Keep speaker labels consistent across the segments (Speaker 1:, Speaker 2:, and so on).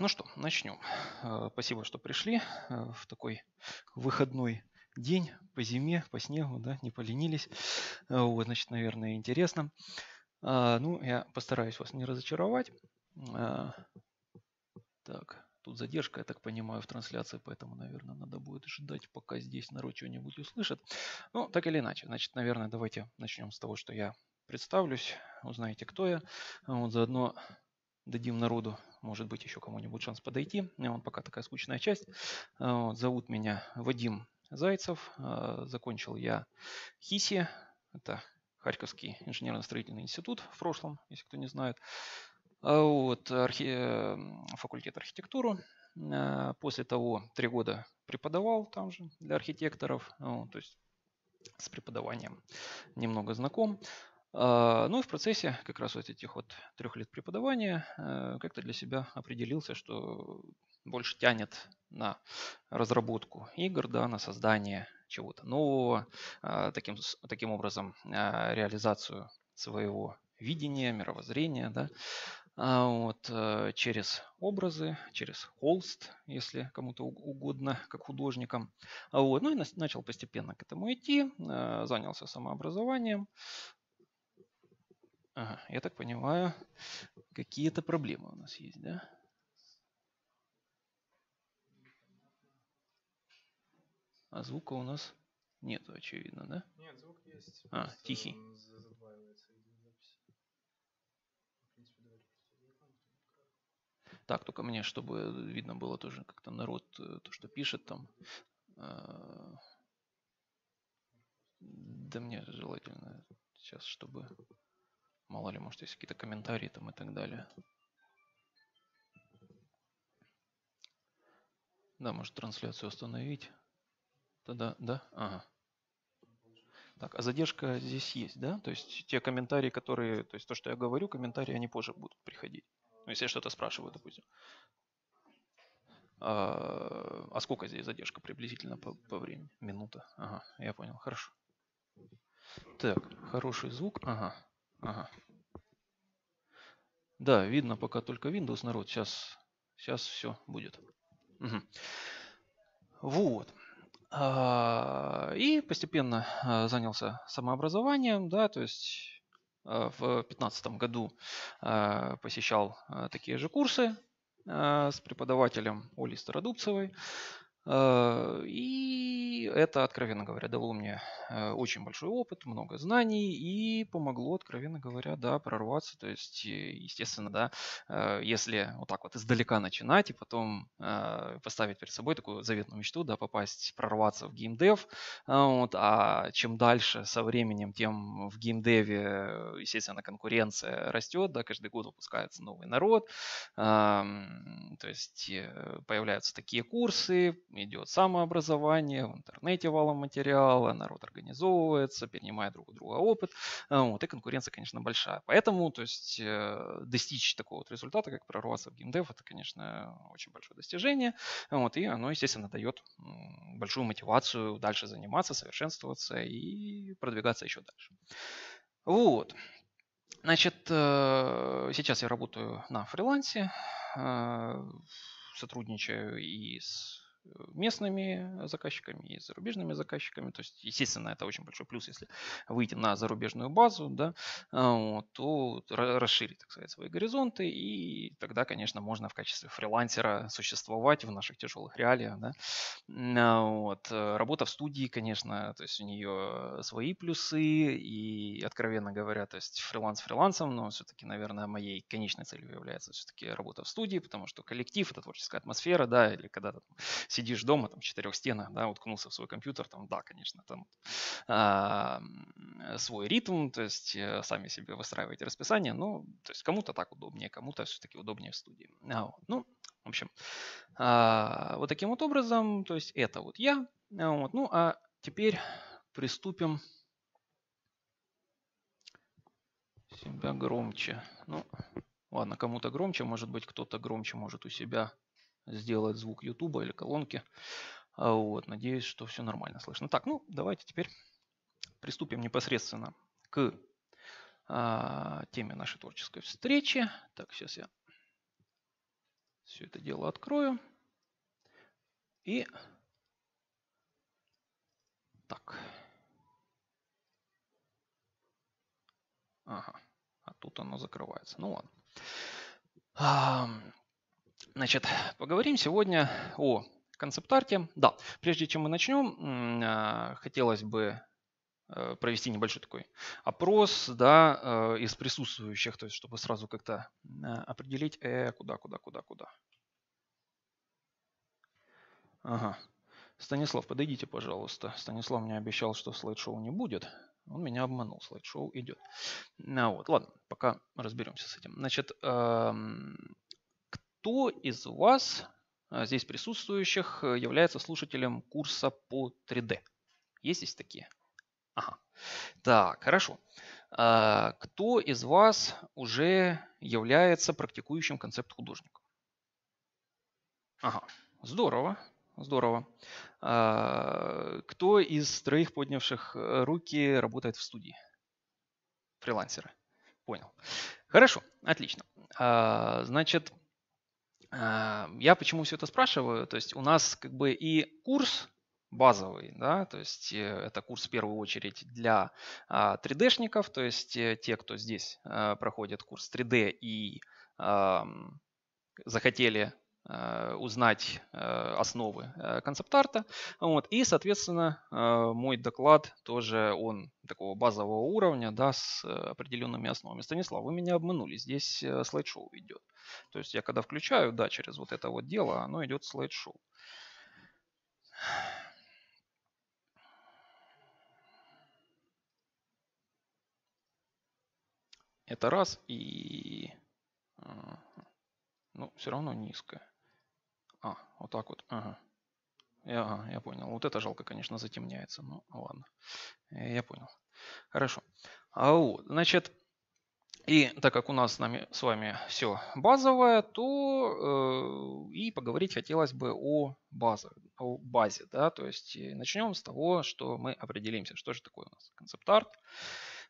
Speaker 1: ну что, начнем. Э, спасибо, что пришли э, в такой выходной день по зиме, по снегу, да, не поленились. Э, вот, значит, наверное, интересно. Ну, я постараюсь вас не разочаровать. Так, тут задержка, я так понимаю, в трансляции, поэтому, наверное, надо будет ждать, пока здесь народ что-нибудь услышит. Ну, так или иначе, значит, наверное, давайте начнем с того, что я представлюсь, узнаете, кто я. Вот заодно дадим народу может быть, еще кому-нибудь шанс подойти. Он пока такая скучная часть. Э, вот, зовут меня Вадим Зайцев. Э, закончил я ХИСИ. Это Харьковский инженерно-строительный институт в прошлом, если кто не знает. А вот, архи... Э, факультет архитектуры. После того три года преподавал там же для архитекторов. Ну, то есть с преподаванием немного знаком. А, ну и в процессе как раз вот этих вот трех лет преподавания э, как-то для себя определился, что больше тянет на разработку игр, да, на создание чего-то нового, а, таким, таким образом а, реализацию своего видения, мировоззрения, да, вот, э, через образы, через холст, если кому-то угодно, как художникам. Вот, ну и начал постепенно к этому идти, э, занялся самообразованием, Ага, я так понимаю, какие-то проблемы у нас есть, да? А звука у нас нет, очевидно, да? Нет, звук есть. А, тихий. Так, только мне, чтобы видно было тоже как-то народ, э, то, что пишет там. Э, да мне желательно сейчас, чтобы Мало ли, может, есть какие-то комментарии там и так далее. Да, может, трансляцию установить. Тогда, да? Ага. Так, а задержка здесь есть, да? То есть те комментарии, которые, то есть то, что я говорю, комментарии, они позже будут приходить. Ну, если я что-то спрашиваю, допустим. А, а сколько здесь задержка приблизительно по, по времени? Минута. Ага, я понял, хорошо. Так, хороший звук. Ага. Ага. Да, видно пока только Windows, народ. Сейчас, сейчас все будет. Угу. Вот. А, и постепенно а, занялся самообразованием, да, то есть а, в 2015 году посещал такие же курсы с преподавателем Олей Стародубцевой. Э, и это, откровенно говоря, дало мне э, очень большой опыт, много знаний и помогло, откровенно говоря, да, прорваться. То есть, э, естественно, да, если вот так вот издалека начинать и потом поставить перед собой такую заветную мечту, да, попасть, прорваться в геймдев, вот, а чем дальше со временем, тем в геймдеве, естественно, конкуренция растет, да, каждый год выпускается новый народ, эм, то есть появляются такие курсы, идет самообразование, в интернете валом материала, народ организовывается, перенимает друг у друга опыт, а, вот, и конкуренция, конечно, большая. Поэтому, то есть, э, достичь такого вот результата, как прорваться в геймдев, это, конечно, очень большое достижение, вот, и оно, естественно, дает большую мотивацию дальше заниматься, совершенствоваться и продвигаться еще дальше. Вот. Значит, э, сейчас я работаю на фрилансе, э, сотрудничаю и с местными заказчиками и зарубежными заказчиками. То есть, естественно, это очень большой плюс, если выйти на зарубежную базу, да, а, вот, то расширить, так сказать, свои горизонты, и тогда, конечно, можно в качестве фрилансера существовать в наших тяжелых реалиях. Да. А, вот. Э, работа в студии, конечно, то есть у нее свои плюсы, и, откровенно говоря, то есть фриланс фрилансом, но все-таки, наверное, моей конечной целью является все-таки работа в студии, потому что коллектив, это творческая атмосфера, да, или когда-то сидишь дома, там, в четырех стенах, да, уткнулся в свой компьютер, там, да, конечно, там а, свой ритм, то есть э, сами себе выстраиваете расписание, ну, то есть кому-то так удобнее, кому-то все-таки удобнее в студии. А, ну, в общем, а, вот таким вот образом, то есть это вот я, а, вот, ну, а теперь приступим себя громче. Ну, ладно, кому-то громче, может быть, кто-то громче может у себя сделать звук YouTube или колонки. А, вот, надеюсь, что все нормально слышно. Так, ну давайте теперь приступим непосредственно к а, теме нашей творческой встречи. Так, сейчас я все это дело открою. И так. Ага, а тут оно закрывается. Ну ладно. Значит, поговорим сегодня о концепт-арте. Да, прежде чем мы начнем, а, хотелось бы э, провести небольшой такой опрос да, э, из присутствующих, то есть чтобы сразу как-то а, определить, э, куда, куда, куда, куда. Ага. Станислав, подойдите, пожалуйста. Станислав мне обещал, что слайд-шоу не будет. Он меня обманул, слайд-шоу идет. Ну, вот, ладно, пока разберемся с этим. Значит, эм, кто из вас э, здесь присутствующих э, является слушателем курса по 3D? Есть здесь такие? Ага. Так, хорошо. А, кто из вас уже является практикующим концепт-художником? Ага, здорово, здорово. А, кто из троих поднявших э, руки работает в студии? Фрилансеры. Понял. Хорошо, отлично. А, значит, а, я почему все это спрашиваю? То есть у нас как бы и курс базовый, да, то есть э, это курс в первую очередь для 3D-шников, а, то есть э, те, кто здесь а, проходит курс 3D и захотели Э, узнать э, основы э, концепт-арта. Вот. И, соответственно, мой доклад тоже он такого базового уровня, да, с определенными основами. Станислав, вы меня обманули, здесь слайд-шоу идет. То есть я когда включаю, да, через вот это вот дело, оно идет слайд-шоу. Это раз и... Ну, все равно низкое. А, вот так вот. Ага. Я, я понял. Вот это жалко, конечно, затемняется. Ну, ладно. Я понял. Хорошо. А вот, значит, и так как у нас с, нами, с вами все базовое, то э, и поговорить хотелось бы о базе, о базе, да, то есть э, начнем с того, что мы определимся, что же такое у нас концепт-арт,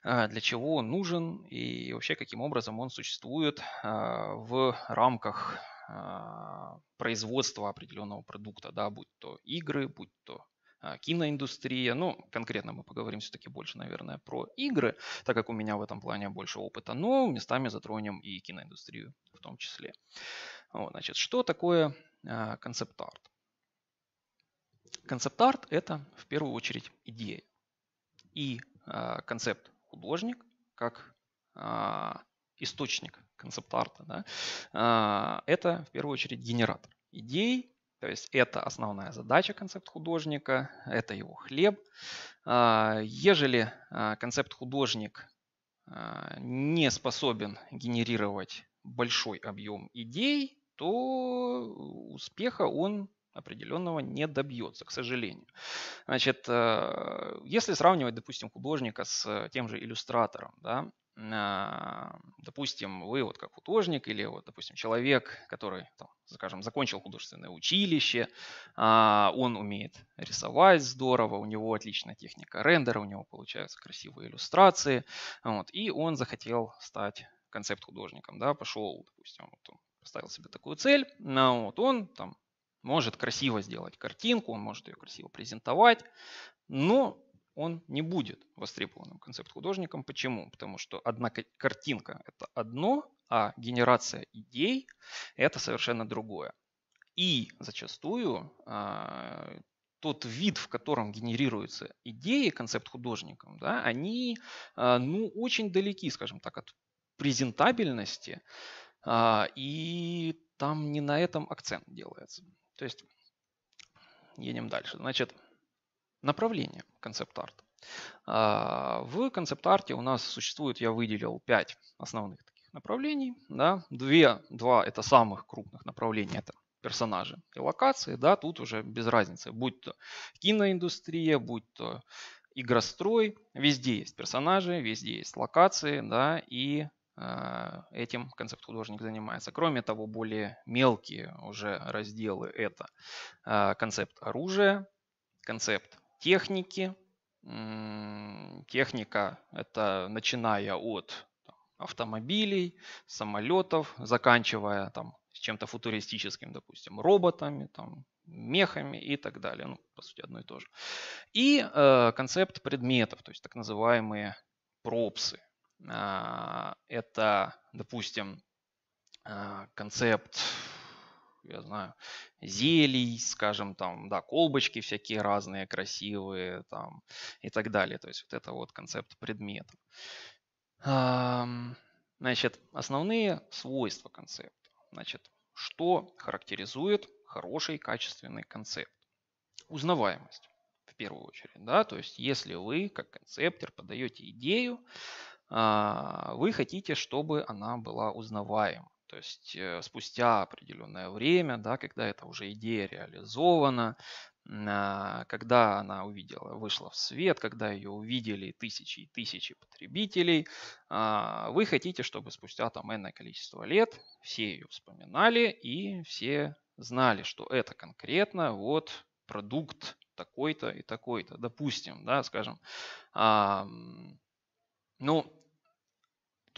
Speaker 1: э, для чего он нужен и вообще каким образом он существует э, в рамках а, производства определенного продукта, да, будь то игры, будь то а, киноиндустрия. Ну, конкретно мы поговорим все-таки больше, наверное, про игры, так как у меня в этом плане больше опыта, но местами затронем и киноиндустрию в том числе. Вот, значит, что такое а, концепт-арт? Концепт-арт – это в первую очередь идея. И концепт художник как источник концепт-арта, да, а, это в первую очередь генератор идей, то есть это основная задача концепт-художника, это его хлеб. А, ежели а, концепт-художник не способен генерировать большой объем идей, то успеха он определенного не добьется, к сожалению. Значит, э, если сравнивать, допустим, художника с тем же иллюстратором, да, допустим, вы вот как художник или вот, допустим, человек, который, там, скажем, закончил художественное училище, а, он умеет рисовать здорово, у него отличная техника рендера, у него получаются красивые иллюстрации, вот, и он захотел стать концепт-художником, да, пошел, допустим, вот он поставил себе такую цель, но вот он там может красиво сделать картинку, он может ее красиво презентовать, но ну, он не будет востребованным концепт-художником. Почему? Потому что одна картинка – это одно, а генерация идей – это совершенно другое. И зачастую а, тот вид, в котором генерируются идеи концепт-художником, да, они а, ну, очень далеки, скажем так, от презентабельности, а, и там не на этом акцент делается. То есть едем дальше. Значит, направления концепт-арта. А, в концепт-арте у нас существует, я выделил 5 основных таких направлений. Да. Две, два это самых крупных направления, это персонажи и локации. Да, тут уже без разницы, будь то киноиндустрия, будь то игрострой, везде есть персонажи, везде есть локации, да, и э, этим концепт-художник занимается. Кроме того, более мелкие уже разделы это э, концепт оружия, концепт техники. Техника – это начиная от автомобилей, самолетов, заканчивая там с чем-то футуристическим, допустим, роботами, там, мехами и так далее. Ну, по сути, одно и то же. И э, концепт предметов, то есть так называемые пропсы. Э, это, допустим, э, концепт я знаю, зелий, скажем, там, да, колбочки всякие разные, красивые, там, и так далее. То есть вот это вот концепт предметов. Значит, основные свойства концепта. Значит, что характеризует хороший, качественный концепт? Узнаваемость, в первую очередь, да, то есть если вы, как концептер, подаете идею, а, вы хотите, чтобы она была узнаваема. То есть э, спустя определенное время, да, когда эта уже идея реализована, а, когда она увидела, вышла в свет, когда ее увидели тысячи и тысячи потребителей, а, вы хотите, чтобы спустя там энное количество лет все ее вспоминали и все знали, что это конкретно вот продукт такой-то и такой-то. Допустим, да, скажем, ну,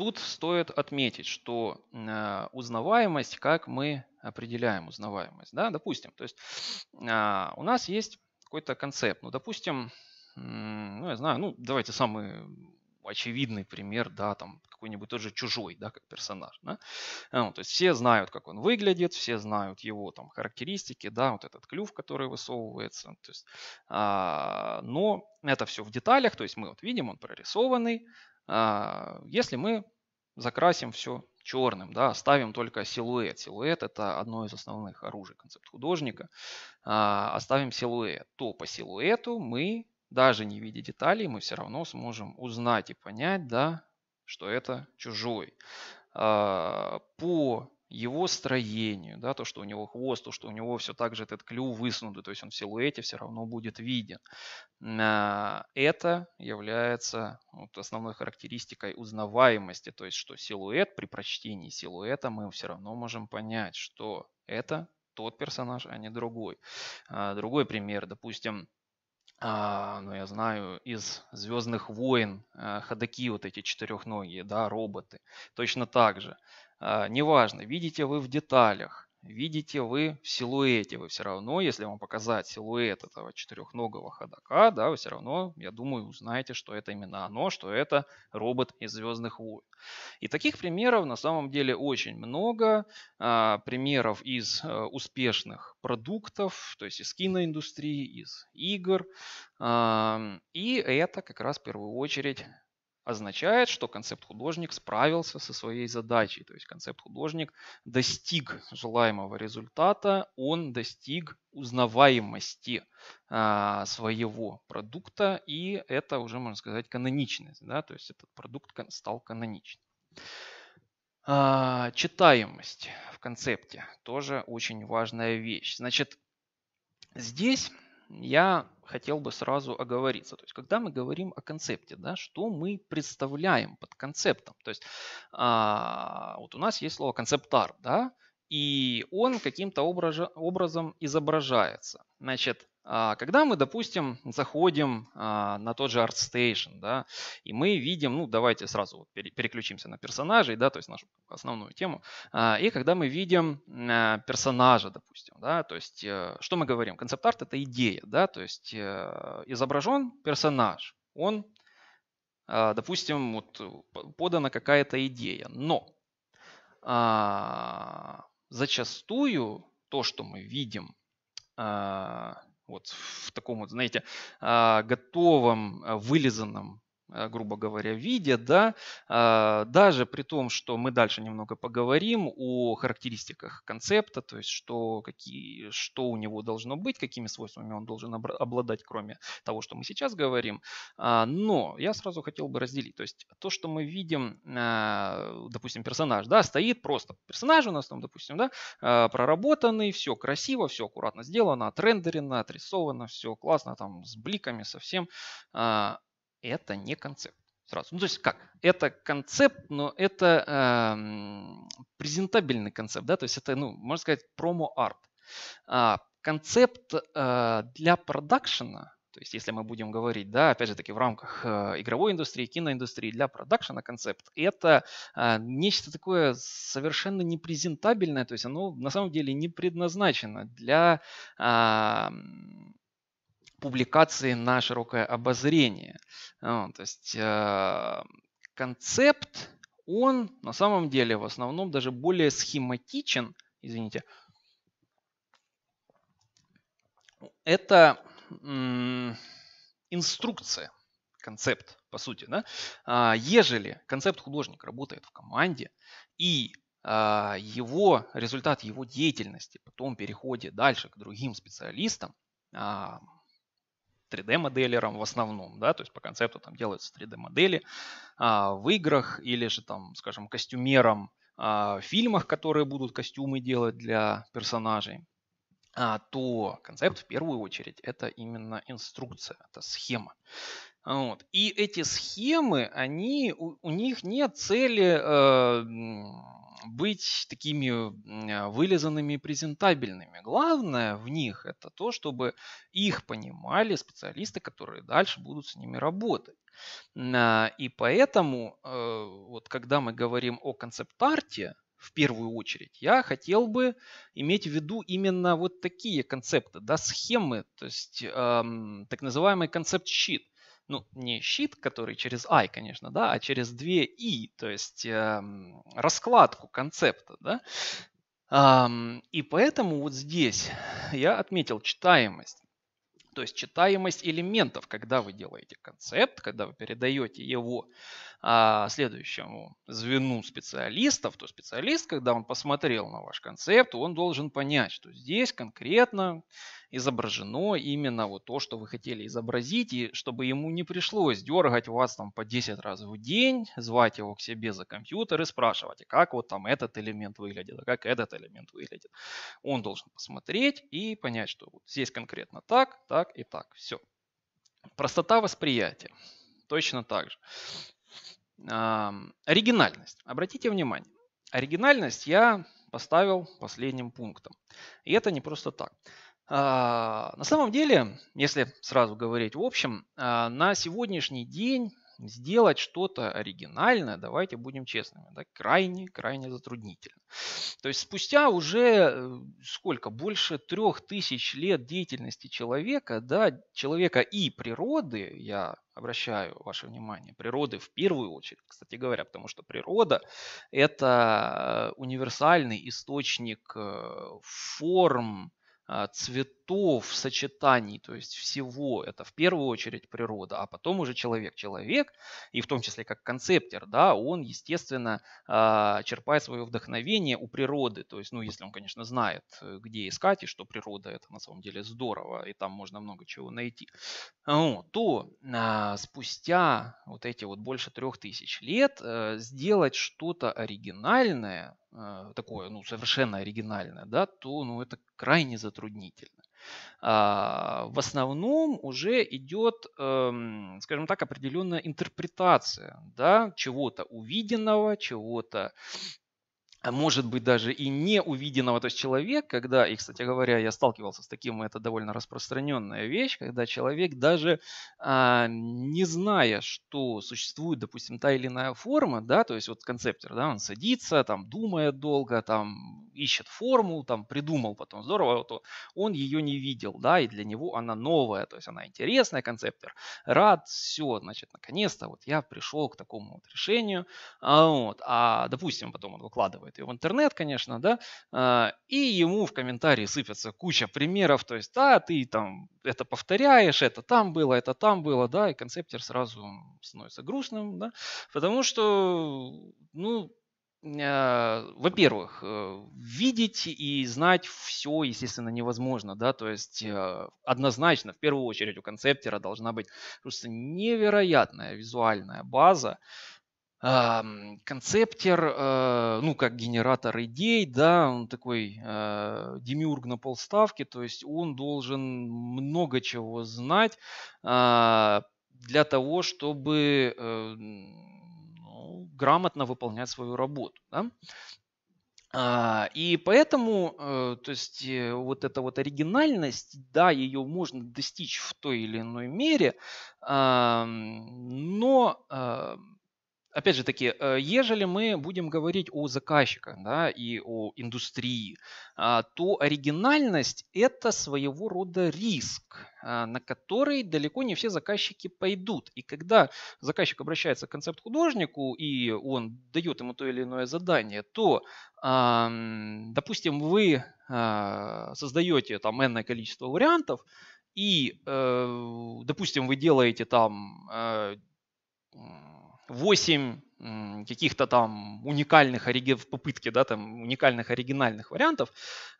Speaker 1: Тут стоит отметить, что э, узнаваемость, как мы определяем узнаваемость, да, допустим, то есть э, у нас есть какой-то концепт, ну, допустим, э, ну, я знаю, ну, давайте самый очевидный пример, да, там какой-нибудь тот же чужой, да, как персонаж, да. А, ну, то есть все знают, как он выглядит, все знают его там характеристики, да, вот этот клюв, который высовывается, то есть, а, но это все в деталях, то есть мы вот видим, он прорисованный, а, если мы закрасим все черным, да, оставим только силуэт. Силуэт это одно из основных оружий концепт художника. А, оставим силуэт, то по силуэту мы, даже не видя деталей, мы все равно сможем узнать и понять, да, что это чужой. А, по его строению, да, то, что у него хвост, то, что у него все так же этот клюв высунутый, то есть он в силуэте все равно будет виден. Э, это является вот основной характеристикой узнаваемости, то есть что силуэт, при прочтении силуэта мы все равно можем понять, что это тот персонаж, а не другой. А, другой пример, допустим, а, ну, я знаю, из «Звездных войн» э, ходаки вот эти четырехногие, да, роботы. Точно так же. А, неважно, видите вы в деталях, видите вы в силуэте. Вы все равно, если вам показать силуэт этого четырехногого ходока, да, вы все равно, я думаю, узнаете, что это именно оно, что это робот из «Звездных войн». И таких примеров на самом деле очень много. А, примеров из э, успешных продуктов, то есть из киноиндустрии, из игр. и это как раз в первую очередь означает, что концепт-художник справился со своей задачей. То есть концепт-художник достиг желаемого результата, он достиг узнаваемости а, своего продукта, и это уже, можно сказать, каноничность. Да? То есть этот продукт стал каноничным. А, читаемость в концепте тоже очень важная вещь. Значит, здесь я хотел бы сразу оговориться. То есть, когда мы говорим о концепте, да, что мы представляем под концептом? То есть, а, вот у нас есть слово концептар, да, и он каким-то образом изображается. Значит, а, когда мы, допустим, заходим а, на тот же ArtStation, да, и мы видим, ну, давайте сразу вот переключимся на персонажей, да, то есть нашу основную тему, а, и когда мы видим персонажа, допустим, да, то есть э, что мы говорим? Концепт-арт – это идея, да, то есть э, изображен персонаж, он, допустим, вот подана какая-то идея, но зачастую то, что мы видим, вот в таком вот, знаете, а, готовом, а, вылизанном Э, грубо говоря, видят, да, а, даже при том, что мы дальше немного поговорим о характеристиках концепта, то есть что, какие, что у него должно быть, какими свойствами он должен обладать, кроме того, что мы сейчас говорим. А, но я сразу хотел бы разделить, то есть то, что мы видим, а, допустим, персонаж, да, стоит просто персонаж у нас там, допустим, да, проработанный, все красиво, все аккуратно сделано, отрендерено, отрисовано, все классно, там с бликами со всем это не концепт сразу. Ну, то есть как? Это концепт, но это э, презентабельный концепт, да, то есть это, ну, можно сказать, промо-арт. А, концепт э, для продакшена, то есть если мы будем говорить, да, опять же таки в рамках э, игровой индустрии, киноиндустрии, для продакшена концепт, это э, нечто такое совершенно непрезентабельное, то есть оно на самом деле не предназначено для... Э, публикации на широкое обозрение. Ну, то есть э, концепт, он на самом деле в основном даже более схематичен, извините. Это инструкция, концепт, по сути. Да? А, ежели концепт художник работает в команде и а, его результат его деятельности потом переходит дальше к другим специалистам, 3D-моделером в основном, да, то есть по концепту там делаются 3D-модели а, в играх или же там, скажем, костюмером а, в фильмах, которые будут костюмы делать для персонажей, а, то концепт в первую очередь это именно инструкция, это схема. Вот. И эти схемы, они, у, у них нет цели э, быть такими э, вылизанными и презентабельными. Главное в них это то, чтобы их понимали специалисты, которые дальше будут с ними работать. А, и поэтому, э, вот когда мы говорим о концепт-арте, в первую очередь. Я хотел бы иметь в виду именно вот такие концепты, да, схемы, то есть эм, так называемый концепт-щит ну, не щит, который через I, конечно, да, а через две I, то есть э, раскладку концепта, да. Эм, и поэтому вот здесь я отметил читаемость. То есть читаемость элементов, когда вы делаете концепт, когда вы передаете его а, следующему звену специалистов, то специалист, когда он посмотрел на ваш концепт, он должен понять, что здесь конкретно изображено именно вот то, что вы хотели изобразить, и чтобы ему не пришлось дергать вас там по 10 раз в день, звать его к себе за компьютер и спрашивать, «А как вот там этот элемент выглядит, а как этот элемент выглядит. Он должен посмотреть и понять, что вот здесь конкретно так, так и так. Все. Простота восприятия. Точно так же. Оригинальность. Обратите внимание, оригинальность я поставил последним пунктом. И это не просто так. А, на самом деле, если сразу говорить в общем, а, на сегодняшний день сделать что-то оригинальное, давайте будем честными, да, крайне-крайне затруднительно. То есть спустя уже э, сколько, больше трех тысяч лет деятельности человека, да, человека и природы, я обращаю ваше внимание, природы в первую очередь, кстати говоря, потому что природа – это э, универсальный источник э, форм, цветов, то в сочетании, то есть всего, это в первую очередь природа, а потом уже человек-человек, и в том числе как концептер, да, он, естественно, а, черпает свое вдохновение у природы, то есть, ну, если он, конечно, знает, э, где искать, и что природа это на самом деле здорово, и там можно много чего найти, то а, спустя вот эти вот больше трех тысяч лет э, сделать что-то оригинальное, э, такое, ну, совершенно оригинальное, да, то, ну, это крайне затруднительно. А, в основном уже идет, эм, скажем так, определенная интерпретация да, чего-то увиденного, чего-то а может быть, даже и не увиденного. То есть человек, когда, и, кстати говоря, я сталкивался с таким, это довольно распространенная вещь, когда человек даже а, не зная, что существует, допустим, та или иная форма, да, то есть вот концептер, да, он садится, там, думает долго, там, ищет форму, там, придумал потом, здорово, вот а он ее не видел, да, и для него она новая, то есть она интересная, концептер, рад, все, значит, наконец-то вот я пришел к такому вот решению, а, вот, а, допустим, потом он выкладывает выкладывает ее в интернет, конечно, да, а, и ему в комментарии сыпется куча примеров, то есть, да, ты там это повторяешь, это там было, это там было, да, и концептер сразу становится грустным, да, потому что, ну, а, во-первых, э, видеть и знать все, естественно, невозможно, да, то есть э, однозначно, в первую очередь, у концептера должна быть просто невероятная визуальная база, концептер, э, ну, как генератор идей, да, он такой э, демиург на полставки, то есть он должен много чего знать а, для того, чтобы э, ну, грамотно выполнять свою работу, да. А, и поэтому, то есть вот эта вот оригинальность, да, ее можно достичь в той или иной мере, но опять же таки, э, ежели мы будем говорить о заказчиках да, и о индустрии, а, то оригинальность – это своего рода риск, а, на который далеко не все заказчики пойдут. И когда заказчик обращается к концепт-художнику, и он дает ему то или иное задание, то, допустим, вы а, создаете там энное количество вариантов, и, э, допустим, вы делаете там э, 8 каких-то там уникальных в попытке, да, там уникальных оригинальных вариантов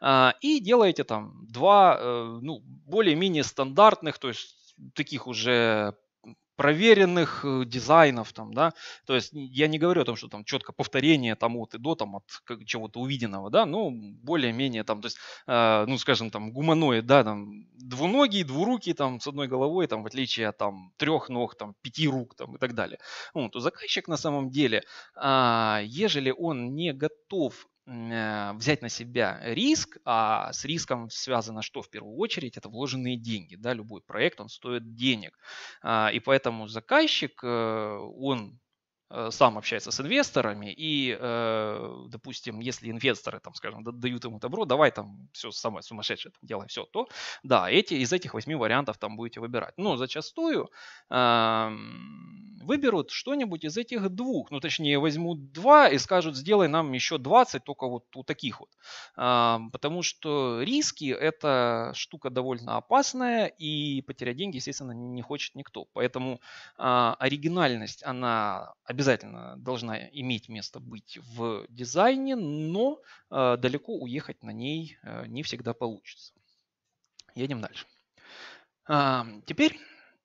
Speaker 1: а, и делаете там два, э, ну, более-менее стандартных, то есть таких уже проверенных э, дизайнов там, да, то есть я не говорю о том, что там четко повторение там вот и до там от чего-то увиденного, да, но ну, более-менее там, то есть, э, ну, скажем, там гуманоид, да, там двуногие двурукие там с одной головой, там в отличие от там трех ног, там пяти рук там и так далее, ну, то заказчик на самом деле, э, ежели он не готов Э, взять на себя риск, а с риском связано что в первую очередь? Это вложенные деньги. Да, любой проект, он стоит денег. А, и поэтому заказчик, э, он Э, сам общается с инвесторами, и, э, допустим, если инвесторы, там, скажем, дают ему добро, давай там все самое сумасшедшее, там, делай все, то, да, эти, из этих восьми вариантов там будете выбирать. Но зачастую э, выберут что-нибудь из этих двух, ну, точнее, возьмут два и скажут, сделай нам еще 20, только вот у таких вот. Э, потому что риски – это штука довольно опасная, и потерять деньги, естественно, не хочет никто. Поэтому э, оригинальность, она обязательно обязательно должна иметь место быть в дизайне, но э, далеко уехать на ней э, не всегда получится. Едем дальше. А, теперь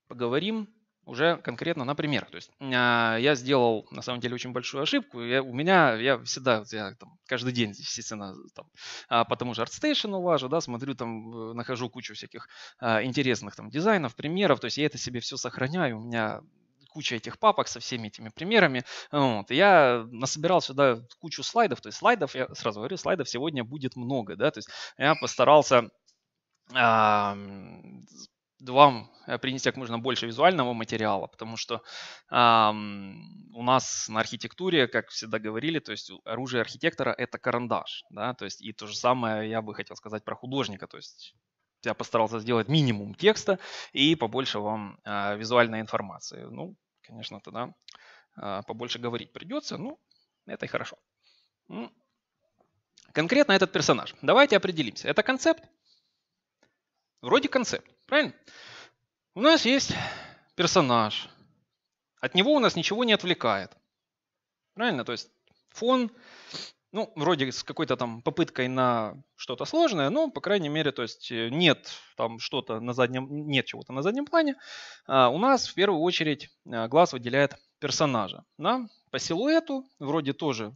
Speaker 1: поговорим уже конкретно на примерах. То есть а, я сделал на самом деле очень большую ошибку. Я, у меня, я всегда, я там, каждый день, естественно, там, а, по тому ArtStation улажу, да, смотрю там, э, нахожу кучу всяких а, интересных там дизайнов, примеров. То есть я это себе все сохраняю. У меня куча этих папок со всеми этими примерами. Вот. я насобирал сюда кучу слайдов, то есть слайдов, я сразу говорю, слайдов сегодня будет много, да, то есть я постарался вам э, принести как можно больше визуального материала, потому что э, у нас на архитектуре, как всегда говорили, то есть оружие архитектора это карандаш, да, то есть и то же самое я бы хотел сказать про художника, то есть я постарался сделать минимум текста и побольше вам э, визуальной информации. Ну, конечно, тогда а, побольше говорить придется, но ну, это и хорошо. Конкретно этот персонаж. Давайте определимся. Это концепт? Вроде концепт, правильно? У нас есть персонаж. От него у нас ничего не отвлекает. Правильно? То есть фон, ну, вроде с какой-то там попыткой на что-то сложное, но, по крайней мере, то есть э, нет там что-то на заднем, нет чего-то на заднем плане. А у нас в первую очередь а, глаз выделяет персонажа. Да? По силуэту вроде тоже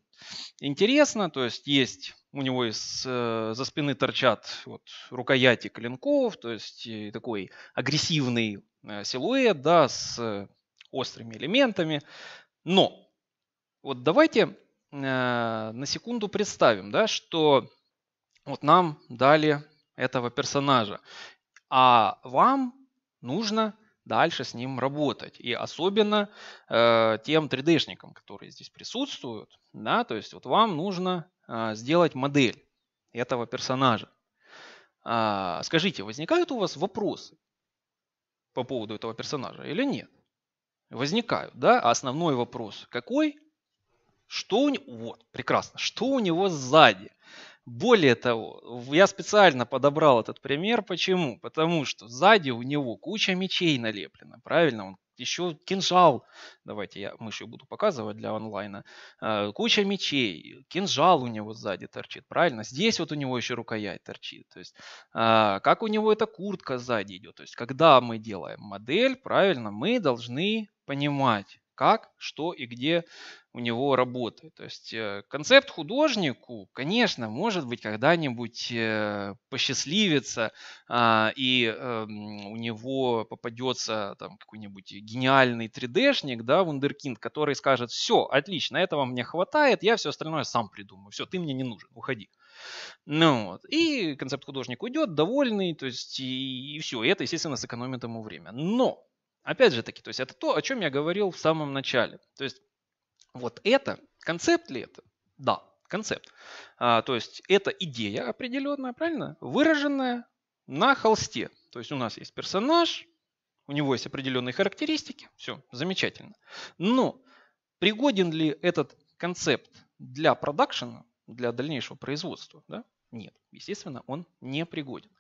Speaker 1: интересно, то есть есть у него из э, за спины торчат вот, рукояти клинков, то есть э, такой агрессивный э, силуэт, да, с э, острыми элементами. Но вот давайте Э, на секунду представим, да, что вот нам дали этого персонажа, а вам нужно дальше с ним работать. И особенно э, тем 3D-шникам, которые здесь присутствуют, да, то есть вот вам нужно э, сделать модель этого персонажа. Э, скажите, возникают у вас вопросы по поводу этого персонажа или нет? Возникают, да? А основной вопрос какой? Что у него... Вот, прекрасно. Что у него сзади? Более того, я специально подобрал этот пример. Почему? Потому что сзади у него куча мечей налеплена. Правильно? Он еще кинжал. Давайте я мышью буду показывать для онлайна. Э, куча мечей. Кинжал у него сзади торчит. Правильно? Здесь вот у него еще рукоять торчит. То есть, э, как у него эта куртка сзади идет. То есть, когда мы делаем модель, правильно, мы должны понимать, как, что и где у него работает. То есть э, концепт художнику, конечно, может быть когда-нибудь э, посчастливится, а, и эм, у него попадется там какой-нибудь гениальный 3D-шник, да, вундеркинд, который скажет, все, отлично, этого мне хватает, я все остальное сам придумаю, все, ты мне не нужен, уходи. Ну вот. И концепт художник уйдет, довольный, то есть и, и все. И это, естественно, сэкономит ему время. Но Опять же таки, то есть это то, о чем я говорил в самом начале. То есть вот это, концепт ли это? Да, концепт. А, то есть это идея определенная, правильно? Выраженная на холсте. То есть у нас есть персонаж, у него есть определенные характеристики, все, замечательно. Но пригоден ли этот концепт для продакшена, для дальнейшего производства? Да? Нет, естественно, он не пригоден.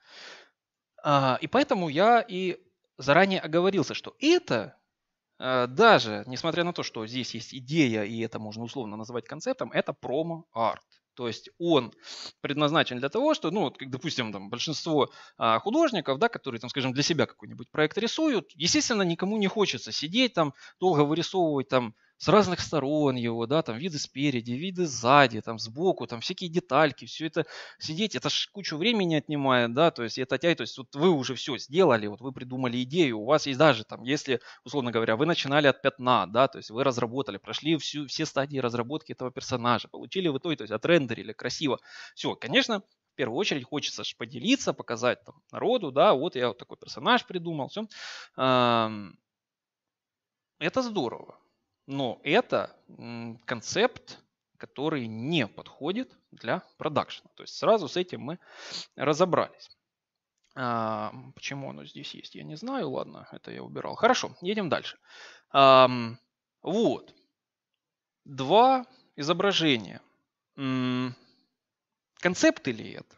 Speaker 1: А, и поэтому я и заранее оговорился, что это э, даже, несмотря на то, что здесь есть идея, и это можно условно называть концептом, это промо-арт. То есть он предназначен для того, что, ну, вот, допустим, там, большинство а, художников, да, которые, там, скажем, для себя какой-нибудь проект рисуют, естественно, никому не хочется сидеть там, долго вырисовывать там с разных сторон его, да, там виды спереди, виды сзади, там сбоку, там всякие детальки, все это сидеть, это ж кучу времени отнимает, да, то есть это тяй, то есть вот вы уже все сделали, вот вы придумали идею, у вас есть даже там, если, условно говоря, вы начинали от пятна, да, то есть вы разработали, прошли всю, все стадии разработки этого персонажа, получили в итоге, то есть отрендерили красиво, все, конечно, в первую очередь хочется же поделиться, показать там, народу, да, вот я вот такой персонаж придумал, все. Это здорово. Но это концепт, который не подходит для продакшена. То есть сразу с этим мы разобрались. А, почему оно здесь есть, я не знаю. Ладно, это я убирал. Хорошо, едем дальше. вот. Два изображения. Концепт или это?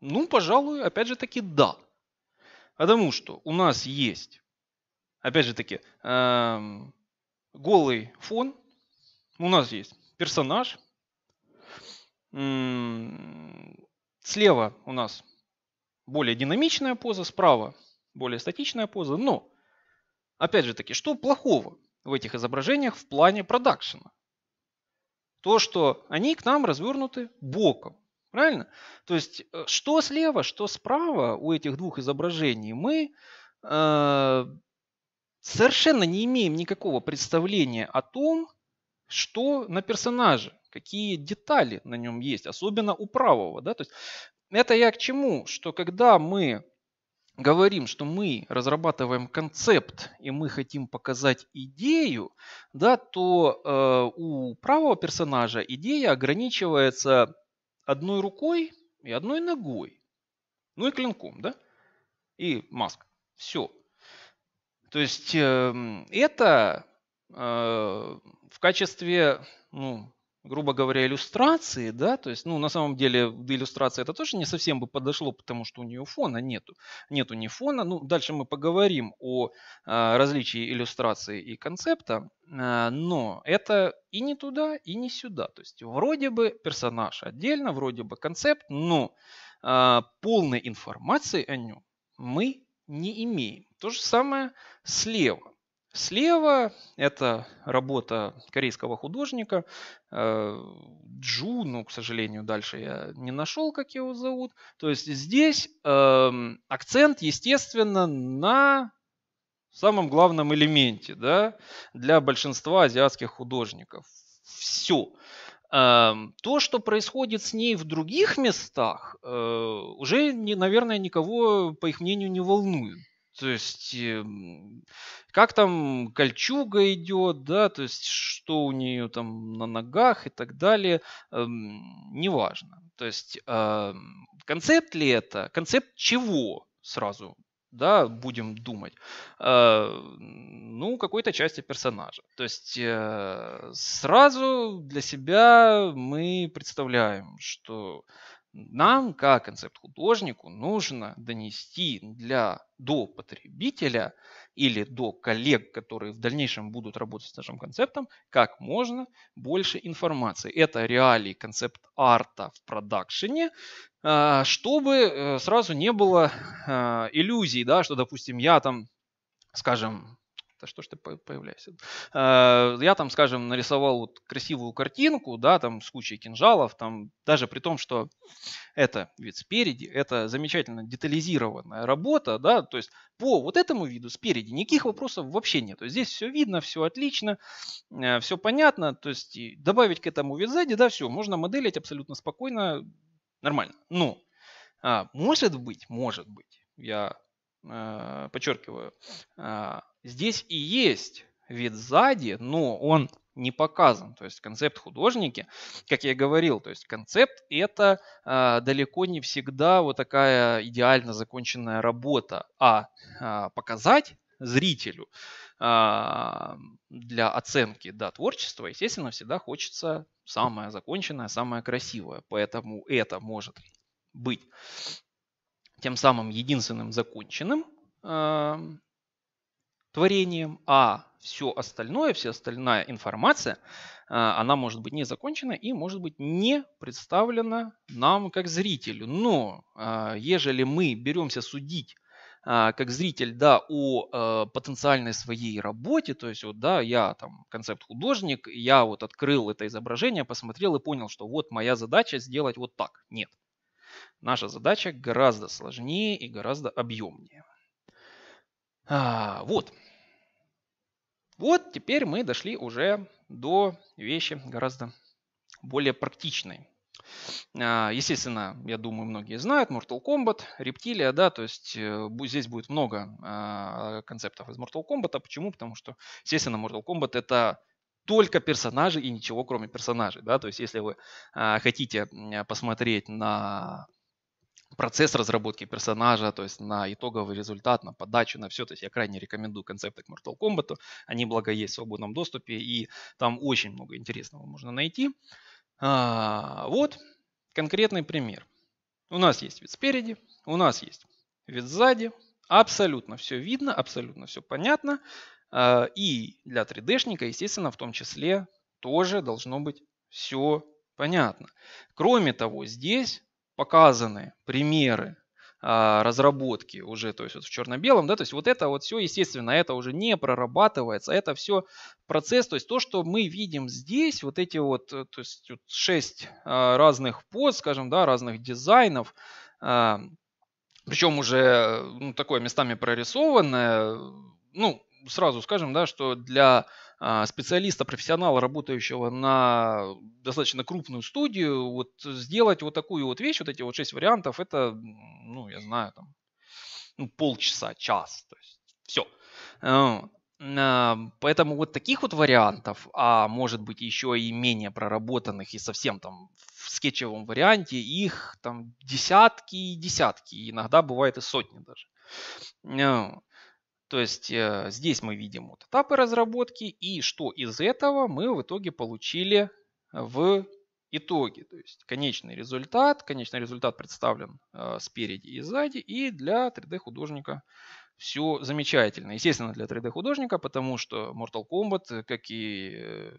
Speaker 1: Ну, пожалуй, опять же таки, да. Потому что у нас есть, опять же таки, голый фон. У нас есть персонаж. Слева у нас более динамичная поза, справа более статичная поза. Но, опять же таки, что плохого в этих изображениях в плане продакшена? То, что они к нам развернуты боком. Правильно? То есть, э, что слева, что справа у этих двух изображений мы э, совершенно не имеем никакого представления о том, что на персонаже, какие детали на нем есть, особенно у правого. Да? То есть это я к чему? Что когда мы говорим, что мы разрабатываем концепт и мы хотим показать идею, да, то э, у правого персонажа идея ограничивается одной рукой и одной ногой. Ну и клинком, да? И маска. Все. То есть эм, это э, в качестве, ну, грубо говоря, иллюстрации, да, то есть, ну, на самом деле, до иллюстрации это тоже не совсем бы подошло, потому что у нее фона нету, нету ни фона, ну, дальше мы поговорим о э, различии иллюстрации и концепта, э, но это и не туда, и не сюда, то есть, вроде бы персонаж отдельно, вроде бы концепт, но полной информации о нем мы не имеем. То же самое слева. Слева это работа корейского художника э, Джу, Ну, к сожалению, дальше я не нашел, как его зовут. То есть здесь эм, акцент, естественно, на самом главном элементе да, для большинства азиатских художников. Все. Эм, то, что происходит с ней в других местах, э, уже, наверное, никого, по их мнению, не волнует. То есть, эм, как там кольчуга идет, да, то есть, что у нее там на ногах и так далее, эм, неважно. То есть, концепт ли это, концепт чего сразу да, будем думать, э, ну, какой-то части персонажа. То есть э, сразу для себя мы представляем, что нам, как концепт-художнику, нужно донести для, до потребителя или до коллег, которые в дальнейшем будут работать с нашим концептом, как можно больше информации. Это реалии концепт-арта в продакшене, а, чтобы э, сразу не было а, иллюзий, да, что, допустим, я там, скажем, да что ж ты появляешься? А, я там, скажем, нарисовал вот красивую картинку, да, там с кучей кинжалов, там даже при том, что это вид спереди, это замечательно детализированная работа, да, то есть по вот этому виду спереди никаких вопросов вообще нет. То есть здесь все видно, все отлично, э, все понятно, то есть добавить к этому вид сзади, да, все, можно моделить абсолютно спокойно, Нормально. Ну, а, может быть, может быть, я э, подчеркиваю, э, здесь и есть вид сзади, но он не показан. То есть концепт художники, как я говорил, то есть концепт это э, далеко не всегда вот такая идеально законченная работа, а э, показать зрителю а, для оценки да, творчества, естественно, всегда хочется самое законченное, самое красивое. Поэтому это может быть тем самым единственным законченным а, творением, а все остальное, вся остальная информация, а, она может быть не закончена и может быть не представлена нам как зрителю. Но ежели мы беремся судить а, как зритель, да, о э, потенциальной своей работе, то есть вот, да, я там концепт-художник, я вот открыл это изображение, посмотрел и понял, что вот моя задача сделать вот так. Нет. Наша задача гораздо сложнее и гораздо объемнее. А, вот. Вот теперь мы дошли уже до вещи гораздо более практичной. А, естественно, я думаю, многие знают Mortal Kombat, рептилия, да, то есть э, здесь будет много а, концептов из Mortal Kombat. А почему? Потому что, естественно, Mortal Kombat это только персонажи и ничего кроме персонажей, да, то есть если вы хотите посмотреть на процесс разработки персонажа, то есть на итоговый результат, на подачу, на все. То есть я крайне рекомендую концепты к Mortal Kombat. Они, благо, есть в свободном доступе, и там очень много интересного можно найти. А, вот конкретный пример. У нас есть вид спереди, у нас есть вид сзади. Абсолютно все видно, абсолютно все понятно. А, и для 3D-шника, естественно, в том числе тоже должно быть все понятно. Кроме того, здесь показаны примеры а, разработки уже, то есть вот в черно-белом, да, то есть вот это вот все, естественно, это уже не прорабатывается, это все процесс, то есть то, что мы видим здесь, вот эти вот, э, то есть вот 6 а, разных поз, скажем, да, разных дизайнов, а, причем уже э, ну, такое местами прорисованное, ну, сразу скажем, да, что для а, специалиста, профессионала, работающего на достаточно крупную студию, вот сделать вот такую вот вещь, вот эти вот шесть вариантов, это, ну, я знаю, там, ну, полчаса, час, то есть все. А, а, поэтому вот таких вот вариантов, а может быть еще и менее проработанных и совсем там в скетчевом варианте, их там десятки и десятки, иногда бывает и сотни даже. То есть э, здесь мы видим вот этапы разработки и что из этого мы в итоге получили в итоге. То есть конечный результат. Конечный результат представлен э, спереди и сзади. И для 3D художника все замечательно. Естественно, для 3D художника, потому что Mortal Kombat, как и э,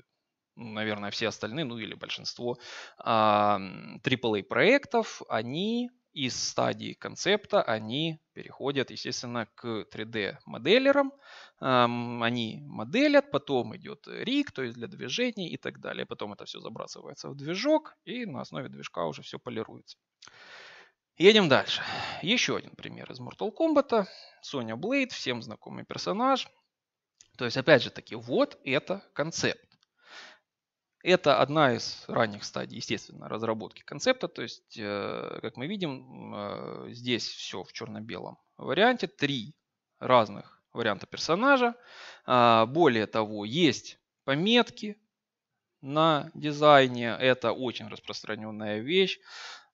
Speaker 1: наверное, все остальные, ну или большинство AAA проектов, они из стадии концепта они переходят, естественно, к 3D-моделерам. Они моделят, потом идет риг, то есть для движений и так далее. Потом это все забрасывается в движок, и на основе движка уже все полируется. Едем дальше. Еще один пример из Mortal Kombat. Соня Блейд, всем знакомый персонаж. То есть, опять же таки, вот это концепт. Это одна из ранних стадий, естественно, разработки концепта. То есть, э, как мы видим, э, здесь все в черно-белом варианте. Три разных варианта персонажа. А, более того, есть пометки на дизайне. Это очень распространенная вещь.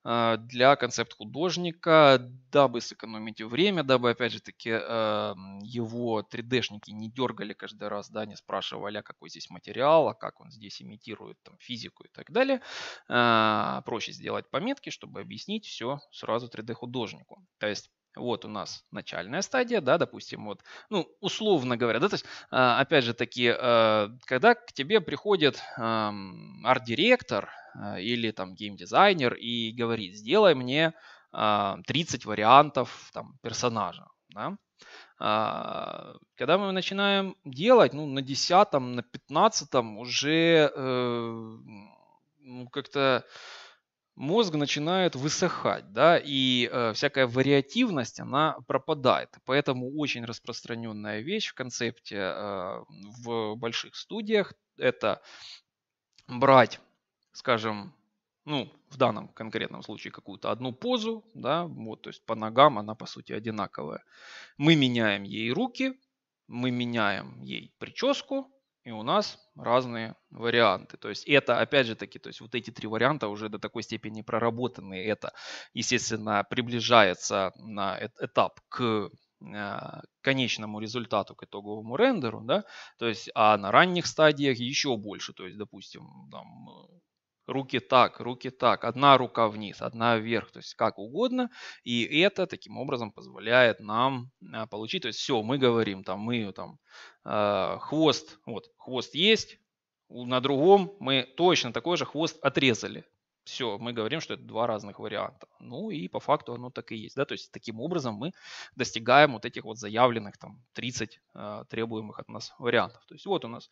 Speaker 1: А, для концепт-художника, дабы сэкономить время, дабы, опять же таки, а, его 3D-шники не дергали каждый раз, да, не спрашивали, а какой здесь материал, а как он здесь имитирует там, физику и так далее. А, проще сделать пометки, чтобы объяснить все сразу 3D-художнику. То есть вот у нас начальная стадия, да, допустим, вот, ну, условно говоря, да, то есть, а, опять же таки, а, когда к тебе приходит арт-директор а, или там геймдизайнер и говорит, сделай мне 30 вариантов там персонажа, да, когда мы начинаем делать, ну, на 10 на 15 уже, э, ну, как-то мозг начинает высыхать, да, и э, всякая вариативность, она пропадает. Поэтому очень распространенная вещь в концепте э, в больших студиях – это брать, скажем, ну, в данном конкретном случае какую-то одну позу, да, вот, то есть по ногам она, по сути, одинаковая. Мы меняем ей руки, мы меняем ей прическу, и у нас разные варианты. То есть это, опять же таки, то есть вот эти три варианта уже до такой степени проработаны. Это, естественно, приближается на этап к э, конечному результату, к итоговому рендеру, да, то есть, а на ранних стадиях еще больше, то есть, допустим, там, руки так, руки так, одна рука вниз, одна вверх, то есть как угодно. И это таким образом позволяет нам э, получить, то есть все, мы говорим, там мы там э, хвост, вот хвост есть, на другом мы точно такой же хвост отрезали. Все, мы говорим, что это два разных варианта. Ну и по факту оно так и есть. Да? То есть таким образом мы достигаем вот этих вот заявленных там 30 э, требуемых от нас вариантов. То есть вот у нас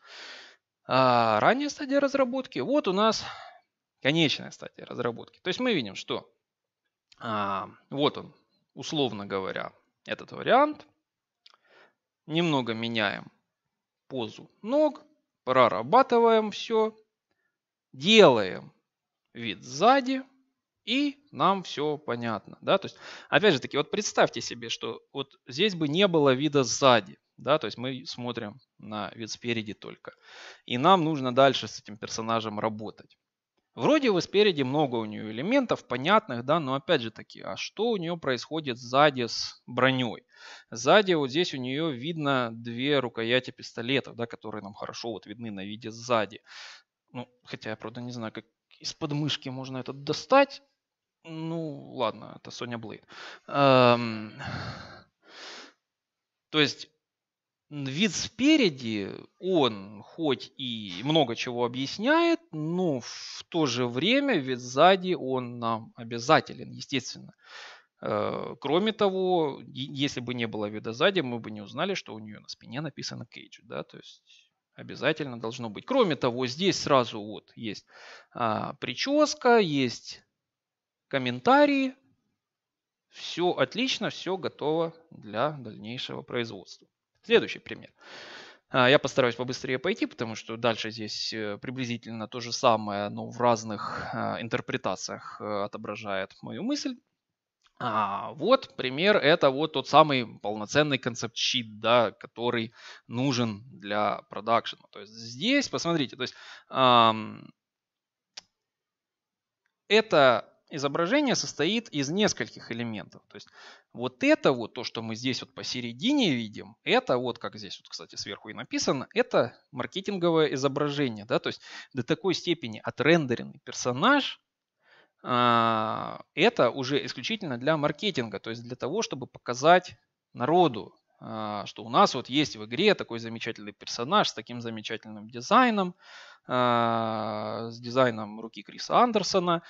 Speaker 1: э, ранняя стадия разработки, вот у нас конечная стадия разработки. То есть мы видим, что а, вот он, условно говоря, этот вариант. Немного меняем позу ног, прорабатываем все, делаем вид сзади, и нам все понятно. Да? То есть, опять же таки, вот представьте себе, что вот здесь бы не было вида сзади. Да, то есть мы смотрим на вид спереди только. И нам нужно дальше с этим персонажем работать. Вроде вы спереди много у нее элементов, понятных, да, но опять же таки, а что у нее происходит сзади с броней? Сзади вот здесь у нее видно две рукояти пистолетов, да, которые нам хорошо вот видны на виде сзади. Ну, хотя я, правда, не знаю, как из подмышки можно это достать. Ну, ладно, это Соня Блейд. Эм... То есть вид спереди, он хоть и много чего объясняет, но в то же время вид сзади он нам обязателен, естественно. Э, кроме того, если бы не было вида сзади, мы бы не узнали, что у нее на спине написано Кейдж. Да? То есть обязательно должно быть. Кроме того, здесь сразу вот есть а, прическа, есть комментарии. Все отлично, все готово для дальнейшего производства. Следующий пример. А, я постараюсь побыстрее пойти, потому что дальше здесь э, приблизительно то же самое, но в разных а, интерпретациях э, отображает мою мысль. А, вот пример, это вот тот самый полноценный концепт-щит, да, который нужен для продакшена. То есть здесь, посмотрите, то есть эм, это изображение состоит из нескольких элементов. То есть вот это вот, то, что мы здесь вот посередине видим, это вот, как здесь вот, кстати, сверху и написано, это маркетинговое изображение. Да? То есть до такой степени отрендеренный персонаж а, это уже исключительно для маркетинга, то есть для того, чтобы показать народу, а, что у нас вот есть в игре такой замечательный персонаж с таким замечательным дизайном, а, с дизайном руки Криса Андерсона,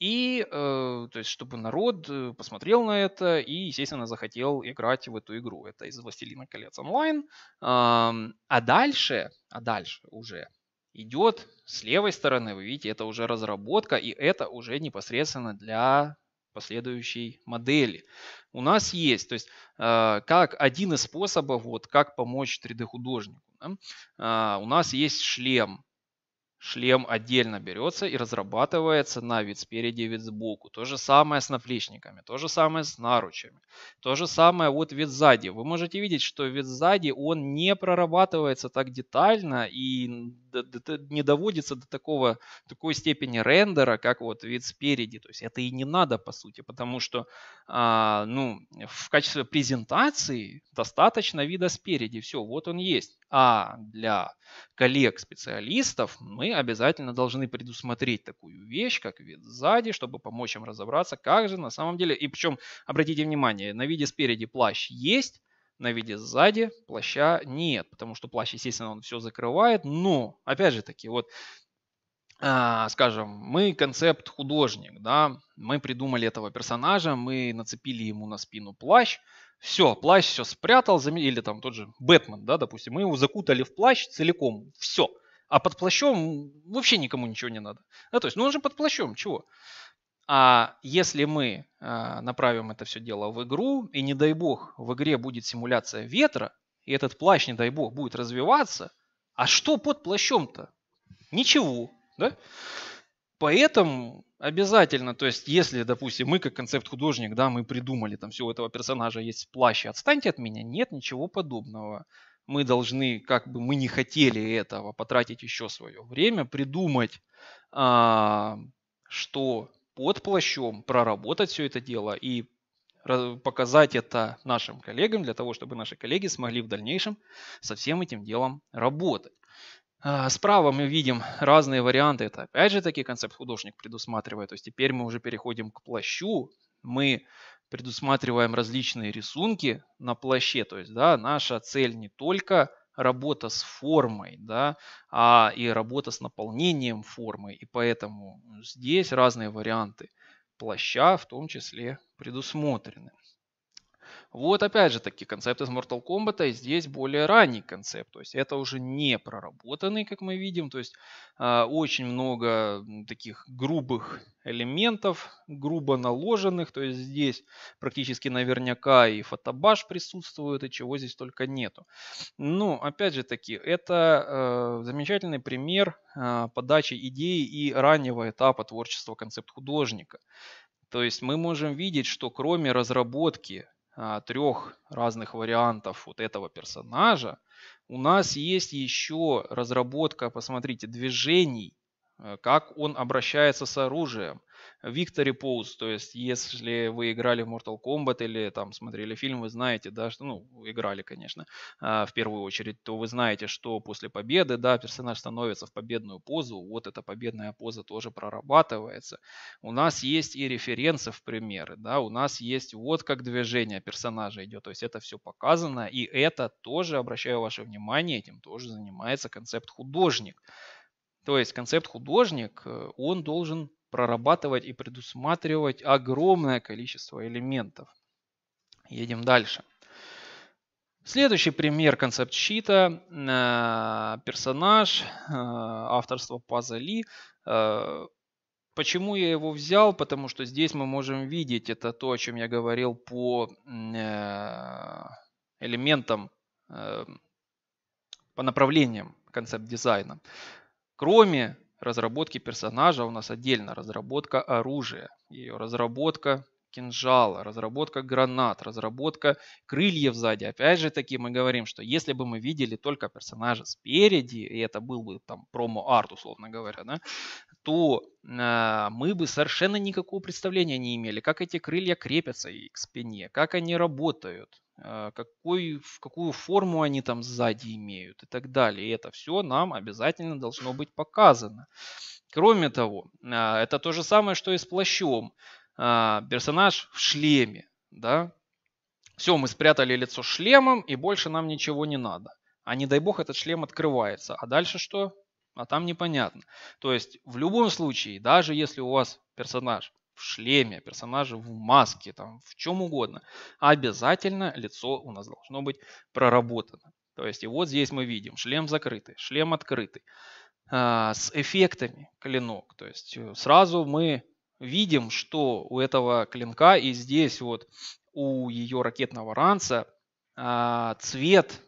Speaker 1: и, э, то есть, чтобы народ э, посмотрел на это и, естественно, захотел играть в эту игру. Это из «Властелина колец онлайн». Э, а дальше, а дальше уже идет с левой стороны, вы видите, это уже разработка, и это уже непосредственно для последующей модели. У нас есть, то есть, э, как один из способов, вот, как помочь 3D-художнику. Да? Э, у нас есть шлем, Шлем отдельно берется и разрабатывается на вид спереди вид сбоку. То же самое с наплечниками, то же самое с наручами, то же самое вот вид сзади. Вы можете видеть, что вид сзади он не прорабатывается так детально и не доводится до такого, такой степени рендера, как вот вид спереди. То есть это и не надо, по сути, потому что а, ну, в качестве презентации достаточно вида спереди. Все, вот он есть. А для коллег-специалистов мы обязательно должны предусмотреть такую вещь, как вид сзади, чтобы помочь им разобраться, как же на самом деле. И причем, обратите внимание, на виде спереди плащ есть, на виде сзади, плаща нет, потому что плащ, естественно, он все закрывает, но, опять же таки, вот, а, скажем, мы концепт художник, да, мы придумали этого персонажа, мы нацепили ему на спину плащ, все, плащ все спрятал, или там тот же Бэтмен, да, допустим, мы его закутали в плащ целиком, все, а под плащом вообще никому ничего не надо. Да, то есть, ну он же под плащом, чего? А если мы а, направим это все дело в игру, и не дай бог, в игре будет симуляция ветра, и этот плащ, не дай бог, будет развиваться, а что под плащом-то? Ничего, да? Поэтому обязательно, то есть если, допустим, мы как концепт-художник, да, мы придумали, там, все у этого персонажа есть плащ, отстаньте от меня, нет ничего подобного. Мы должны, как бы мы не хотели этого, потратить еще свое время, придумать, а, что под плащом проработать все это дело и показать это нашим коллегам, для того, чтобы наши коллеги смогли в дальнейшем со всем этим делом работать. А, справа мы видим разные варианты. Это опять же таки концепт художник предусматривает. То есть теперь мы уже переходим к плащу. Мы предусматриваем различные рисунки на плаще. То есть да, наша цель не только работа с формой, да, а и работа с наполнением формы. И поэтому здесь разные варианты плаща в том числе предусмотрены. Вот опять же таки концепт из Mortal Kombat, и а здесь более ранний концепт, то есть это уже не проработанный, как мы видим, то есть э, очень много таких грубых элементов, грубо наложенных, то есть здесь практически наверняка и фотобаш присутствует, и чего здесь только нету. Ну, опять же таки, это э, замечательный пример э, подачи идеи и раннего этапа творчества концепт-художника. То есть мы можем видеть, что кроме разработки а, трех разных вариантов вот этого персонажа, у нас есть еще разработка, посмотрите, движений, э, как он обращается с оружием, Victory Pose, то есть если вы играли в Mortal Kombat или там смотрели фильм, вы знаете, да, что, ну, играли, конечно, а, в первую очередь, то вы знаете, что после победы, да, персонаж становится в победную позу, вот эта победная поза тоже прорабатывается. У нас есть и референсы в примеры, да, у нас есть вот как движение персонажа идет, то есть это все показано, и это тоже, обращаю ваше внимание, этим тоже занимается концепт художник. То есть концепт художник, э, он должен прорабатывать и предусматривать огромное количество элементов. Едем дальше. Следующий пример концепт-щита. Э, персонаж, э, авторство Пазали. Э, почему я его взял? Потому что здесь мы можем видеть, это то, о чем я говорил по элементам, по направлениям концепт-дизайна. Кроме разработки персонажа а у нас отдельно разработка оружия, ее разработка кинжала, разработка гранат, разработка крыльев сзади. Опять же таки мы говорим, что если бы мы видели только персонажа спереди, и это был бы там промо-арт, условно говоря, да, то э, мы бы совершенно никакого представления не имели, как эти крылья крепятся к спине, как они работают, а, какой, в какую форму они там сзади имеют и так далее. И это все нам обязательно должно быть показано. Кроме того, а, это то же самое, что и с плащом. А, персонаж в шлеме, да? Все, мы спрятали лицо шлемом, и больше нам ничего не надо. А не дай бог, этот шлем открывается. А дальше что? А там непонятно. То есть в любом случае, даже если у вас персонаж в шлеме, персонажи в маске, там, в чем угодно. обязательно лицо у нас должно быть проработано. То есть и вот здесь мы видим шлем закрытый, шлем открытый, а, с эффектами клинок. То есть э, сразу мы видим, что у этого клинка и здесь вот у ее ракетного ранца а, цвет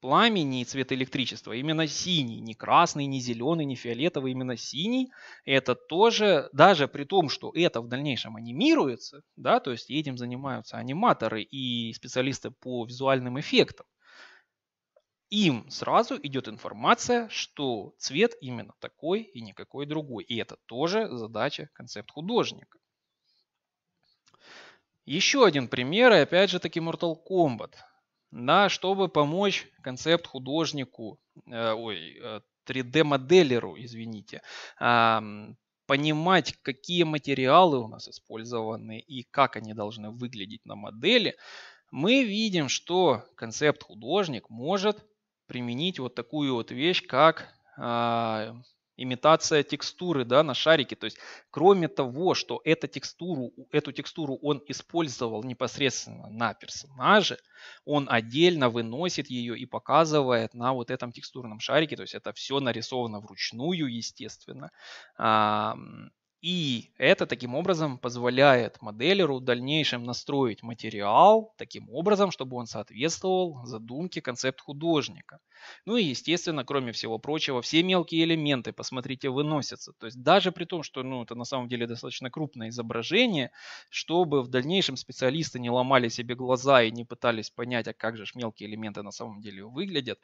Speaker 1: пламени и цвет электричества. Именно синий, не красный, не зеленый, не фиолетовый, именно синий. Это тоже, даже при том, что это в дальнейшем анимируется, да, то есть этим занимаются аниматоры и специалисты по визуальным эффектам, им сразу идет информация, что цвет именно такой и никакой другой. И это тоже задача концепт художника. Еще один пример, и опять же таки Mortal Kombat на, чтобы помочь концепт-художнику, э, ой, 3D-моделеру, э, извините, э, понимать, какие материалы у нас использованы и как они должны выглядеть на модели, мы видим, что концепт-художник может применить вот такую вот вещь, как а, имитация текстуры да, на шарике. То есть кроме того, что эту текстуру, эту текстуру он использовал непосредственно на персонаже, он отдельно выносит ее и показывает на вот этом текстурном шарике. То есть это все нарисовано вручную, естественно. И это таким образом позволяет моделеру в дальнейшем настроить материал таким образом, чтобы он соответствовал задумке, концепт художника. Ну и естественно, кроме всего прочего, все мелкие элементы, посмотрите, выносятся. То есть даже при том, что ну, это на самом деле достаточно крупное изображение, чтобы в дальнейшем специалисты не ломали себе глаза и не пытались понять, а как же мелкие элементы на самом деле выглядят,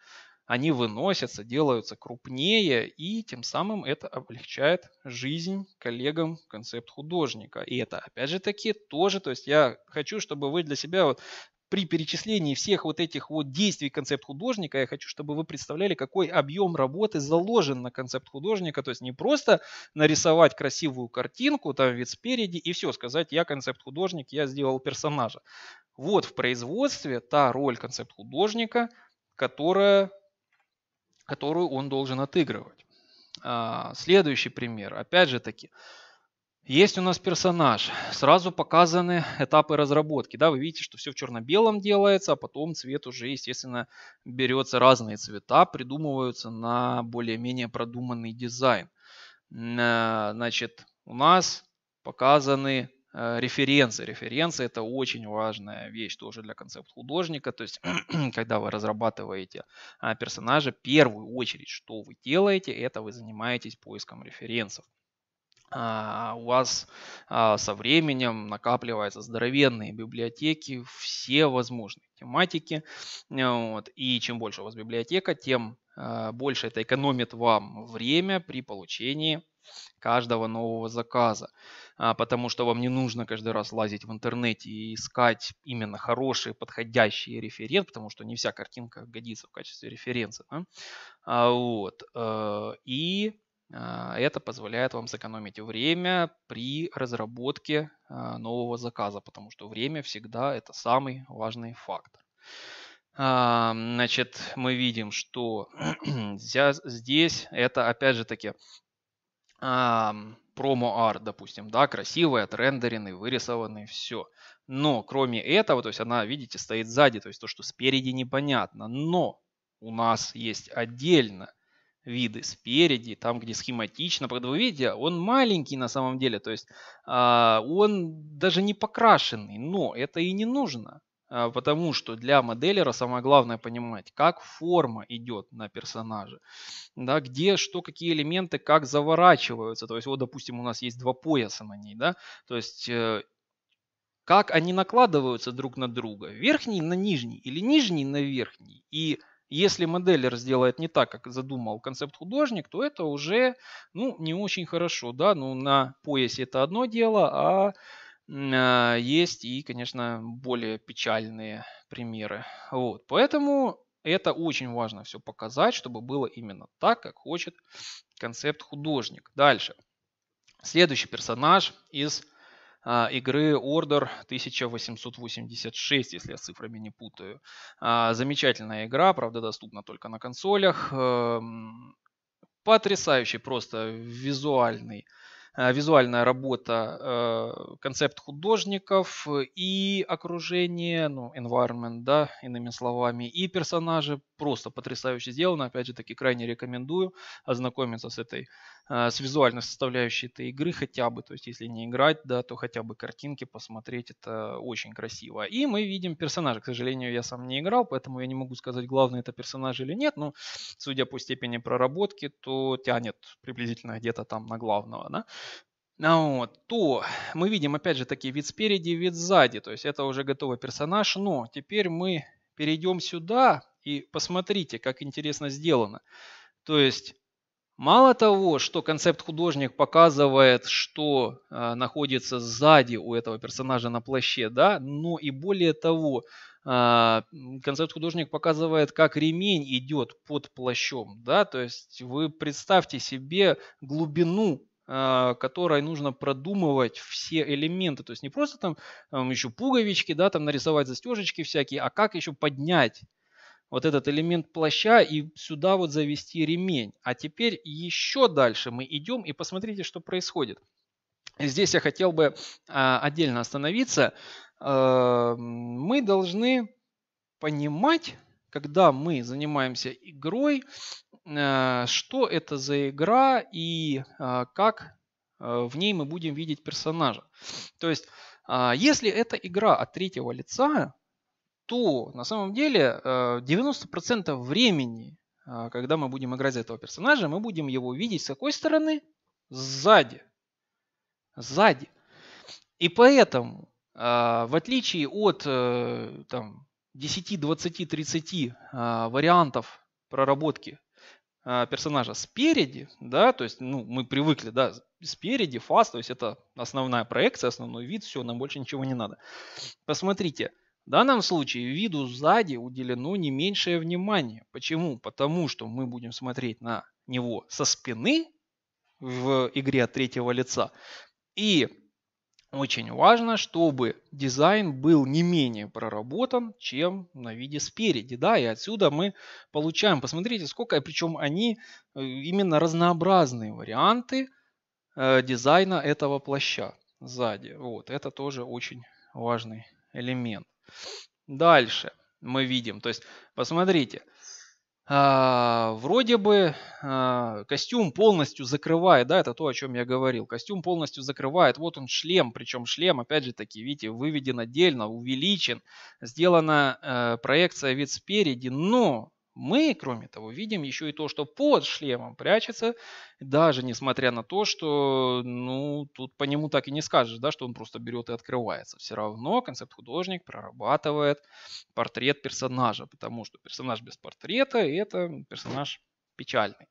Speaker 1: они выносятся, делаются крупнее, и тем самым это облегчает жизнь коллегам концепт-художника. И это, опять же таки, тоже, то есть я хочу, чтобы вы для себя вот при перечислении всех вот этих вот действий концепт художника, я хочу, чтобы вы представляли, какой объем работы заложен на концепт художника. То есть не просто нарисовать красивую картинку, там вид спереди и все, сказать, я концепт художник, я сделал персонажа. Вот в производстве та роль концепт художника, которая которую он должен отыгрывать. А, следующий пример. Опять же таки, есть у нас персонаж, сразу показаны этапы разработки. Да, вы видите, что все в черно-белом делается, а потом цвет уже, естественно, берется разные цвета, придумываются на более-менее продуманный дизайн. А, значит, у нас показаны Э, референсы. Референсы – это очень важная вещь тоже для концепт-художника. То есть, когда вы разрабатываете а, персонажа, в первую очередь, что вы делаете, это вы занимаетесь поиском референсов. А, у вас а, со временем накапливаются здоровенные библиотеки, все возможные тематики. Э, вот. И чем больше у вас библиотека, тем э, больше это экономит вам время при получении каждого нового заказа, а, потому что вам не нужно каждый раз лазить в интернете и искать именно хорошие, подходящие референт, потому что не вся картинка годится в качестве референса. Да? А, вот. Э, и а, это позволяет вам сэкономить время при разработке нового заказа, потому что время всегда это самый важный фактор. Значит, мы видим, что здесь это, опять же таки, промо-арт, допустим, да, красивый, отрендеренный, вырисованный, все. Но кроме этого, то есть она, видите, стоит сзади, то есть то, что спереди непонятно. Но у нас есть отдельно виды спереди, там, где схематично. Правда, вы видите, он маленький на самом деле, то есть э, он даже не покрашенный, но это и не нужно. А, потому что для моделлера самое главное понимать, как форма идет на персонаже, да, где что, какие элементы, как заворачиваются. То есть, вот, допустим, у нас есть два пояса на ней, да, то есть э, как они накладываются друг на друга, верхний на нижний или нижний на верхний. И если моделлер сделает не так, как задумал концепт-художник, то это уже ну, не очень хорошо. Да? Ну, на поясе это одно дело, а а, есть и, конечно, более печальные примеры. Вот, поэтому это очень важно все показать, чтобы было именно так, как хочет концепт художник. Дальше. Следующий персонаж из а, игры Order 1886, если я с цифрами не путаю. А, замечательная игра, правда, доступна только на консолях. Эм, потрясающий просто визуальный Э, визуальная работа, э, концепт художников э, и окружение, ну, environment, да, иными словами, и персонажи просто потрясающе сделаны, Опять же таки, крайне рекомендую ознакомиться с этой а, с визуальной составляющей этой игры хотя бы, то есть если не играть, да, то хотя бы картинки посмотреть, это очень красиво. И мы видим персонажа, к сожалению, я сам не играл, поэтому я не могу сказать, главный это персонаж или нет, но судя по степени проработки, то тянет приблизительно где-то там на главного, да. А вот, то мы видим, опять же, такие вид спереди, вид сзади, то есть это уже готовый персонаж, но теперь мы перейдем сюда и посмотрите, как интересно сделано. То есть Мало того, что концепт художник показывает, что э, находится сзади у этого персонажа на плаще, да, но и более того, э, концепт художник показывает, как ремень идет под плащом, да, то есть вы представьте себе глубину э, которой нужно продумывать все элементы. То есть не просто там, там еще пуговички, да, там нарисовать застежечки всякие, а как еще поднять вот этот элемент плаща и сюда вот завести ремень. А теперь еще дальше мы идем и посмотрите, что происходит. Здесь я хотел бы а, отдельно остановиться. А, мы должны понимать, когда мы занимаемся игрой, а, что это за игра и как в ней мы будем видеть персонажа. То есть, если это игра от третьего лица, то на самом деле 90% э, времени, а, когда мы будем играть за этого персонажа, мы будем его видеть с какой стороны? Сзади. Сзади. И поэтому, а, в отличие от э, там, 10, 20, 30 вариантов проработки а, персонажа спереди, да, то есть ну, мы привыкли, да, спереди, фас, то есть это основная проекция, основной вид, все, нам больше ничего не надо. Посмотрите, в данном случае виду сзади уделено не меньшее внимание. Почему? Потому что мы будем смотреть на него со спины в игре от третьего лица. И очень важно, чтобы дизайн был не менее проработан, чем на виде спереди. Да, и отсюда мы получаем, посмотрите, сколько, причем они э, именно разнообразные варианты э, дизайна этого плаща сзади. Вот, это тоже очень важный элемент. Дальше мы видим, то есть посмотрите, а, вроде бы а, костюм полностью закрывает, да, это то, о чем я говорил. Костюм полностью закрывает. Вот он шлем, причем шлем, опять же таки, видите, выведен отдельно, увеличен, сделана а, проекция вид спереди, но мы, кроме того, видим еще и то, что под шлемом прячется, даже несмотря на то, что, ну, тут по нему так и не скажешь, да, что он просто берет и открывается. Все равно концепт-художник прорабатывает портрет персонажа, потому что персонаж без портрета – это персонаж печальный.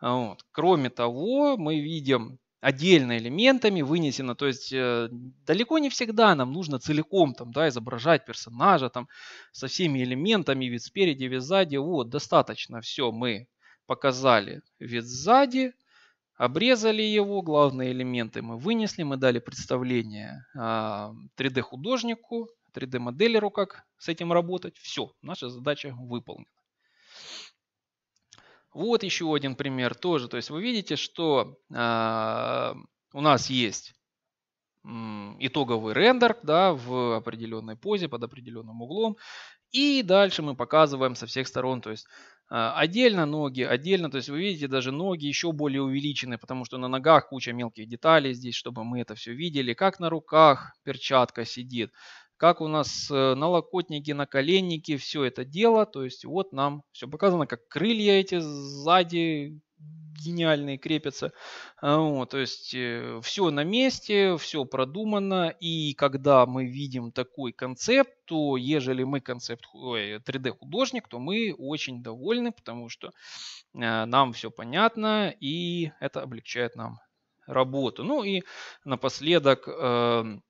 Speaker 1: Вот. Кроме того, мы видим отдельно элементами вынесено. То есть э, далеко не всегда нам нужно целиком там, да, изображать персонажа там, со всеми элементами, вид спереди, вид сзади. Вот, достаточно. Все, мы показали вид сзади, обрезали его, главные элементы мы вынесли, мы дали представление э, 3D-художнику, 3D-моделеру, как с этим работать. Все, наша задача выполнена. Вот еще один пример тоже. То есть вы видите, что э, у нас есть итоговый рендер да, в определенной позе, под определенным углом. И дальше мы показываем со всех сторон, то есть а, отдельно ноги, отдельно, то есть вы видите, даже ноги еще более увеличены, потому что на ногах куча мелких деталей здесь, чтобы мы это все видели, как на руках перчатка сидит, как у нас э, налокотники, наколенники, все это дело. То есть вот нам все показано, как крылья эти сзади гениальные крепятся. А, вот, то есть э, все на месте, все продумано. И когда мы видим такой концепт, то ежели мы концепт 3D художник, то мы очень довольны, потому что э, нам все понятно и это облегчает нам работу. Ну и напоследок эм,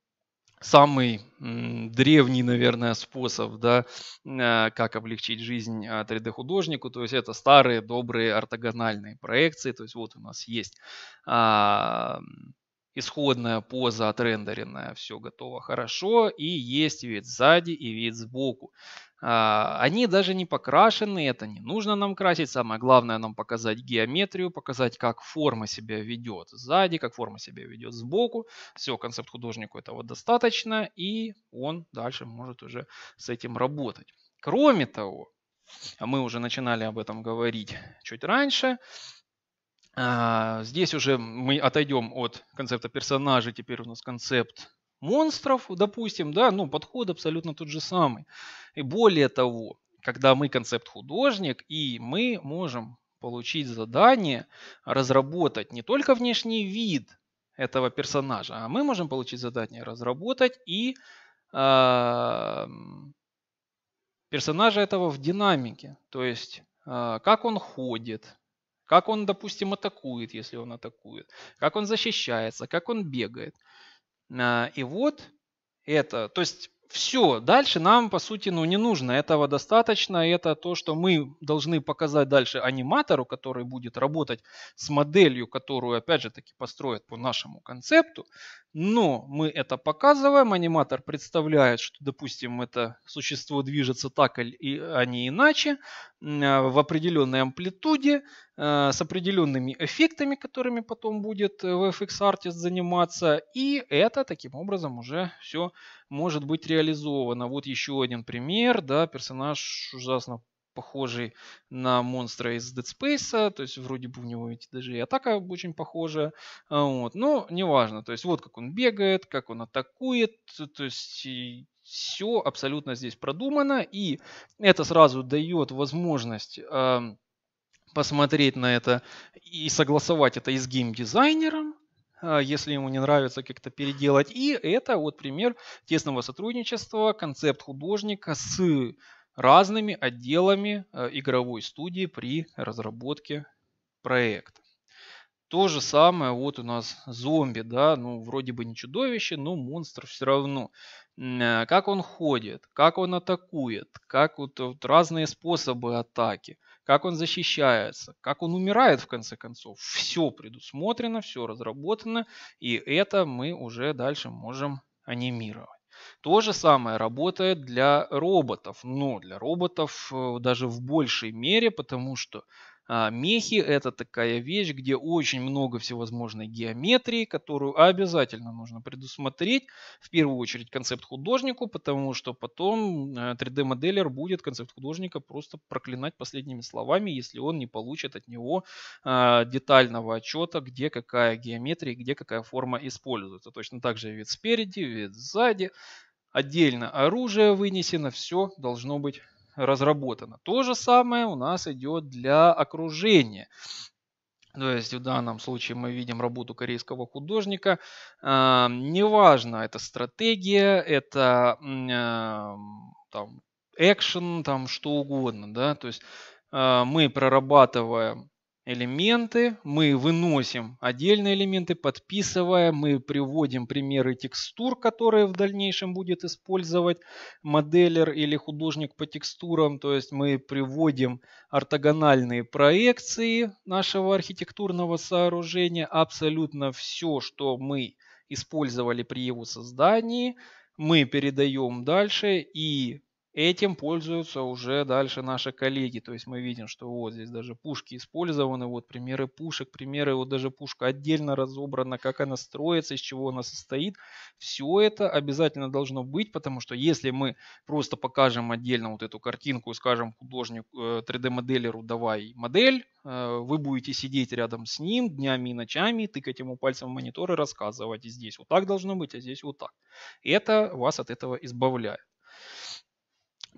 Speaker 1: самый древний, наверное, способ, да, э, как облегчить жизнь 3D-художнику, а, то есть это старые добрые ортогональные проекции, то есть вот у нас есть а, исходная поза отрендеренная, все готово хорошо, и есть вид сзади и вид сбоку. А, они даже не покрашены, это не нужно нам красить. Самое главное нам показать геометрию, показать, как форма себя ведет сзади, как форма себя ведет сбоку. Все, концепт художнику этого достаточно, и он дальше может уже с этим работать. Кроме того, а мы уже начинали об этом говорить чуть раньше, а, Здесь уже мы отойдем от концепта персонажа. теперь у нас концепт монстров, допустим, да, ну, подход абсолютно тот же самый. И более того, когда мы концепт-художник, и мы можем получить задание разработать не только внешний вид этого персонажа, а мы можем получить задание разработать и э, персонажа этого в динамике. То есть, э, как он ходит, как он, допустим, атакует, если он атакует, как он защищается, как он бегает – а, и вот это, то есть все, дальше нам, по сути, ну, не нужно. Этого достаточно. Это то, что мы должны показать дальше аниматору, который будет работать с моделью, которую, опять же таки, построят по нашему концепту. Но мы это показываем. Аниматор представляет, что, допустим, это существо движется так, а не иначе. А, в определенной амплитуде, э, с определенными эффектами, которыми потом будет VFX э, Artist заниматься. И это таким образом уже все может быть реализовано. Вот еще один пример. Да, персонаж ужасно похожий на монстра из Dead Space. То есть вроде бы у него ведь даже и атака очень похожа. А, вот. Но неважно. То есть вот как он бегает, как он атакует. То есть все абсолютно здесь продумано, и это сразу дает возможность э, посмотреть на это и согласовать это и с геймдизайнером, э, если ему не нравится как-то переделать. И это вот пример тесного сотрудничества, концепт художника с разными отделами э, игровой студии при разработке проекта. То же самое вот у нас зомби, да, ну вроде бы не чудовище, но монстр все равно. Э, как он ходит, как он атакует, как вот, э, вот разные способы атаки, как он защищается, как он умирает в конце концов. Все предусмотрено, все разработано, и это мы уже дальше можем анимировать. То же самое работает для роботов, но для роботов э, даже в большей мере, потому что а, мехи – это такая вещь, где очень много всевозможной геометрии, которую обязательно нужно предусмотреть. В первую очередь концепт художнику, потому что потом 3D-моделлер э, будет концепт художника просто проклинать последними словами, если он не получит от него а, детального отчета, где какая геометрия, где какая форма используется. Точно так же вид спереди, вид сзади. Отдельно оружие вынесено, все должно быть разработано. То же самое у нас идет для окружения. То есть в данном случае мы видим работу корейского художника. Э, неважно, это стратегия, это э, там экшен, там что угодно, да. То есть э, мы прорабатываем элементы, мы выносим отдельные элементы, подписывая, мы приводим примеры текстур, которые в дальнейшем будет использовать моделлер или художник по текстурам, то есть мы приводим ортогональные проекции нашего архитектурного сооружения, абсолютно все, что мы использовали при его создании, мы передаем дальше и Этим пользуются уже дальше наши коллеги. То есть мы видим, что вот здесь даже пушки использованы, вот примеры пушек, примеры, вот даже пушка отдельно разобрана, как она строится, из чего она состоит. Все это обязательно должно быть, потому что если мы просто покажем отдельно вот эту картинку и скажем художнику, 3D-моделеру э, давай модель, э, вы будете сидеть рядом с ним днями и ночами, тыкать ему пальцем в монитор и рассказывать, и здесь вот так должно быть, а здесь вот так. Это вас от этого избавляет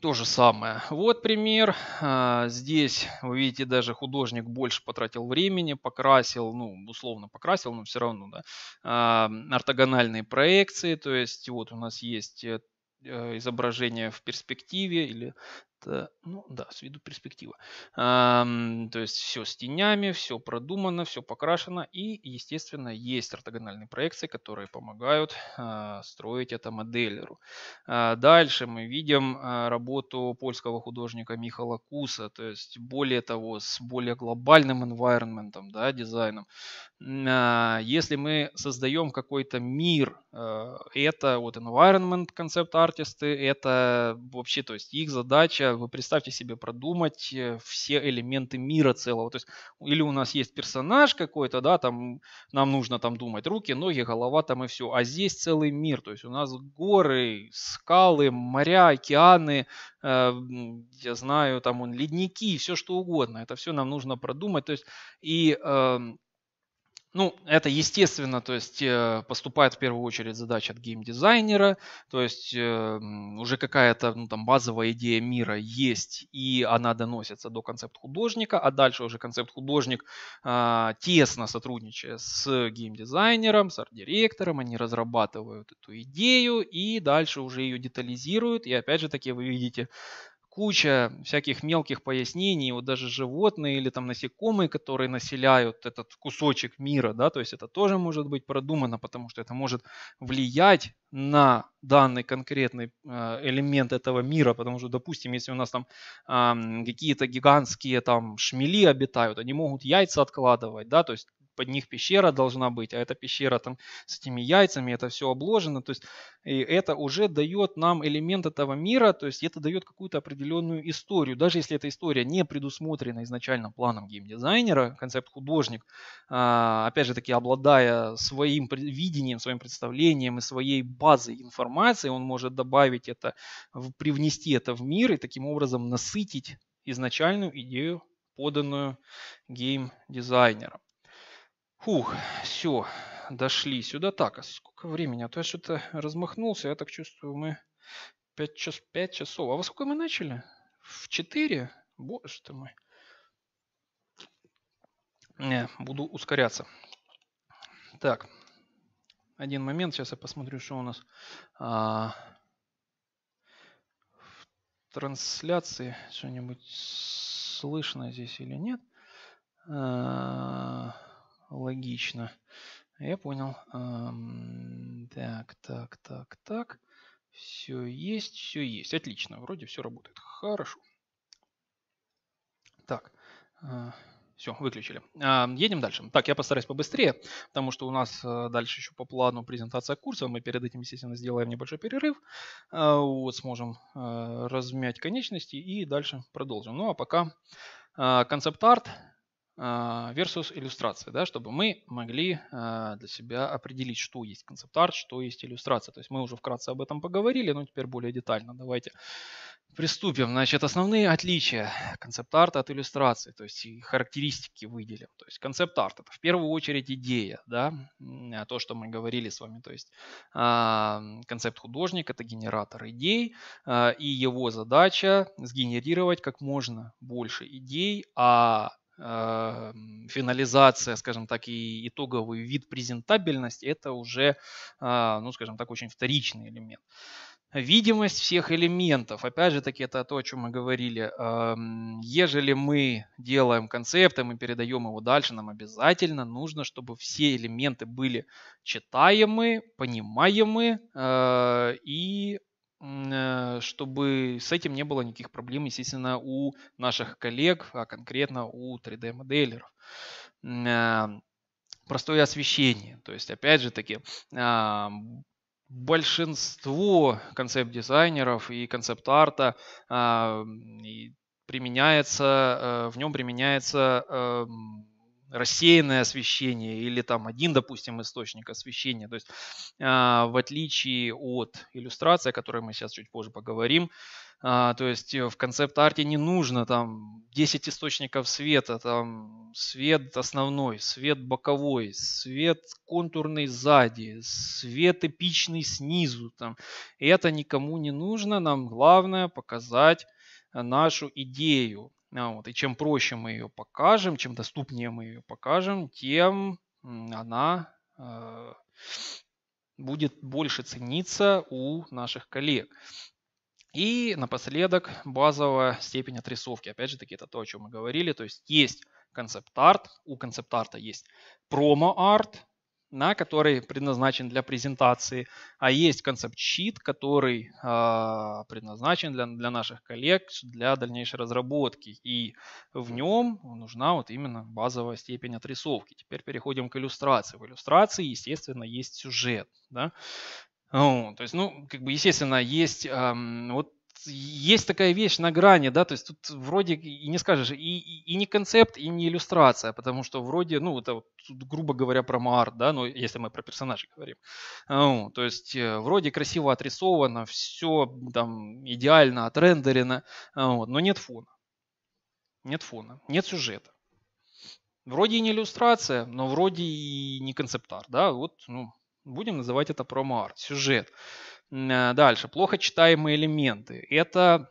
Speaker 1: то же самое. Вот пример. А, здесь, вы видите, даже художник больше потратил времени, покрасил, ну, условно покрасил, но все равно, да, а, ортогональные проекции. То есть вот у нас есть э, э, изображение в перспективе или Э, ну да, с виду перспектива. Эм, то есть все с тенями, все продумано, все покрашено. И, естественно, есть ортогональные проекции, которые помогают э, строить это моделеру. Э, дальше мы видим э, работу польского художника Михала Куса, то есть более того, с более глобальным environment, да, дизайном. Э, если мы создаем какой-то мир, э, это вот environment концепт-артисты, это вообще, то есть их задача вы представьте себе, продумать э, все элементы мира целого. То есть или у нас есть персонаж какой-то, да, там нам нужно там думать руки, ноги, голова там и все. А здесь целый мир, то есть у нас горы, скалы, моря, океаны, э, я знаю, там он ледники, все что угодно. Это все нам нужно продумать. То есть и э, ну, это естественно, то есть э, поступает в первую очередь задача от геймдизайнера, то есть э, уже какая-то ну, там базовая идея мира есть, и она доносится до концепт-художника, а дальше уже концепт-художник а, тесно сотрудничает с геймдизайнером, с арт-директором, они разрабатывают эту идею и дальше уже ее детализируют, и опять же таки вы видите куча всяких мелких пояснений, вот даже животные или там насекомые, которые населяют этот кусочек мира, да, то есть это тоже может быть продумано, потому что это может влиять на данный конкретный э, элемент этого мира, потому что, допустим, если у нас там какие-то гигантские там шмели обитают, они могут яйца откладывать, да, то есть под них пещера должна быть, а эта пещера там с этими яйцами, это все обложено, то есть и это уже дает нам элемент этого мира, то есть это дает какую-то определенную историю, даже если эта история не предусмотрена изначально планом геймдизайнера, концепт-художник, а, опять же таки, обладая своим видением, своим представлением и своей базой информации, он может добавить это, привнести это в мир и таким образом насытить изначальную идею, поданную геймдизайнером. Фух, все, дошли сюда. Так, а сколько времени? А то я что-то размахнулся. Я так чувствую, мы 5, час, 5 часов. А во сколько мы начали? В 4? Боже ты мой. Не, буду ускоряться. Так, один момент. Сейчас я посмотрю, что у нас а, в трансляции. Что-нибудь слышно здесь или нет? А, логично. Я понял. Так, так, так, так. Все есть, все есть. Отлично, вроде все работает. Хорошо. Так. Э, все, выключили. А, едем дальше. Так, я постараюсь побыстрее, потому что у нас э, дальше еще по плану презентация курса. Мы перед этим, естественно, сделаем небольшой перерыв. А, вот, сможем э, размять конечности и дальше продолжим. Ну а пока концепт-арт а, versus иллюстрация, да, чтобы мы могли а, для себя определить, что есть концепт-арт, что есть иллюстрация. То есть мы уже вкратце об этом поговорили, но теперь более детально. Давайте приступим. Значит, основные отличия концепт-арта от иллюстрации, то есть характеристики выделим. То есть концепт-арт это в первую очередь идея, да, а то, что мы говорили с вами. То есть концепт художник это генератор идей, и его задача сгенерировать как можно больше идей, а а, финализация, скажем так, и итоговый вид презентабельности, это уже, а, ну, скажем так, очень вторичный элемент. Видимость всех элементов, опять же таки, это то, о чем мы говорили. А, ежели мы делаем концепт и мы передаем его дальше, нам обязательно нужно, чтобы все элементы были читаемы, понимаемы и Э, чтобы с этим не было никаких проблем, естественно, у наших коллег, а конкретно у 3D-моделеров. А, простое освещение. То есть, опять же таки, а, большинство концепт-дизайнеров и концепт-арта а, применяется, э, в нем применяется эм, рассеянное освещение или там один, допустим, источник освещения. То есть а, в отличие от иллюстрации, о которой мы сейчас чуть позже поговорим, а, то есть э, в концепт-арте не нужно там 10 источников света, там свет основной, свет боковой, свет контурный сзади, свет эпичный снизу. Там. это никому не нужно, нам главное показать э, нашу идею, а, вот. И чем проще мы ее покажем, чем доступнее мы ее покажем, тем она э, будет больше цениться у наших коллег. И напоследок базовая степень отрисовки. Опять же таки, это то, о чем мы говорили. То есть есть концепт-арт, у концепт-арта есть промо-арт, на который предназначен для презентации, а есть концепт-щит, который э, предназначен для, для наших коллег, для дальнейшей разработки. И в нем нужна вот именно базовая степень отрисовки. Теперь переходим к иллюстрации. В иллюстрации, естественно, есть сюжет. Да? Ну, то есть, ну, как бы, естественно, есть эм, вот есть такая вещь на грани, да, то есть тут вроде и не скажешь, и, и, и не концепт, и не иллюстрация, потому что вроде, ну, это вот, грубо говоря про Маар, да, но ну, если мы про персонажей говорим, а, ну, то есть э, вроде красиво отрисовано, все там идеально отрендерено, а, вот, но нет фона, нет фона, нет сюжета. Вроде и не иллюстрация, но вроде и не концептар, да, вот, ну, будем называть это промо-арт, сюжет. Э, дальше. Плохо читаемые элементы. Это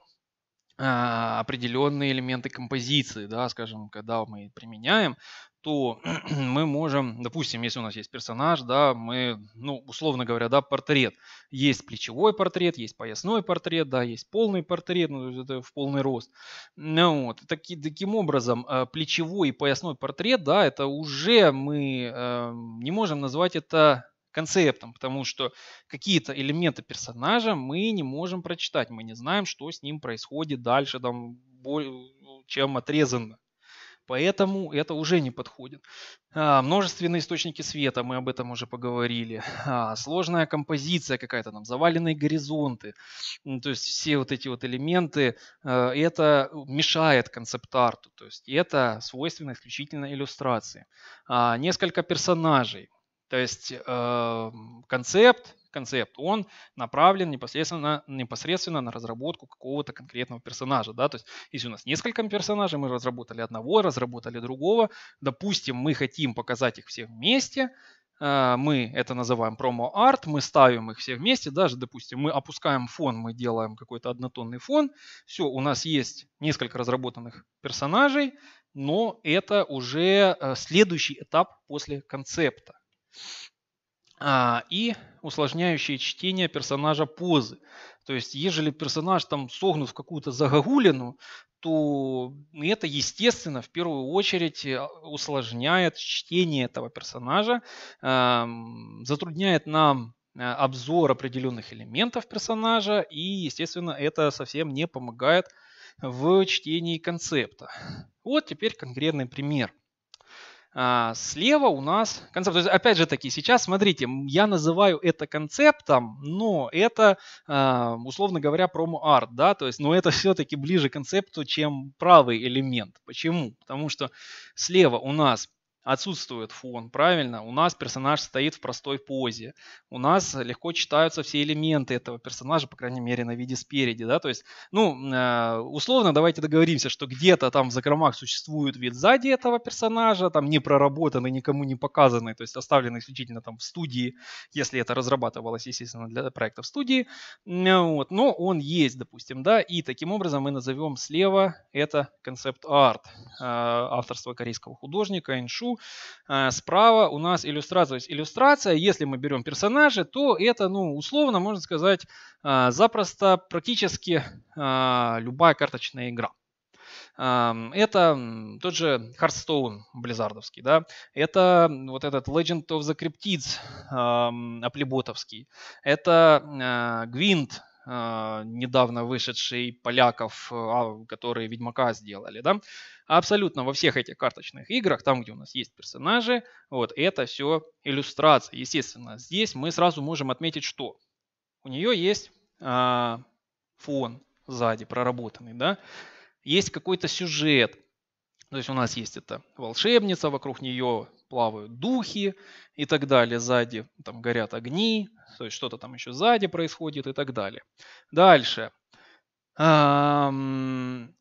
Speaker 1: а, определенные элементы композиции, да, скажем, когда мы применяем, то мы можем, допустим, если у нас есть персонаж, да, мы, ну, условно говоря, да, портрет. Есть плечевой портрет, есть поясной портрет, да, есть полный портрет, ну, это в полный рост. Ну, вот, таки, таким образом, э, плечевой и поясной портрет, да, это уже мы э, не можем назвать это концептом, потому что какие-то элементы персонажа мы не можем прочитать, мы не знаем, что с ним происходит дальше, там, ну, чем отрезано. Поэтому это уже не подходит. А, множественные источники света, мы об этом уже поговорили. А, сложная композиция какая-то там, заваленные горизонты. то есть все вот эти вот элементы, а, это мешает концепт-арту. То есть это свойственно исключительно иллюстрации. А, несколько персонажей. То есть эм, концепт, концепт, он направлен непосредственно, непосредственно на разработку какого-то конкретного персонажа. Да? То есть, если у нас несколько персонажей, мы разработали одного, разработали другого, допустим, мы хотим показать их всех вместе, э, мы это называем промо-арт, мы ставим их все вместе, даже, допустим, мы опускаем фон, мы делаем какой-то однотонный фон, все, у нас есть несколько разработанных персонажей, но это уже э, следующий этап после концепта. А, и усложняющие чтение персонажа позы. То есть, ежели персонаж там согнут в какую-то загогулину, то это, естественно, в первую очередь э, усложняет чтение этого персонажа, эм, затрудняет нам э, обзор определенных элементов персонажа, и, естественно, это совсем не помогает в чтении концепта. Вот теперь конкретный пример. А слева у нас концепт. То есть, опять же таки, сейчас, смотрите, я называю это концептом, но это, а, условно говоря, промо-арт, да, то есть, но это все-таки ближе к концепту, чем правый элемент. Почему? Потому что слева у нас отсутствует фон, правильно? У нас персонаж стоит в простой позе. У нас легко читаются все элементы этого персонажа, по крайней мере, на виде спереди, да? То есть, ну, э, условно давайте договоримся, что где-то там в закромах существует вид сзади этого персонажа, там не проработанный, никому не показанный, то есть оставленный исключительно там в студии, если это разрабатывалось, естественно, для проекта в студии. Э, вот. Но он есть, допустим, да, и таким образом мы назовем слева это концепт-арт э, авторства корейского художника Иншу, а, справа у нас иллюстрация. То есть иллюстрация, если мы берем персонажа, то это, ну, условно, можно сказать, а, запросто практически а, любая карточная игра. Это тот же Hearthstone близардовский да. Это вот этот Legend of the Cryptids Аплеботовский. Это Гвинт а, недавно вышедший поляков, э, а, которые Ведьмака сделали, да, абсолютно во всех этих карточных играх, там, где у нас есть персонажи, вот это все иллюстрация. Естественно, здесь мы сразу можем отметить, что у нее есть а, фон сзади проработанный, да, есть какой-то сюжет, то есть у нас есть эта волшебница, вокруг нее плавают духи и так далее, сзади там горят огни, то есть что-то там еще сзади происходит и так далее. Дальше. Эм,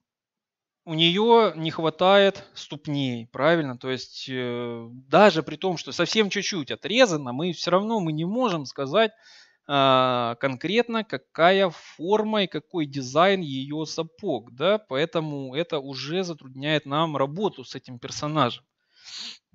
Speaker 1: у нее не хватает ступней, правильно? То есть э, даже при том, что совсем чуть-чуть отрезано, мы все равно мы не можем сказать э, конкретно, какая форма и какой дизайн ее сапог, да? Поэтому это уже затрудняет нам работу с этим персонажем.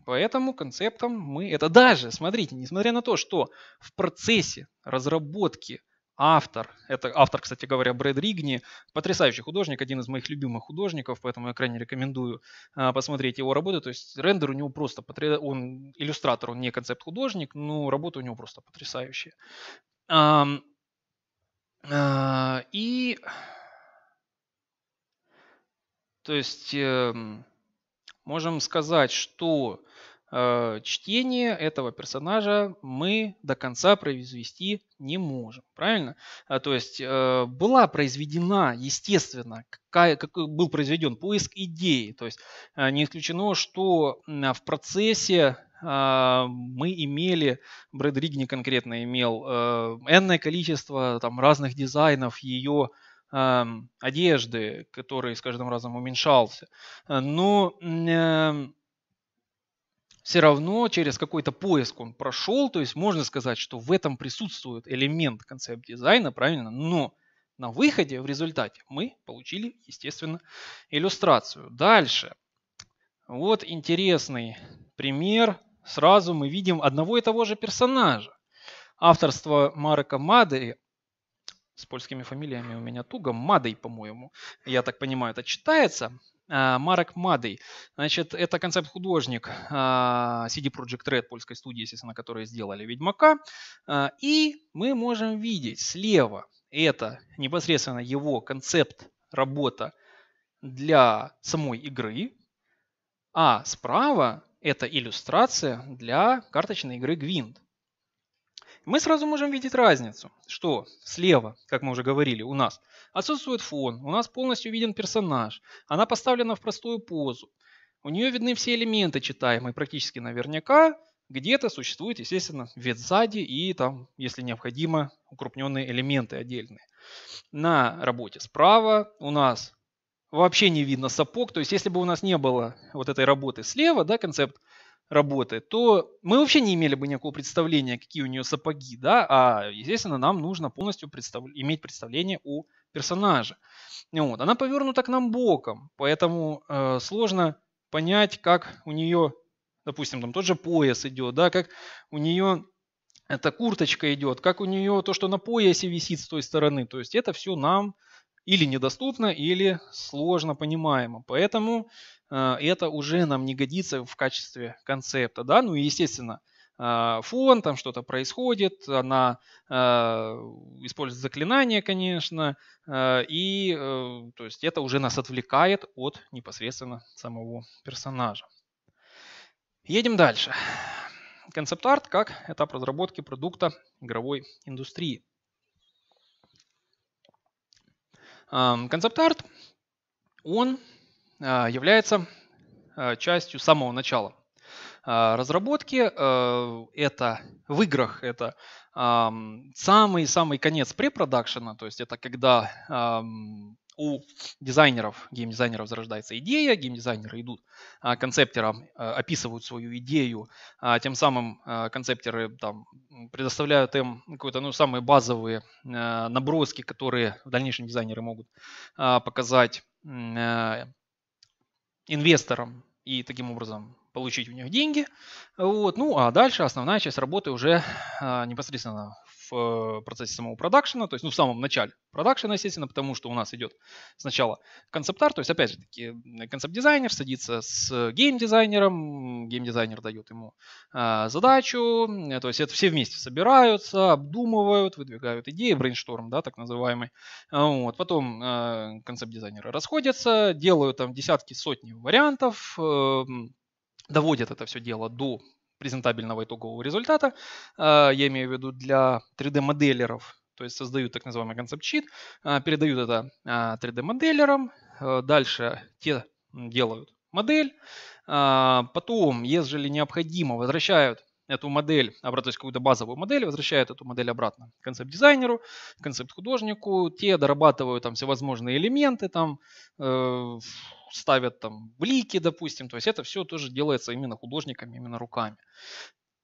Speaker 1: Поэтому концептом мы это даже, смотрите, несмотря на то, что в процессе разработки автор, это автор, кстати говоря, Брэд Ригни, потрясающий художник, один из моих любимых художников, поэтому я крайне рекомендую а, посмотреть его работы. То есть рендер у него просто, потря... он иллюстратор, он не концепт-художник, но работа у него просто потрясающая. А, а, и, то есть... Эм, можем сказать, что э, чтение этого персонажа мы до конца произвести не можем, правильно? А, то есть э, была произведена, естественно, какая, какой был произведен поиск идеи. То есть э, не исключено, что э, в процессе а, мы имели, Брэд Ригни конкретно имел, э, энное количество там, разных дизайнов ее одежды, который с каждым разом уменьшался. Э, но эм, все равно через какой-то поиск он прошел, то есть можно сказать, что в этом присутствует элемент концепт-дизайна, правильно, но на выходе в результате мы получили, естественно, иллюстрацию. Дальше. Вот интересный пример. Сразу мы видим одного и того же персонажа. Авторство Марека Мадери с польскими фамилиями у меня туго. Мадой, по-моему. Я так понимаю, это читается. А, Марек Мадей. Значит, это концепт-художник а, CD Project Red, польской студии, естественно, которые сделали Ведьмака. А, и мы можем видеть слева, это непосредственно его концепт работа для самой игры, а справа это иллюстрация для карточной игры Гвинт мы сразу можем видеть разницу, что слева, как мы уже говорили, у нас отсутствует фон, у нас полностью виден персонаж, она поставлена в простую позу, у нее видны все элементы читаемые практически наверняка, где-то существует, естественно, вид сзади и там, если необходимо, укрупненные элементы отдельные. На работе справа у нас вообще не видно сапог, то есть если бы у нас не было вот этой работы слева, да, концепт работы, то мы вообще не имели бы никакого представления, какие у нее сапоги, да, а, естественно, нам нужно полностью представ... иметь представление о персонаже. Вот. Она повернута к нам боком, поэтому э, сложно понять, как у нее, допустим, там тот же пояс идет, да, как у нее эта курточка идет, как у нее то, что на поясе висит с той стороны. То есть это все нам или недоступно, или сложно понимаемо. Поэтому а, это уже нам не годится в качестве концепта. Да? Ну и естественно, а, фон, там что-то происходит, она а, использует заклинания, конечно, и э, то есть это уже нас отвлекает от непосредственно самого персонажа. Едем дальше. Концепт-арт как этап разработки продукта игровой индустрии. Концепт-арт, он а, является а, частью самого начала а, разработки. Э, это в играх это самый-самый конец препродакшена, то есть это когда у дизайнеров, геймдизайнеров зарождается идея, геймдизайнеры идут а, концептерам, а, описывают свою идею, а, тем самым а, концептеры там, предоставляют им какие-то ну, самые базовые а, наброски, которые в дальнейшем дизайнеры могут а, показать а, инвесторам и таким образом получить у них деньги. Вот. Ну а дальше основная часть работы уже а, непосредственно в э, процессе самого продакшена, то есть ну, в самом начале продакшена, естественно, потому что у нас идет сначала концептар, то есть, опять же таки, концепт-дизайнер садится с гейм-дизайнером, гейм-дизайнер дает ему э, задачу, э, то есть это все вместе собираются, обдумывают, выдвигают идеи, брейншторм, да, так называемый. Вот. Потом э, концепт-дизайнеры расходятся, делают там десятки, сотни вариантов, э, доводят это все дело до презентабельного итогового результата. А, я имею в виду для 3D-моделеров, то есть создают так называемый концепт чит, а, передают это 3D-моделерам, а, э, дальше те делают модель, потом, если необходимо, возвращают эту модель, обратно, то есть какую-то базовую модель, возвращают эту модель обратно концепт-дизайнеру, концепт-художнику, те дорабатывают там всевозможные элементы, там э, ставят там блики, допустим. То есть это все тоже делается именно художниками, именно руками.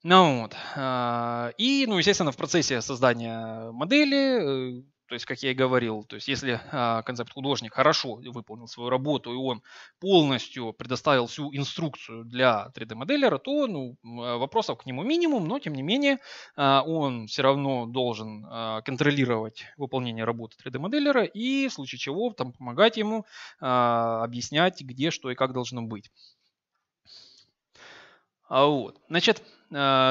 Speaker 1: Ну вот. А, и, ну, естественно, в процессе создания модели э, то есть, как я и говорил, то есть, если а, концепт-художник хорошо выполнил свою работу и он полностью предоставил всю инструкцию для 3D-моделлера, то ну, а, вопросов к нему минимум, но тем не менее а, он все равно должен контролировать выполнение работы 3D-моделлера и в случае чего там, помогать ему объяснять, где, что и как должно быть. А вот. Значит,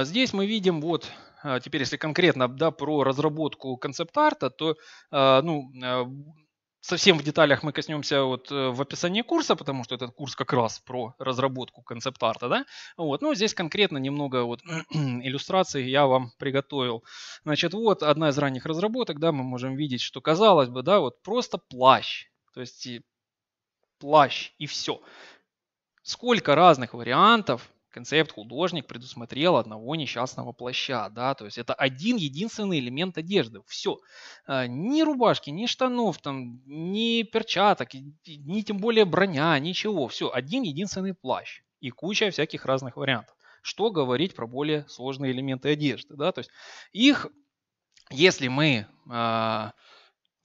Speaker 1: здесь мы видим вот а, теперь если конкретно да, про разработку концепт-арта, то а, ну, а, совсем в деталях мы коснемся вот э, в описании курса, потому что этот курс как раз про разработку концепт-арта, да, вот, ну, здесь конкретно немного вот иллюстраций я вам приготовил. Значит, вот одна из ранних разработок, да, мы можем видеть, что казалось бы, да, вот просто плащ, то есть плащ и все. Сколько разных вариантов концепт художник предусмотрел одного несчастного плаща, да, то есть это один единственный элемент одежды, все. А, ни рубашки, ни штанов, там, ни перчаток, ни тем более броня, ничего, все, один единственный плащ и куча всяких разных вариантов. Что говорить про более сложные элементы одежды, да, то есть их, если мы э,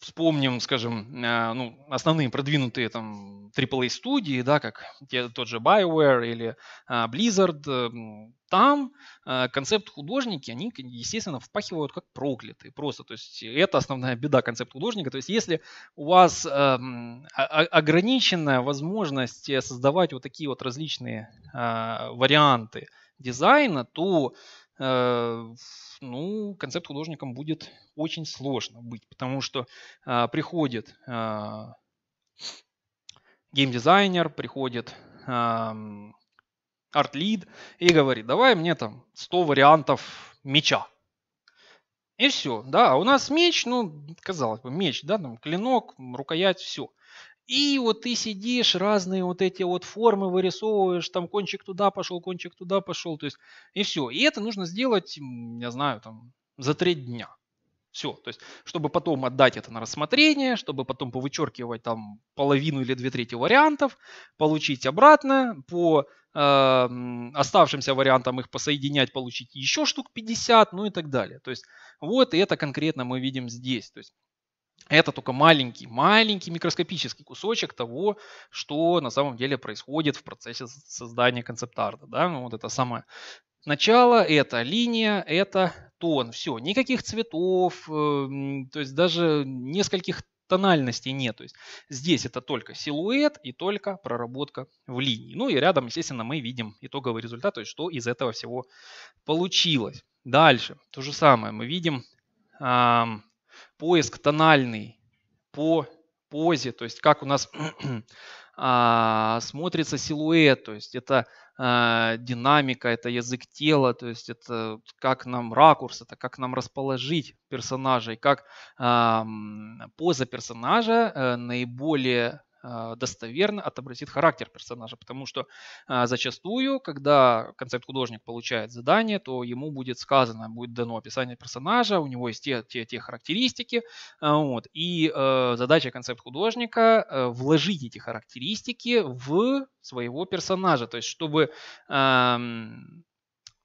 Speaker 1: вспомним, скажем, э, ну, основные продвинутые там AAA студии, да, как те, тот же BioWare или э, Blizzard, эм, там э, концепт художники, они, естественно, впахивают как проклятые просто. То есть это основная беда концепт художника. То есть если у вас эм, ограниченная возможность создавать вот такие вот различные варианты дизайна, то Э, ну, концепт-художником будет очень сложно быть, потому что а, приходит а, геймдизайнер, приходит а, арт-лид и говорит, давай мне там 100 вариантов меча. И все, да, у нас меч, ну, казалось бы, меч, да, там клинок, рукоять, все. И вот ты сидишь, разные вот эти вот формы вырисовываешь, там кончик туда пошел, кончик туда пошел, то есть и все. И это нужно сделать, я знаю, там за три дня. Все, то есть, чтобы потом отдать это на рассмотрение, чтобы потом повычеркивать там половину или две трети вариантов, получить обратно, по э, оставшимся вариантам их посоединять, получить еще штук 50, ну и так далее. То есть, вот это конкретно мы видим здесь. То есть, это только маленький, маленький микроскопический кусочек того, что на самом деле происходит в процессе создания концепт-арта. Да? Ну, вот это самое начало, это линия, это тон. Все, никаких цветов, эм, то есть даже нескольких тональностей нет. То есть здесь это только силуэт и только проработка в линии. Ну и рядом, естественно, мы видим итоговый результат, то есть что из этого всего получилось. Дальше то же самое мы видим поиск тональный по позе, то есть как у нас а, смотрится силуэт, то есть это а, динамика, это язык тела, то есть это как нам ракурс, это как нам расположить персонажа и как поза персонажа э, наиболее а, достоверно отобразит характер персонажа, потому что а, зачастую, когда концепт-художник получает задание, то ему будет сказано, будет дано описание персонажа, у него есть те, те, те характеристики, а, вот, и э, задача концепт-художника э, вложить эти характеристики в своего персонажа, то есть чтобы эм,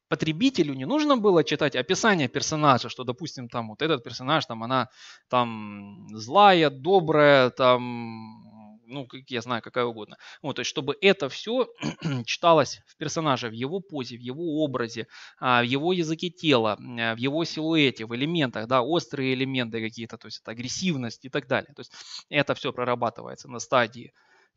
Speaker 1: потребителю не нужно было читать описание персонажа, что, допустим, там вот этот персонаж, там она там злая, добрая, там ну, как я знаю, какая угодно. Вот, то есть, чтобы это все читалось в персонаже, в его позе, в его образе, а, в его языке тела, а, в его силуэте, в элементах, да, острые элементы какие-то, то есть, это агрессивность и так далее. То есть, это все прорабатывается на стадии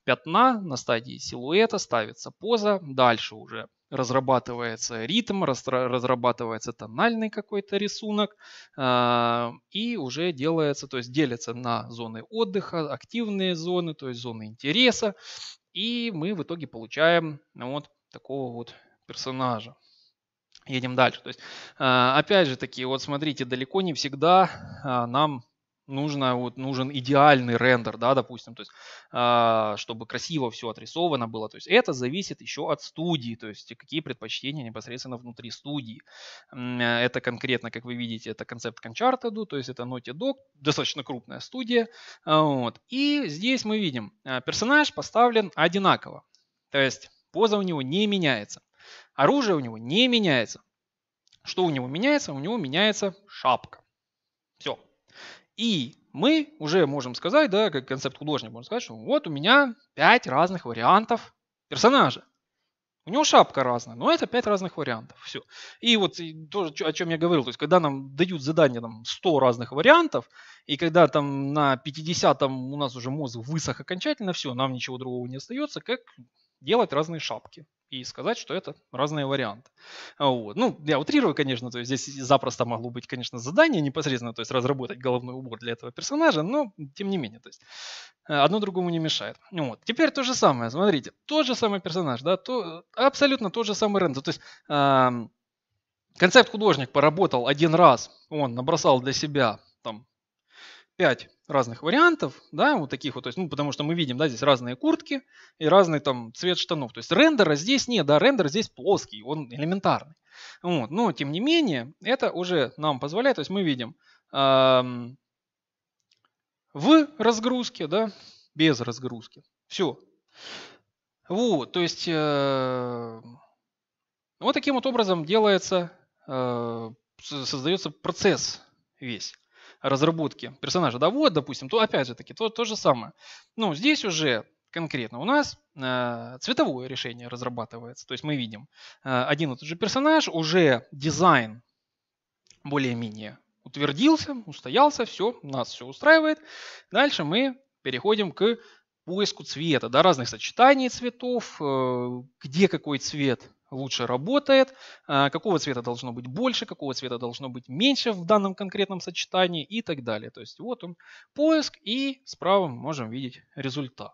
Speaker 1: пятна, на стадии силуэта ставится поза, дальше уже разрабатывается ритм, разрабатывается тональный какой-то рисунок а, и уже делается, то есть делится на зоны отдыха, активные зоны, то есть зоны интереса, и мы в итоге получаем вот такого вот персонажа. Едем дальше. То есть, а, опять же таки, вот смотрите, далеко не всегда а, нам нужно, вот, нужен идеальный рендер, да, допустим, то есть, э, чтобы красиво все отрисовано было. То есть это зависит еще от студии, то есть какие предпочтения непосредственно внутри студии. Это конкретно, как вы видите, это концепт к Uncharted, то есть это Naughty Dog, достаточно крупная студия. А, вот. И здесь мы видим, а, персонаж поставлен одинаково, то есть поза у него не меняется, оружие у него не меняется. Что у него меняется? У него меняется шапка. И мы уже можем сказать, да, как концепт художник, можно сказать, что вот у меня 5 разных вариантов персонажа. У него шапка разная, но это 5 разных вариантов. Все. И вот и то, о чем я говорил, то есть когда нам дают задание там, 100 разных вариантов, и когда там на 50-м у нас уже мозг высох окончательно, все, нам ничего другого не остается, как делать разные шапки и сказать, что это разные варианты. Вот. Ну, я утрирую, конечно, то есть здесь запросто могло быть, конечно, задание непосредственно, то есть разработать головной убор для этого персонажа, но тем не менее, то есть э, одно другому не мешает. Вот. Теперь то же самое, смотрите, тот же самый персонаж, да, то, абсолютно тот же самый рендер, то есть... Эм, Концепт-художник поработал один раз, он набросал для себя там 5 разных вариантов, да, вот таких вот, то есть, ну, потому что мы видим, да, здесь разные куртки и разный там цвет штанов. То есть рендера здесь нет, да, рендер здесь плоский, он элементарный. Вот, но, тем не менее, это уже нам позволяет, то есть мы видим эм, в разгрузке, да, без разгрузки. Все. Вот, то есть э, вот таким вот образом делается, э, создается процесс весь разработки персонажа, да, вот, допустим, то опять же таки, то, то же самое. Ну, здесь уже конкретно у нас э, цветовое решение разрабатывается. То есть мы видим э, один и тот же персонаж, уже дизайн более-менее утвердился, устоялся, все, нас все устраивает. Дальше мы переходим к поиску цвета, да, разных сочетаний цветов, э, где какой цвет лучше работает, а, какого цвета должно быть больше, какого цвета должно быть меньше в данном конкретном сочетании и так далее. То есть вот он поиск и справа мы можем видеть результат.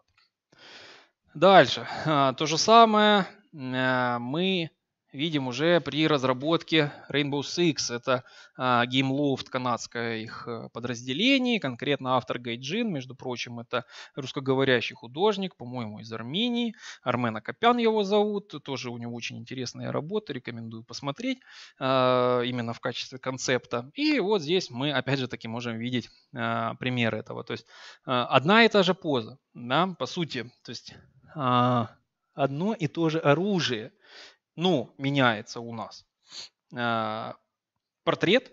Speaker 1: Дальше. А, то же самое а, мы видим уже при разработке Rainbow Six. Это а, Game Loft канадское их э, подразделение, конкретно автор Гайджин, между прочим, это русскоговорящий художник, по-моему, из Армении. Армен Акопян его зовут, тоже у него очень интересная работа, рекомендую посмотреть э, именно в качестве концепта. И вот здесь мы, опять же таки, можем видеть э, а, примеры этого. То есть э, одна и та же поза, да, по сути, то есть... Э, одно и то же оружие, ну, меняется у нас э, портрет,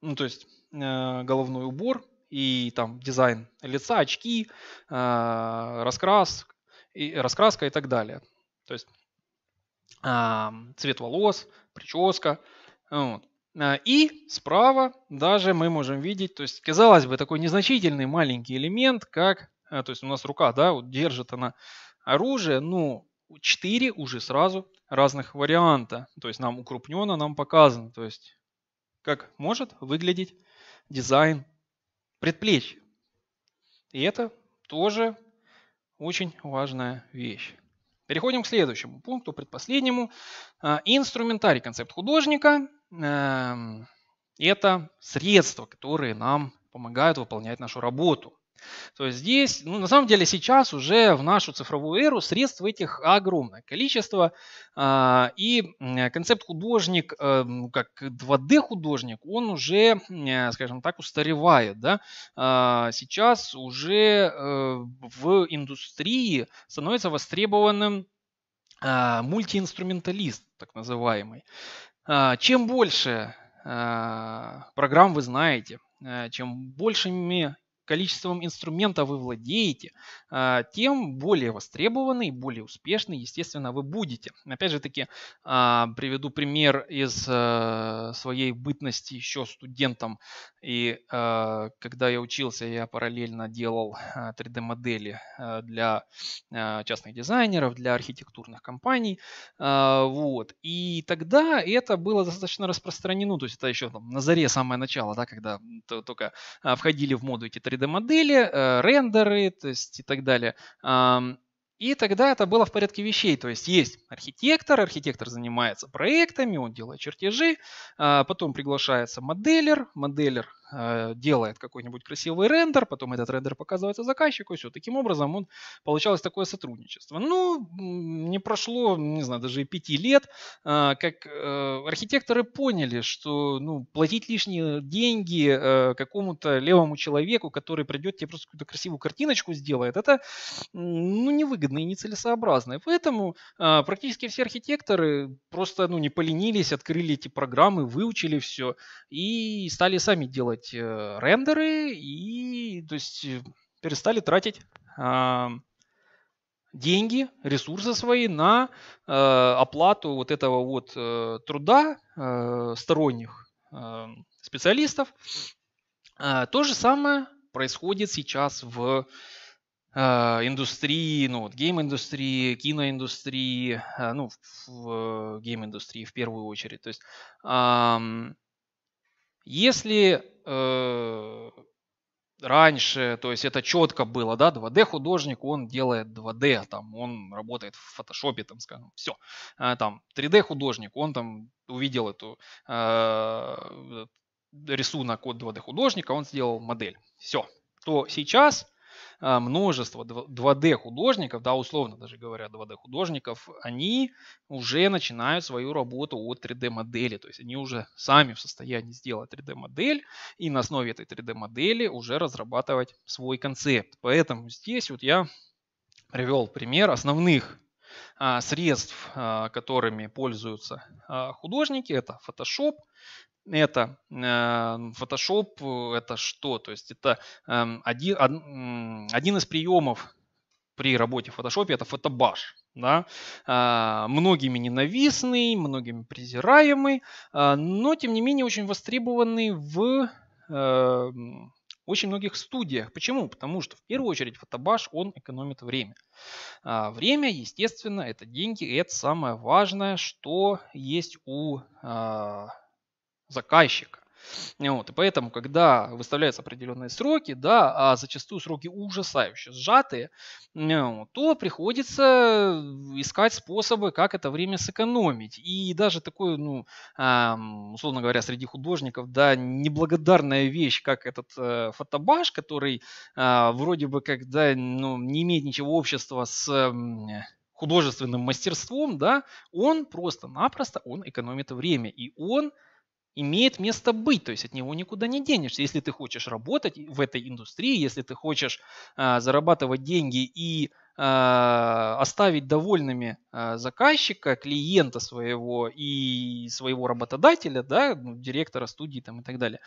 Speaker 1: ну, то есть э, головной убор и там дизайн лица, очки, э, раскрас, и, раскраска и так далее. То есть э, цвет волос, прическа. Вот. Э, и справа даже мы можем видеть, то есть, казалось бы, такой незначительный маленький элемент, как, э, то есть у нас рука, да, вот держит она оружие, ну, 4 уже сразу разных варианта. То есть нам укрупненно, нам показано. То есть как может выглядеть дизайн предплечья. И это тоже очень важная вещь. Переходим к следующему пункту, предпоследнему. А, инструментарий, концепт художника. Эм, это средства, которые нам помогают выполнять нашу работу. То есть здесь, ну, на самом деле сейчас уже в нашу цифровую эру средств этих огромное количество. А, и концепт художник, э, ну, как 2D художник, он уже, э, скажем так, устаревает. Да? А, сейчас уже э, в индустрии становится востребованным а, мультиинструменталист, так называемый. Чем больше программ вы знаете, чем большими количеством инструментов вы владеете, а, тем более востребованный, более успешный, естественно, вы будете. Опять же таки, а, приведу пример из э, своей бытности еще студентом. И э, когда я учился, я параллельно делал 3D-модели э, для частных дизайнеров, для архитектурных компаний. А, вот. И тогда это было достаточно распространено, то есть это еще там, на заре самое начало, да, когда только входили в моду эти 3 3D-модели, э, рендеры, то есть и так далее. И тогда это было в порядке вещей. То есть есть архитектор, архитектор занимается проектами, он делает чертежи, а, потом приглашается моделер, моделер Э, делает какой-нибудь красивый рендер, потом этот рендер показывается заказчику, и все. Таким образом он, получалось такое сотрудничество. Ну, не прошло, не знаю, даже и пяти лет, а, как э, архитекторы поняли, что ну, платить лишние деньги э, какому-то левому человеку, который придет тебе просто какую-то красивую картиночку сделает, это ну, невыгодно и нецелесообразно. И поэтому а, практически все архитекторы просто ну, не поленились, открыли эти программы, выучили все и стали сами делать делать э, рендеры и то есть, э, перестали тратить а, деньги, ресурсы свои на э, оплату вот этого вот э, труда э, сторонних э, специалистов. Э, то же самое происходит сейчас в э, индустрии, ну вот гейм-индустрии, киноиндустрии, э, ну в, в э, гейм-индустрии в первую очередь. То есть э, если Э, раньше, то есть это четко было, да, 2D художник, он делает 2D, там, он работает в фотошопе, там, скажем, все, а, там, 3D художник, он там увидел эту э, рисунок от 2D художника, он сделал модель, все, то сейчас а, множество 2D художников, да, условно даже говоря, 2D художников, они уже начинают свою работу от 3D модели, то есть они уже сами в состоянии сделать 3D модель и на основе этой 3D модели уже разрабатывать свой концепт. Поэтому здесь вот я привел пример основных а, средств, а, которыми пользуются художники, это Photoshop, это э, Photoshop, э, это что? То есть это эм, один, один из приемов при работе в Photoshop, это фотобаш. Да? А, многими ненавистный, многими презираемый, а, но тем не менее очень востребованный в э, очень многих студиях. Почему? Потому что в первую очередь фотобаш, он экономит время. А, время, естественно, это деньги, и это самое важное, что есть у заказчика. Вот, и поэтому, когда выставляются определенные сроки, да, а зачастую сроки ужасающе сжатые, то приходится искать способы, как это время сэкономить. И даже такой, ну, условно говоря, среди художников, да, неблагодарная вещь, как этот э, фотобаш, который а, вроде бы как, да, ну, не имеет ничего общества с художественным мастерством, да, он просто-напросто, он экономит время, и он имеет место быть, то есть от него никуда не денешься. Если ты хочешь работать в этой индустрии, если ты хочешь э, зарабатывать деньги и э, оставить довольными э, заказчика, клиента своего и своего работодателя, да, ну, директора студии там и так далее,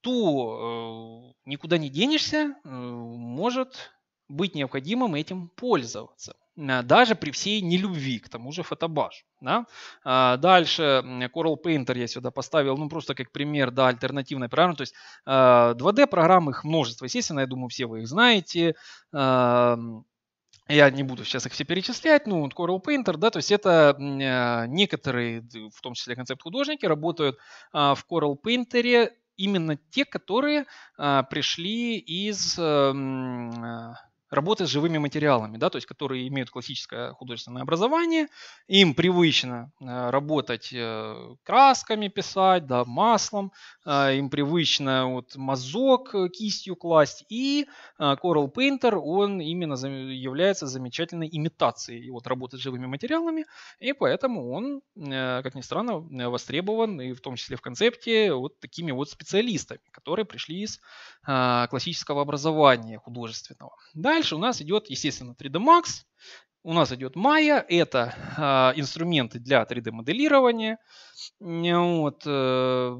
Speaker 1: то э, никуда не денешься, э, может быть необходимым этим пользоваться э, даже при всей нелюбви к тому же фотобаш. Да? А, дальше Coral Painter я сюда поставил, ну просто как пример да, альтернативной программы. То есть 2D а, программ их множество, естественно, я думаю, все вы их знаете. А, я не буду сейчас их все перечислять, ну, Coral Painter, да, то есть это э, некоторые, в том числе концепт-художники, работают в Coral Painter именно те, которые пришли из э, работы с живыми материалами, да, то есть которые имеют классическое художественное образование, им привычно э, работать э, красками писать, да, маслом, э, им привычно вот мазок кистью класть, и Coral Painter, он именно является замечательной имитацией вот работы с живыми материалами, и поэтому он, как ни странно, востребован, и в том числе в концепте, вот такими вот специалистами, которые пришли из классического образования художественного. Дальше Дальше у нас идет, естественно, 3D Max. У нас идет Maya, это э, инструменты для 3D-моделирования. Вот, э,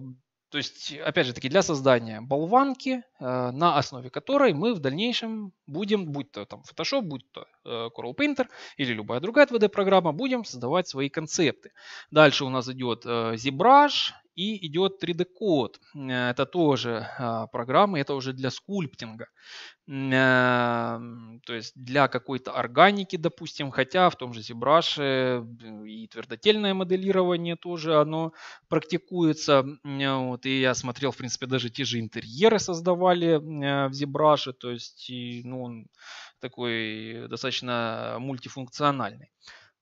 Speaker 1: то есть, опять же таки, для создания болванки, э, на основе которой мы в дальнейшем будем, будь то там Photoshop, будь то э, Corel Painter или любая другая 2D-программа, будем создавать свои концепты. Дальше у нас идет э, ZBrush, и идет 3D-код. Э, это тоже а, программы, это уже для скульптинга. А, то есть для какой-то органики, допустим, хотя в том же ZBrush и твердотельное моделирование тоже оно практикуется. А, вот, и я смотрел, в принципе, даже те же интерьеры создавали в ZBrush. То есть ну, он такой э, достаточно мультифункциональный.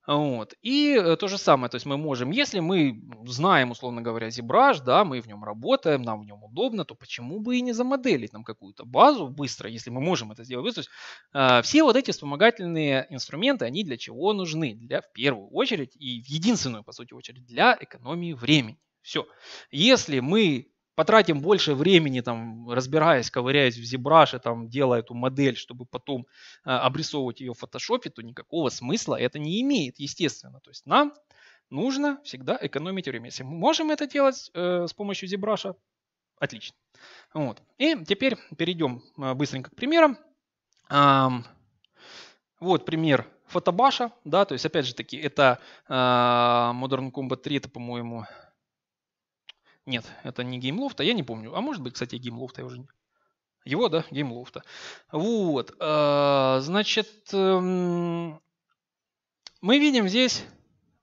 Speaker 1: Вот. И э, то же самое, то есть мы можем, если мы знаем, условно говоря, ZBrush, да, мы в нем работаем, нам в нем удобно, то почему бы и не замоделить нам какую-то базу быстро, если мы можем это сделать. То есть а, все вот эти вспомогательные инструменты, они для чего нужны? Для, в первую очередь, и в единственную, по сути, очередь, для экономии времени. Все. Если мы потратим больше времени, там, разбираясь, ковыряясь в зебраше там, делая эту модель, чтобы потом э, обрисовывать ее в фотошопе, то никакого смысла это не имеет, естественно. То есть нам нужно всегда экономить время. Если мы можем это делать э, с помощью зебраша? отлично. Вот. И теперь перейдем э, быстренько к примерам. Эм, вот пример фотобаша, да, то есть опять же таки это э, Modern Combat 3, это, по-моему, нет, это не геймлофта, я не помню. А может быть, кстати, Геймлофт я уже не... Его, да, геймлофта. Вот, а, значит, эм, мы видим здесь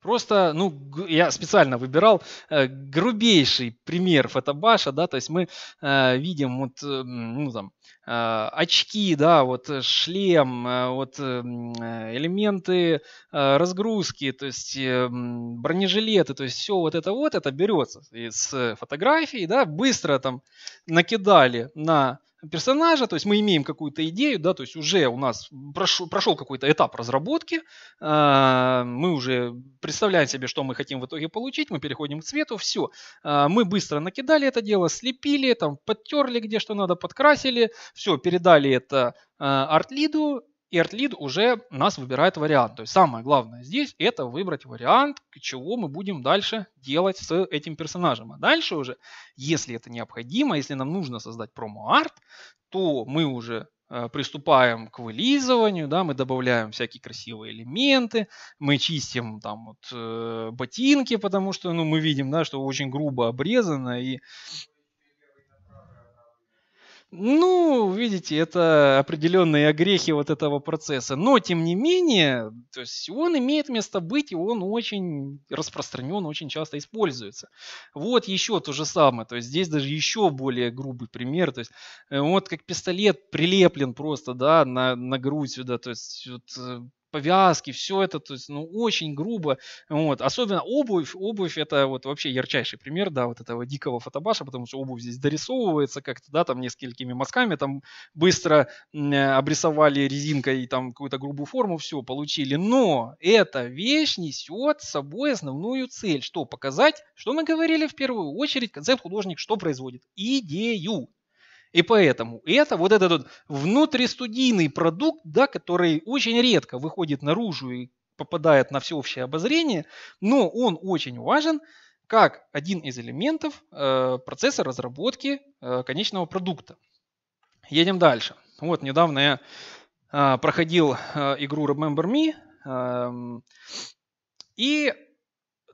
Speaker 1: Просто, ну, я специально выбирал э, грубейший пример фотобаша, да, то есть мы э, видим вот, э, ну, там, э, очки, да, вот э, шлем, э, вот э, э, элементы э, разгрузки, то есть э, бронежилеты, то есть все вот это вот, это берется из фотографий, да, быстро там накидали на персонажа, то есть мы имеем какую-то идею, да, то есть уже у нас прошел, прошел какой-то этап разработки, э, мы уже представляем себе, что мы хотим в итоге получить, мы переходим к цвету, все. Э, а, мы быстро накидали это дело, слепили, там, подтерли где что надо, подкрасили, все, передали это арт-лиду, и ArtLead уже нас выбирает вариант. То есть самое главное здесь это выбрать вариант, чего мы будем дальше делать с этим персонажем. А дальше уже, если это необходимо, если нам нужно создать промо-арт, то мы уже э, приступаем к вылизыванию, да, мы добавляем всякие красивые элементы, мы чистим там вот э, ботинки, потому что, ну, мы видим, да, что очень грубо обрезано и ну, видите, это определенные огрехи вот этого процесса. Но, тем не менее, то есть он имеет место быть, и он очень распространен, очень часто используется. Вот еще то же самое. То есть здесь даже еще более грубый пример. То есть э, вот как пистолет прилеплен просто, да, на, на грудь сюда. То есть вот, э, повязки, все это, то есть, ну, очень грубо, вот, особенно обувь, обувь это вот вообще ярчайший пример, да, вот этого дикого фотобаша, потому что обувь здесь дорисовывается как-то, да, там несколькими мазками, там быстро э, обрисовали резинкой там какую-то грубую форму, все, получили, но эта вещь несет с собой основную цель, что показать, что мы говорили в первую очередь, концепт художник что производит? Идею, и поэтому это вот этот вот внутристудийный продукт, да, который очень редко выходит наружу и попадает на всеобщее обозрение, но он очень важен как один из элементов э, процесса разработки э, конечного продукта. Едем дальше. Вот недавно я э, проходил э, игру Remember Me, э, и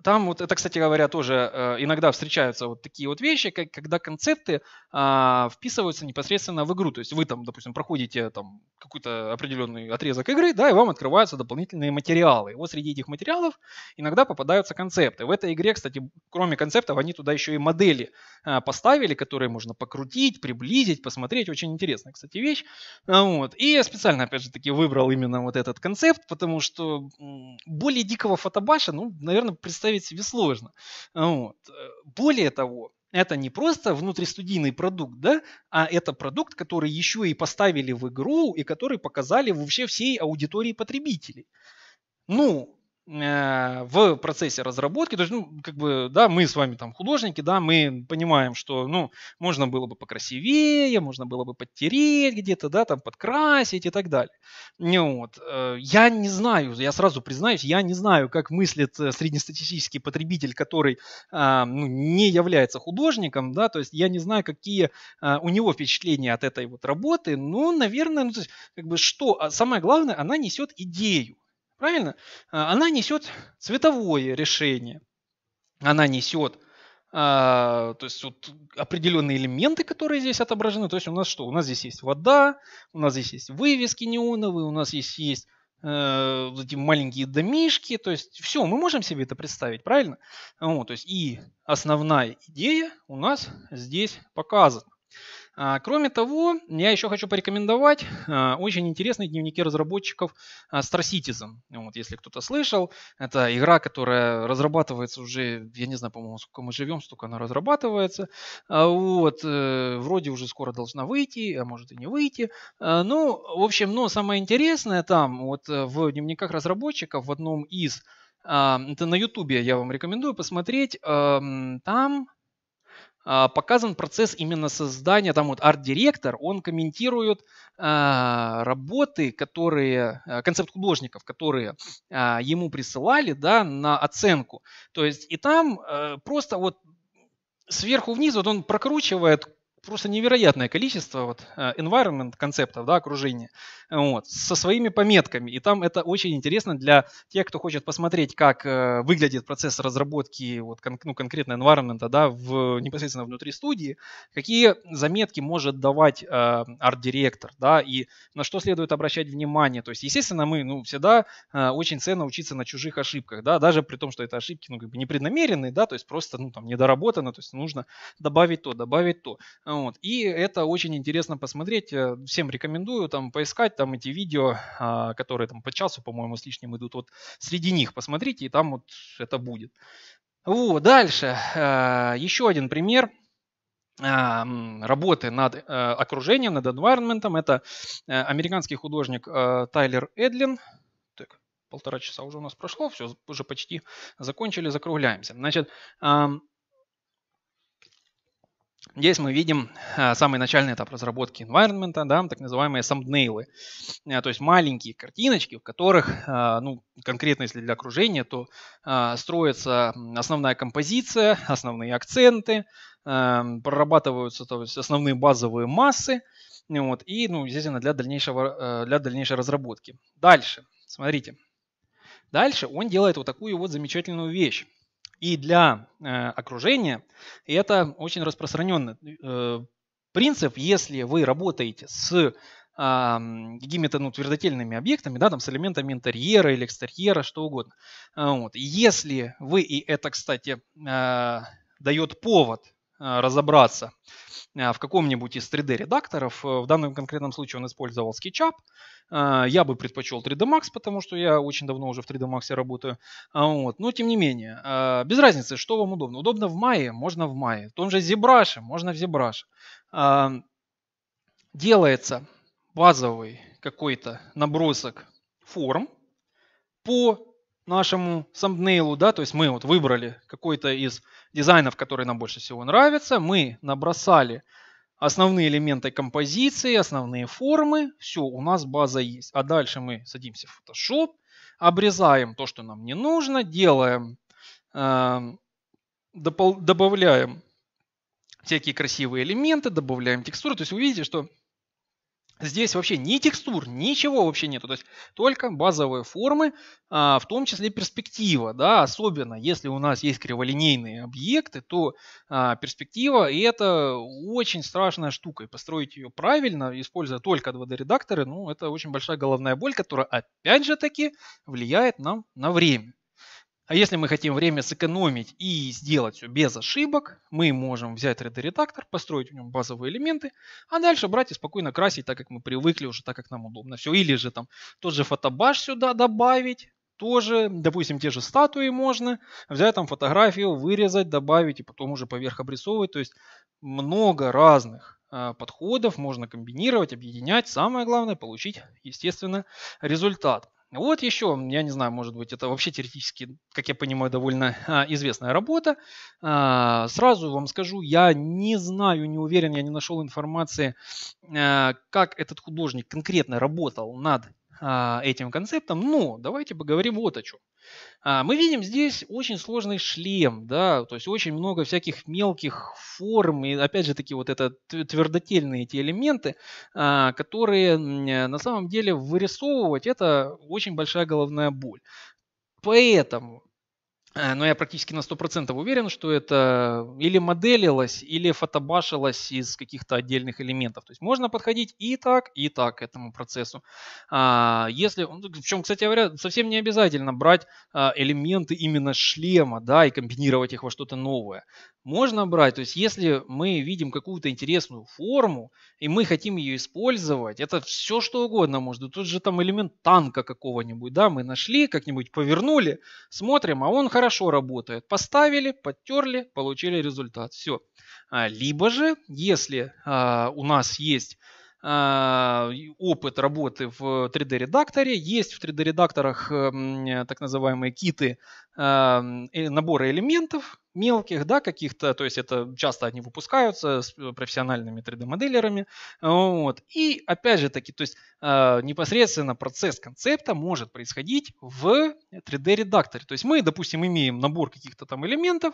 Speaker 1: там вот это, кстати говоря, тоже э, иногда встречаются вот такие вот вещи, как, когда концепты а, вписываются непосредственно в игру. То есть вы там, допустим, проходите там какой-то определенный отрезок игры, да, и вам открываются дополнительные материалы. И вот среди этих материалов иногда попадаются концепты. В этой игре, кстати, кроме концептов, они туда еще и модели а, поставили, которые можно покрутить, приблизить, посмотреть. Очень интересная, кстати, вещь. А, вот. И я специально, опять же таки, выбрал именно вот этот концепт, потому что более дикого фотобаша, ну, наверное, представить представить себе сложно. Вот. Более того, это не просто внутристудийный продукт, да, а это продукт, который еще и поставили в игру и который показали вообще всей аудитории потребителей. Ну, Э, в процессе разработки, то есть, ну, как бы, да, мы с вами там художники, да, мы понимаем, что, ну, можно было бы покрасивее, можно было бы подтереть где-то, да, там, подкрасить и так далее. Вот. Э, я не знаю, я сразу признаюсь, я не знаю, как мыслит э, среднестатистический потребитель, который а, ну, не является художником, да, то есть я не знаю, какие а, у него впечатления от этой вот работы, но, ну, наверное, ну, то есть, как бы, что, а, самое главное, она несет идею. Правильно? А, она несет цветовое решение. Она несет а, то есть вот определенные элементы, которые здесь отображены. То есть у нас что? У нас здесь есть вода, у нас здесь есть вывески неоновые, у нас здесь есть э, эти маленькие домишки, то есть все, мы можем себе это представить, правильно? Вот, то есть и основная идея у нас здесь показана. А, кроме того, я еще хочу порекомендовать а, очень интересные дневники разработчиков а, Star Citizen. Вот, если кто-то слышал, это игра, которая разрабатывается уже, я не знаю, по-моему, сколько мы живем, столько она разрабатывается. Вот, э, вроде уже скоро должна выйти, а может и не выйти. Ну, в общем, но самое интересное там, вот э, в дневниках разработчиков, в одном из это на Ютубе я вам рекомендую посмотреть. Там а, показан процесс именно создания, там вот арт-директор, он комментирует а, работы, которые, а, концепт художников, которые а, ему присылали, да, на оценку. То есть и там а, просто вот сверху вниз вот он прокручивает просто невероятное количество вот э, environment концептов, да, окружения, вот, со своими пометками. И там это очень интересно для тех, кто хочет посмотреть, как э, выглядит процесс разработки вот, кон- ну, конкретно environment да, в, непосредственно внутри студии, какие заметки может давать э, арт-директор, да, и на что следует обращать внимание. То есть, естественно, мы ну, всегда э, очень ценно учиться на чужих ошибках, да, даже при том, что это ошибки ну, как бы непреднамеренные, да, то есть просто ну, там, недоработано, то есть нужно добавить то, добавить то. Вот. И это очень интересно посмотреть. Э, всем рекомендую там поискать, там эти видео, а, которые там по часу, по-моему, с лишним идут. Вот среди них посмотрите, и там вот это будет. Вот, дальше. А, еще один пример а, работы над окружением, над environment. Это э, американский художник э, Тайлер Эдлин. Так, полтора часа уже у нас прошло, все, уже почти закончили, закругляемся. Значит, Здесь мы видим а, самый начальный этап разработки environment, да, так называемые самднейлы, э, то есть маленькие картиночки, в которых, а, ну, конкретно если для окружения, то а, строится основная композиция, основные акценты, прорабатываются то есть основные базовые массы, вот, и, ну, естественно, для, дальнейшего, э, для дальнейшей разработки. Дальше, смотрите, дальше он делает вот такую вот замечательную вещь и для э, окружения. И это очень распространенный э, принцип, если вы работаете с а, какими-то ну, твердотельными объектами, да, там с элементами интерьера или экстерьера, что угодно. Э, вот. Если вы, и это, кстати, э, дает повод Э, разобраться э, в каком-нибудь из 3D-редакторов. Э, в данном конкретном случае он использовал SketchUp. Я бы предпочел 3D Max, потому что я очень давно уже в 3D Max работаю. Вот. Но тем не менее, без разницы, что вам удобно. Удобно в мае, можно в мае. В том же ZBrush, можно в ZBrush. Делается базовый какой-то набросок форм по нашему сомнейлу, да, то есть мы вот выбрали какой-то из дизайнов, который нам больше всего нравится, мы набросали основные элементы композиции, основные формы, все, у нас база есть. А дальше мы садимся в Photoshop, обрезаем то, что нам не нужно, делаем, э, добавляем всякие красивые элементы, добавляем текстуры. То есть вы видите, что Здесь вообще ни текстур, ничего вообще нету. То есть только базовые формы, а, в том числе перспектива. Да? Особенно если у нас есть криволинейные объекты, то а, перспектива и это очень страшная штука. И построить ее правильно, используя только 2D-редакторы, ну, это очень большая головная боль, которая опять же таки влияет нам на время. А если мы хотим время сэкономить и сделать все без ошибок, мы можем взять 3D-редактор, построить в нем базовые элементы, а дальше брать и спокойно красить так, как мы привыкли уже, так, как нам удобно. Все, или же там тот же фотобаш сюда добавить, тоже, допустим, те же статуи можно взять там фотографию, вырезать, добавить и потом уже поверх обрисовывать. То есть много разных а, подходов можно комбинировать, объединять. Самое главное получить, естественно, результат. Вот еще, я не знаю, может быть, это вообще теоретически, как я понимаю, довольно а, известная работа. А, сразу вам скажу, я не знаю, не уверен, я не нашел информации, а, как этот художник конкретно работал над а, этим концептом, но давайте поговорим вот о чем. А, мы видим здесь очень сложный шлем, да, то есть очень много всяких мелких форм и опять же таки вот это твердотельные эти элементы, а, которые э, на самом деле вырисовывать это очень большая головная боль. Поэтому Э, но я практически на 100% уверен, что это или моделилось, или фотобашилось из каких-то отдельных элементов. То есть можно подходить и так, и так к этому процессу. А, если, в ну, чем, кстати говоря, совсем не обязательно брать а, элементы именно шлема да, и комбинировать их во что-то новое можно брать. То есть, если мы видим какую-то интересную форму, и мы хотим ее использовать, это все что угодно можно, Тут же там элемент танка какого-нибудь, да, мы нашли, как-нибудь повернули, смотрим, а он хорошо работает. Поставили, подтерли, получили результат. Все. А, либо же, если а, у нас есть а, опыт работы в 3D-редакторе. Есть в 3D-редакторах эм, так называемые киты наборы элементов мелких, да, каких-то, то есть это часто они выпускаются с э, профессиональными 3D-моделерами, вот. И опять же таки, то есть а, непосредственно процесс концепта может происходить в 3D-редакторе. То есть мы, допустим, имеем набор каких-то там элементов,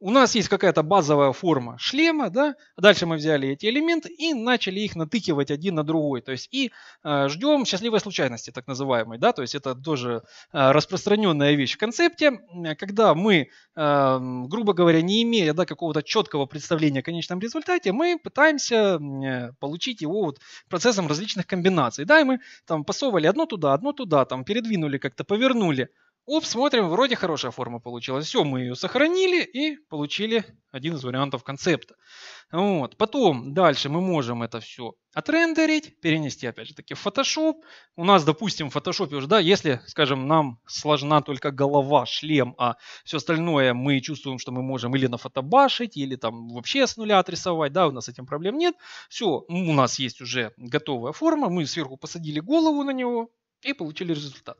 Speaker 1: у нас есть какая-то базовая форма шлема, да, дальше мы взяли эти элементы и начали их натыкивать один на другой, то есть и а, ждем счастливой случайности, так называемой, да, то есть это тоже а, распространенная вещь в концепте, Э, когда мы, эм, грубо говоря, не имея да, какого-то четкого представления о конечном результате, мы пытаемся э, получить его вот процессом различных комбинаций. Да, и мы там пасовали одно туда, одно туда, там передвинули как-то, повернули. Оп, смотрим, вроде хорошая форма получилась. Все, мы ее сохранили и получили один из вариантов концепта. Вот. Потом дальше мы можем это все отрендерить, перенести опять же таки в Photoshop. У нас, допустим, в Photoshop уже, да, если, скажем, нам сложна только голова, шлем, а все остальное мы чувствуем, что мы можем или нафотобашить, или там вообще с нуля отрисовать, да, у нас с этим проблем нет. Все, у нас есть уже готовая форма, мы сверху посадили голову на него и получили результат.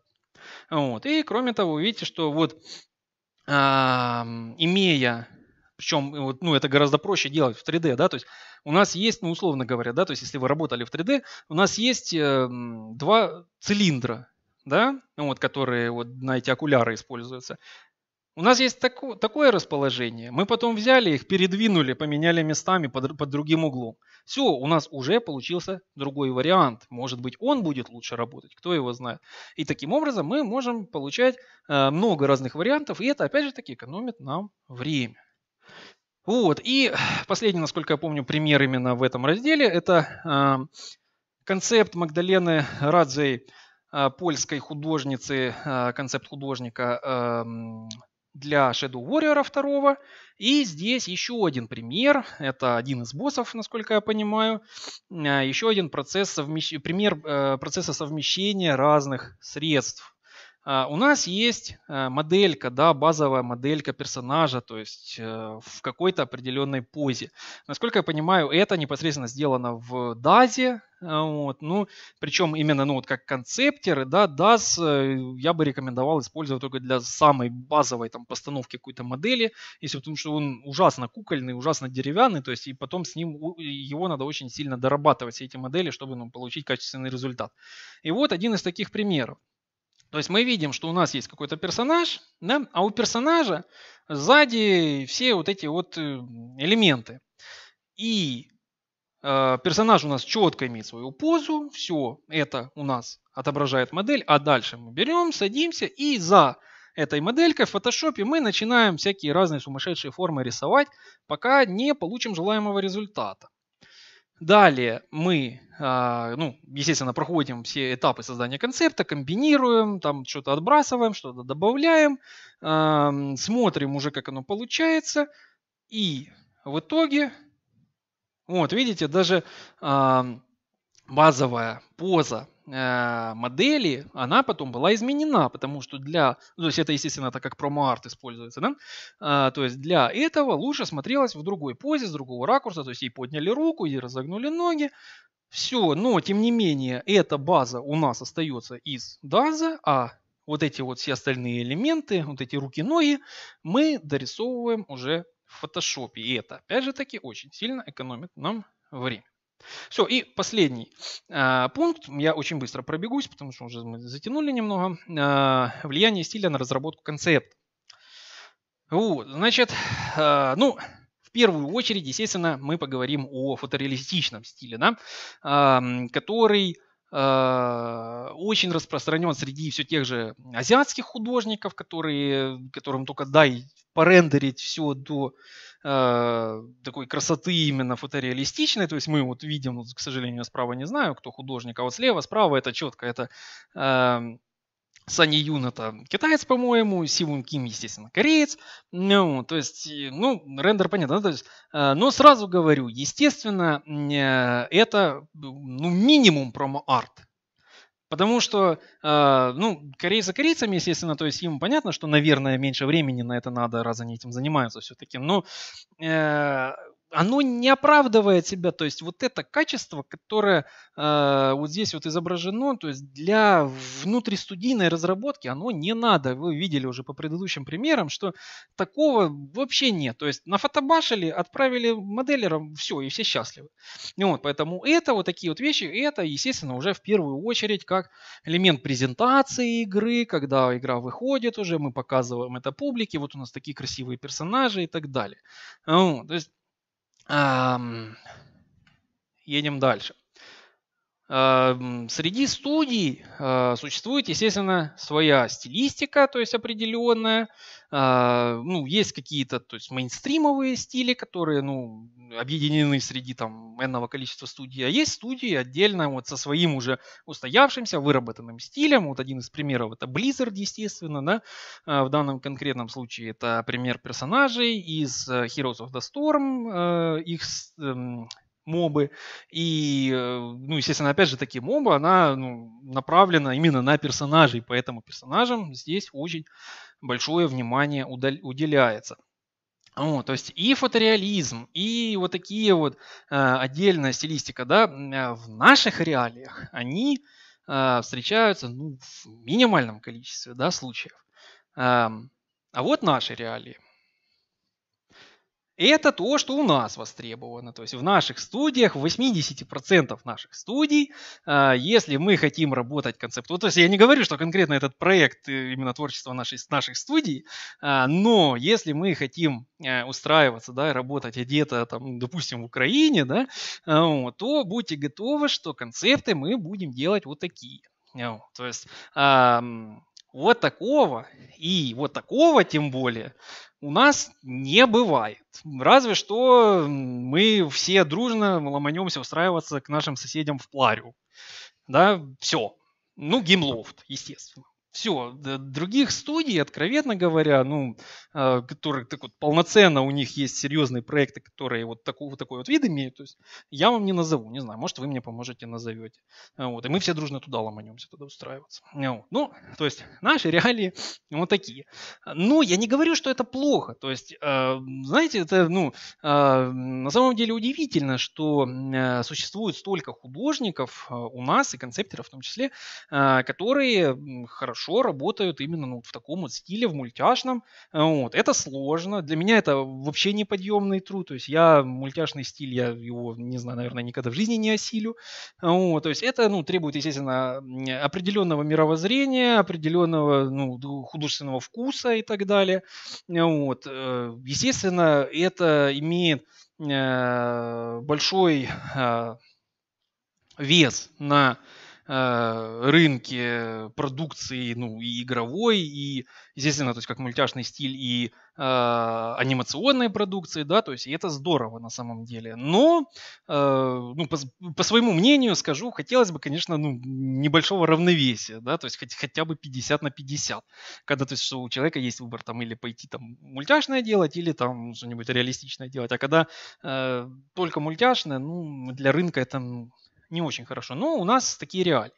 Speaker 1: Вот. И кроме того, видите, что вот а, имея причем, э, вот, ну, это гораздо проще делать в 3D, да, то есть у нас есть, ну, условно говоря, да, то есть если вы работали в 3D, у нас есть э, два цилиндра, да, вот, которые вот на эти окуляры используются. У нас есть тако, такое расположение. Мы потом взяли их, передвинули, поменяли местами под, под другим углом. Все, у нас уже получился другой вариант. Может быть, он будет лучше работать, кто его знает. И таким образом мы можем получать э, много разных вариантов, и это, опять же таки, экономит нам время. Вот, и последний, насколько я помню, пример именно в этом разделе, это э, концепт Магдалены Радзей, э, польской художницы, э, концепт художника э, для Shadow Warrior 2. И здесь еще один пример. Это один из боссов, насколько я понимаю. Э, еще один процесс совмещ... пример э, процесса совмещения разных средств а, у нас есть э, моделька, да, базовая моделька персонажа, то есть э, в какой-то определенной позе. Насколько я понимаю, это непосредственно сделано в DAZ, э, вот, ну, причем именно, ну, вот как концептеры, да, DAS я бы рекомендовал использовать только для самой базовой там постановки какой-то модели, если потому что он ужасно кукольный, ужасно деревянный, то есть и потом с ним, его надо очень сильно дорабатывать, все эти модели, чтобы ну, получить качественный результат. И вот один из таких примеров. То есть мы видим, что у нас есть какой-то персонаж, да, а у персонажа сзади все вот эти вот э, элементы. И э, персонаж у нас четко имеет свою позу, все это у нас отображает модель, а дальше мы берем, садимся и за этой моделькой в фотошопе мы начинаем всякие разные сумасшедшие формы рисовать, пока не получим желаемого результата. Далее мы, а, ну, естественно, проходим все этапы создания концепта, комбинируем, там что-то отбрасываем, что-то добавляем, смотрим уже, как оно получается. И в итоге, вот, видите, даже базовая поза Э, модели, она потом была изменена, потому что для, ну, то есть это, естественно, так как промо-арт используется, да, а, то есть для этого лучше смотрелась в другой позе, с другого ракурса, то есть ей подняли руку, ей разогнули ноги, все, но, тем не менее, эта база у нас остается из даза, а вот эти вот все остальные элементы, вот эти руки-ноги, мы дорисовываем уже в фотошопе, и это, опять же таки, очень сильно экономит нам время. Все, и последний э, пункт. Я очень быстро пробегусь, потому что уже мы затянули немного. Э, влияние стиля на разработку концепта. Вот, значит, э, ну, в первую очередь, естественно, мы поговорим о фотореалистичном стиле, да, э, который очень распространен среди все тех же азиатских художников, которые, которым только дай порендерить все до Э, такой красоты именно фотореалистичной. То есть мы вот видим, вот, к сожалению, справа не знаю, кто художник, а вот слева, справа это четко, это э, эм, Сани Юн это китаец, по-моему, Сивун Ким, естественно, кореец. Ну, то есть, ну, рендер понятно. То есть, э, но сразу говорю, естественно, э, это, ну, минимум промо-арт. Потому что, э, ну, корейцы корейцами, естественно, то есть им понятно, что, наверное, меньше времени на это надо, раз они этим занимаются все-таки. Но э, оно не оправдывает себя. То есть вот это качество, которое э, вот здесь вот изображено, то есть для внутристудийной разработки оно не надо. Вы видели уже по предыдущим примерам, что такого вообще нет. То есть на нафотобашили, отправили моделерам, все, и все счастливы. И вот, поэтому это вот такие вот вещи, это, естественно, уже в первую очередь как элемент презентации игры, когда игра выходит уже, мы показываем это публике, вот у нас такие красивые персонажи и так далее. Вот, то есть едем дальше. Эм, среди студий э, существует, естественно, своя стилистика, то есть определенная. Э, ну, есть какие-то, то есть мейнстримовые стили, которые, ну, объединены среди там энного количества студий. А есть студии отдельно вот со своим уже устоявшимся, выработанным стилем. Вот один из примеров это Blizzard, естественно, да. Э, в данном конкретном случае это пример персонажей из Heroes of the Storm, их эм, мобы. И, э, ну, естественно, опять же, такие мобы, она ну, направлена именно на персонажей, поэтому персонажам здесь очень большое внимание уделяется. Вот, то есть и фотореализм, и вот такие вот э, отдельная стилистика, да, а, в наших реалиях они э, встречаются ну, в минимальном количестве да, случаев. Э, а вот наши реалии это то, что у нас востребовано. То есть в наших студиях, в 80% наших студий, э, если мы хотим работать концептуально, то есть я не говорю, что конкретно этот проект э, именно творчество нашей, наших студий, э, но если мы хотим устраиваться, да, работать где-то там, допустим, в Украине, да, то будьте готовы, что концепты мы будем делать вот такие. То есть вот такого и вот такого тем более у нас не бывает. Разве что мы все дружно ломанемся устраиваться к нашим соседям в Пларю. Да, все. Ну, геймлофт, естественно. Все, других студий, откровенно говоря, ну, а, которые так вот полноценно у них есть серьезные проекты, которые вот такого такой вот вид имеют, то есть я вам не назову, не знаю, может вы мне поможете, назовете. Вот, и мы все дружно туда ломанемся, туда устраиваться. Ну, то есть наши реалии вот такие. Но ну, я не говорю, что это плохо, то есть, а, знаете, это, ну, а, на самом деле удивительно, что существует столько художников у нас и концептеров в том числе, которые хорошо хорошо работают именно ну, в таком вот стиле, в мультяшном. Э, вот. Это сложно. Для меня это вообще неподъемный труд. То есть я мультяшный стиль, я его, не знаю, наверное, никогда в жизни не осилю. Э, вот. То есть это ну, требует, естественно, определенного мировоззрения, определенного ну, художественного вкуса и так далее. Э, вот. Естественно, это имеет большой вес на э, рынке продукции, ну, и игровой, и, естественно, то есть как мультяшный стиль, и э, анимационной продукции, да, то есть и это здорово на самом деле. Но, э, ну, по, по своему мнению скажу, хотелось бы, конечно, ну, небольшого равновесия, да, то есть хоть, хотя бы 50 на 50, когда, то есть, что у человека есть выбор там или пойти там мультяшное делать, или там что-нибудь реалистичное делать, а когда э, только мультяшное, ну, для рынка это ну, не очень хорошо. Но у нас такие реалии.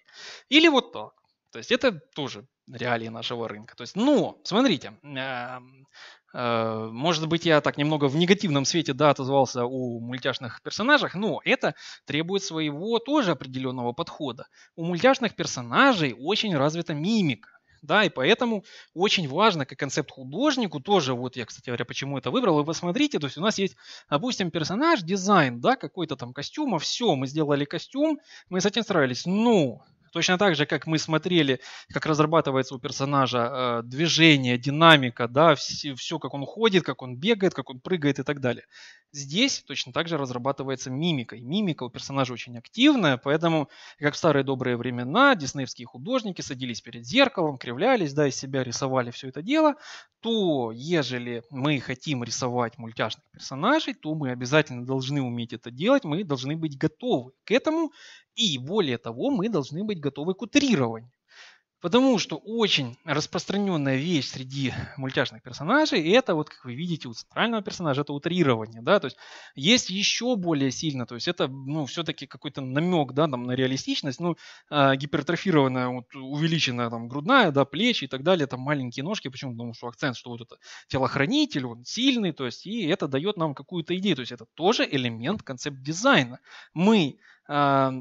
Speaker 1: Или вот так. То есть это тоже реалии нашего рынка. То есть, но, смотрите, эм, э, может быть, я так немного в негативном свете, да, отозвался о мультяшных персонажах, но это требует своего тоже определенного подхода. У мультяшных персонажей очень развита мимика. Да, и поэтому очень важно, как концепт художнику тоже, вот я, кстати говоря, почему это выбрал, вы посмотрите, то есть у нас есть, допустим, персонаж, дизайн, да, какой-то там костюм, а все, мы сделали костюм, мы с этим справились, ну, Точно так же, как мы смотрели, как разрабатывается у персонажа э, движение, динамика, да, все, все, как он ходит, как он бегает, как он прыгает и так далее. Здесь точно так же разрабатывается мимика. И мимика у персонажа очень активная, поэтому, как в старые добрые времена, диснеевские художники садились перед зеркалом, кривлялись, да, из себя рисовали все это дело, то, ежели мы хотим рисовать мультяшных персонажей, то мы обязательно должны уметь это делать, мы должны быть готовы к этому, и более того, мы должны быть готовы к утрированию. Потому что очень распространенная вещь среди мультяшных персонажей, это вот, как вы видите, у центрального персонажа, это утрирование, да, то есть есть еще более сильно, то есть это, ну, все-таки какой-то намек, да, там, на реалистичность, ну, а, гипертрофированная, вот, увеличенная, там, грудная, да, плечи и так далее, там, маленькие ножки, почему? Потому что акцент, что вот это телохранитель, он сильный, то есть, и это дает нам какую-то идею, то есть это тоже элемент концепт-дизайна. Мы а,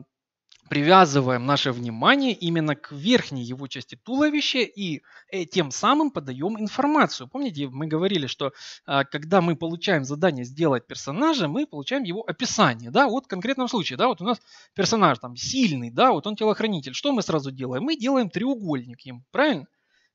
Speaker 1: привязываем наше внимание именно к верхней его части туловища и э, тем самым подаем информацию. Помните, мы говорили, что а, когда мы получаем задание сделать персонажа, мы получаем его описание. Да? Вот в конкретном случае, да, вот у нас персонаж там сильный, да, вот он телохранитель. Что мы сразу делаем? Мы делаем треугольник им, правильно?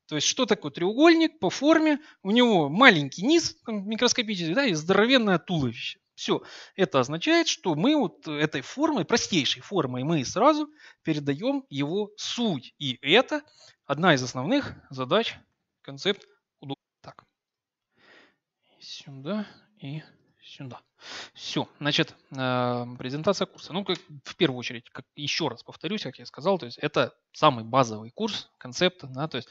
Speaker 1: То есть что такое треугольник по форме? У него маленький низ микроскопический да, и здоровенное туловище. Все. Это означает, что мы вот этой формой, простейшей формой, мы сразу передаем его суть. И это одна из основных задач концепт удобства. Так. Сюда и сюда. Все, значит, э, презентация курса. Ну, как, в первую очередь, как, еще раз повторюсь, как я сказал, то есть это самый базовый курс, концепт, да, то есть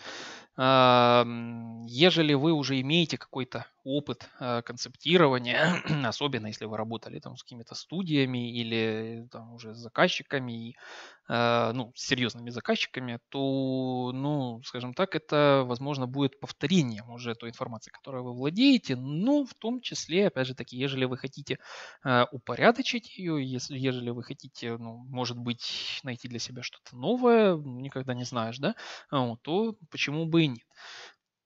Speaker 1: эм, ежели вы уже имеете какой-то опыт э, концептирования, особенно если вы работали там с какими-то студиями или там уже с заказчиками, э, ну, с серьезными заказчиками, то, ну, скажем так, это, возможно, будет повторением уже той информации, которой вы владеете, но ну, в том числе, опять же таки, ежели вы хотите хотите э, упорядочить ее, если, ежели вы хотите, ну, может быть, найти для себя что-то новое, ну, никогда не знаешь, да, вот, то почему бы и нет.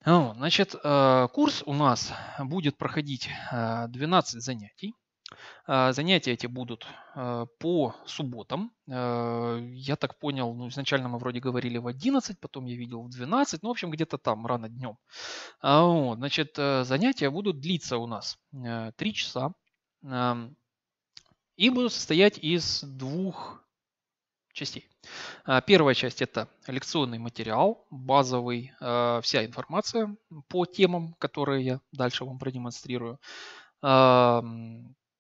Speaker 1: Вот, значит, э, курс у нас будет проходить э, 12 занятий. Э, занятия эти будут э, по субботам. Э, я так понял, ну, изначально мы вроде говорили в 11, потом я видел в 12, ну, в общем, где-то там, рано днем. значит, занятия будут длиться у нас 3 часа и будут состоять из двух частей. А, первая часть это лекционный материал, базовый, а, вся информация по темам, которые я дальше вам продемонстрирую.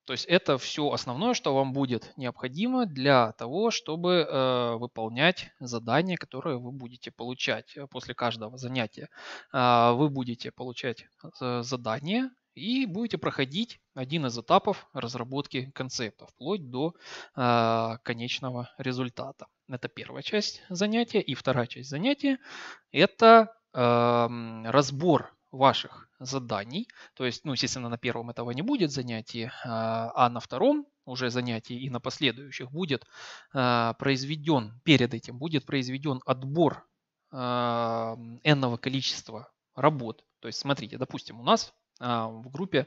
Speaker 1: То есть это все основное, что вам будет необходимо для того, чтобы а, выполнять задания, которые вы будете получать после каждого занятия. Вы будете получать э, задания, и будете проходить один из этапов разработки концепта вплоть до э, конечного результата. Это первая часть занятия. И вторая часть занятия – это э, разбор ваших заданий. То есть, ну, естественно, на первом этого не будет занятий, а, а на втором уже занятии и на последующих будет а, произведен, перед этим будет произведен отбор n количества работ. То есть, смотрите, допустим, у нас а, в группе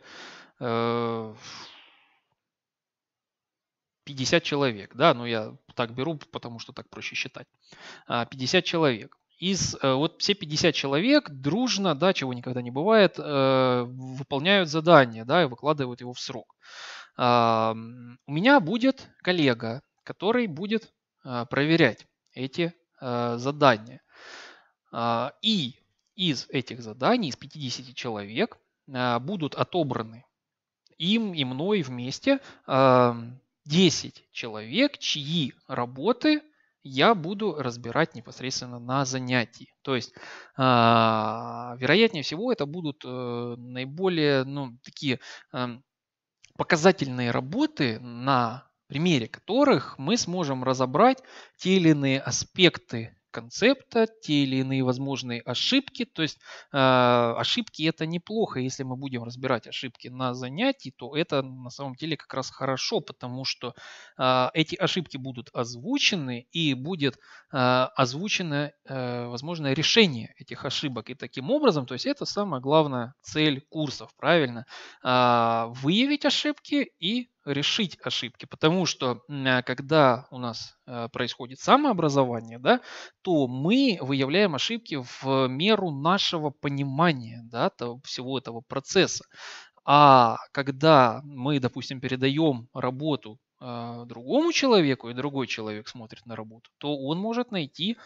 Speaker 1: э, 50 человек, да, но ну, я так беру, потому что так проще считать, 50 а, человек. Из э, вот все 50 человек дружно, да, чего никогда не бывает, э, выполняют задание, да, и выкладывают его в срок. А, у меня будет коллега, который будет а, проверять эти э, задания. И из этих заданий, из 50 человек, а, будут отобраны им и мной вместе 10 человек, чьи работы я буду разбирать непосредственно на занятии. То есть, а, вероятнее всего, это будут э, наиболее ну, такие показательные работы, на примере которых мы сможем разобрать те или иные аспекты концепта, те или иные возможные ошибки. То есть э, ошибки это неплохо. Если мы будем разбирать ошибки на занятии, то это на самом деле как раз хорошо, потому что э, эти ошибки будут озвучены и будет э, озвучено э, возможное решение этих ошибок. И таким образом, то есть это самая главная цель курсов, правильно? Э, выявить ошибки и решить ошибки, потому что э, когда у нас э, происходит самообразование, да, то мы выявляем ошибки в меру нашего понимания да, того, всего этого процесса. А когда мы, допустим, передаем работу а, другому человеку, и другой человек смотрит на работу, то он может найти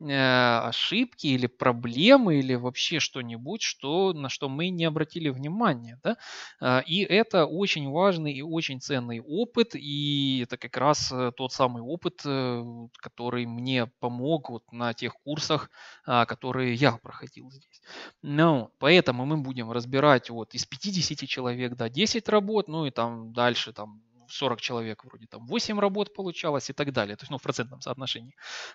Speaker 1: э, ошибки или проблемы или вообще что-нибудь, что, на что мы не обратили внимания. Да? А, и это очень важный и очень ценный опыт, и это как раз э, тот самый опыт, э, который мне помог вот на тех курсах, а, которые я проходил здесь. Но ну, поэтому мы будем разбирать вот из 50 человек до да, 10 работ, ну и там дальше там 40 человек вроде там 8 работ получалось и так далее, то есть ну, в процентном соотношении,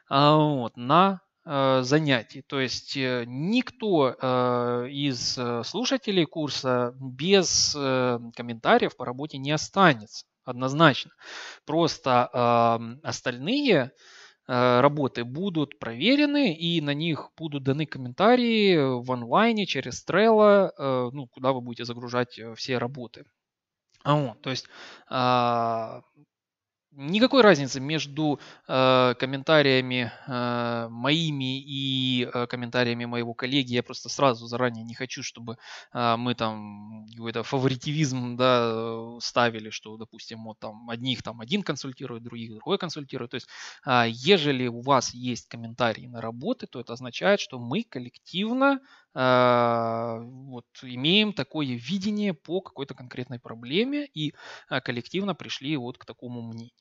Speaker 1: а, вот, на э, занятии То есть э, никто э, из слушателей курса без комментариев по работе не останется, однозначно. Просто эм, остальные работы будут проверены и на них будут даны комментарии в онлайне через Trello, ну, куда вы будете загружать все работы. А, вот, то есть а, никакой разницы между а, комментариями а, моими и а, комментариями моего коллеги. Я просто сразу заранее не хочу, чтобы а, мы там какой-то фаворитивизм да, ставили, что, допустим, вот там одних там один консультирует, других другой консультирует. То есть, а, ежели у вас есть комментарии на работы, то это означает, что мы коллективно а, вот, имеем такое видение по какой-то конкретной проблеме и а, коллективно пришли вот к такому мнению.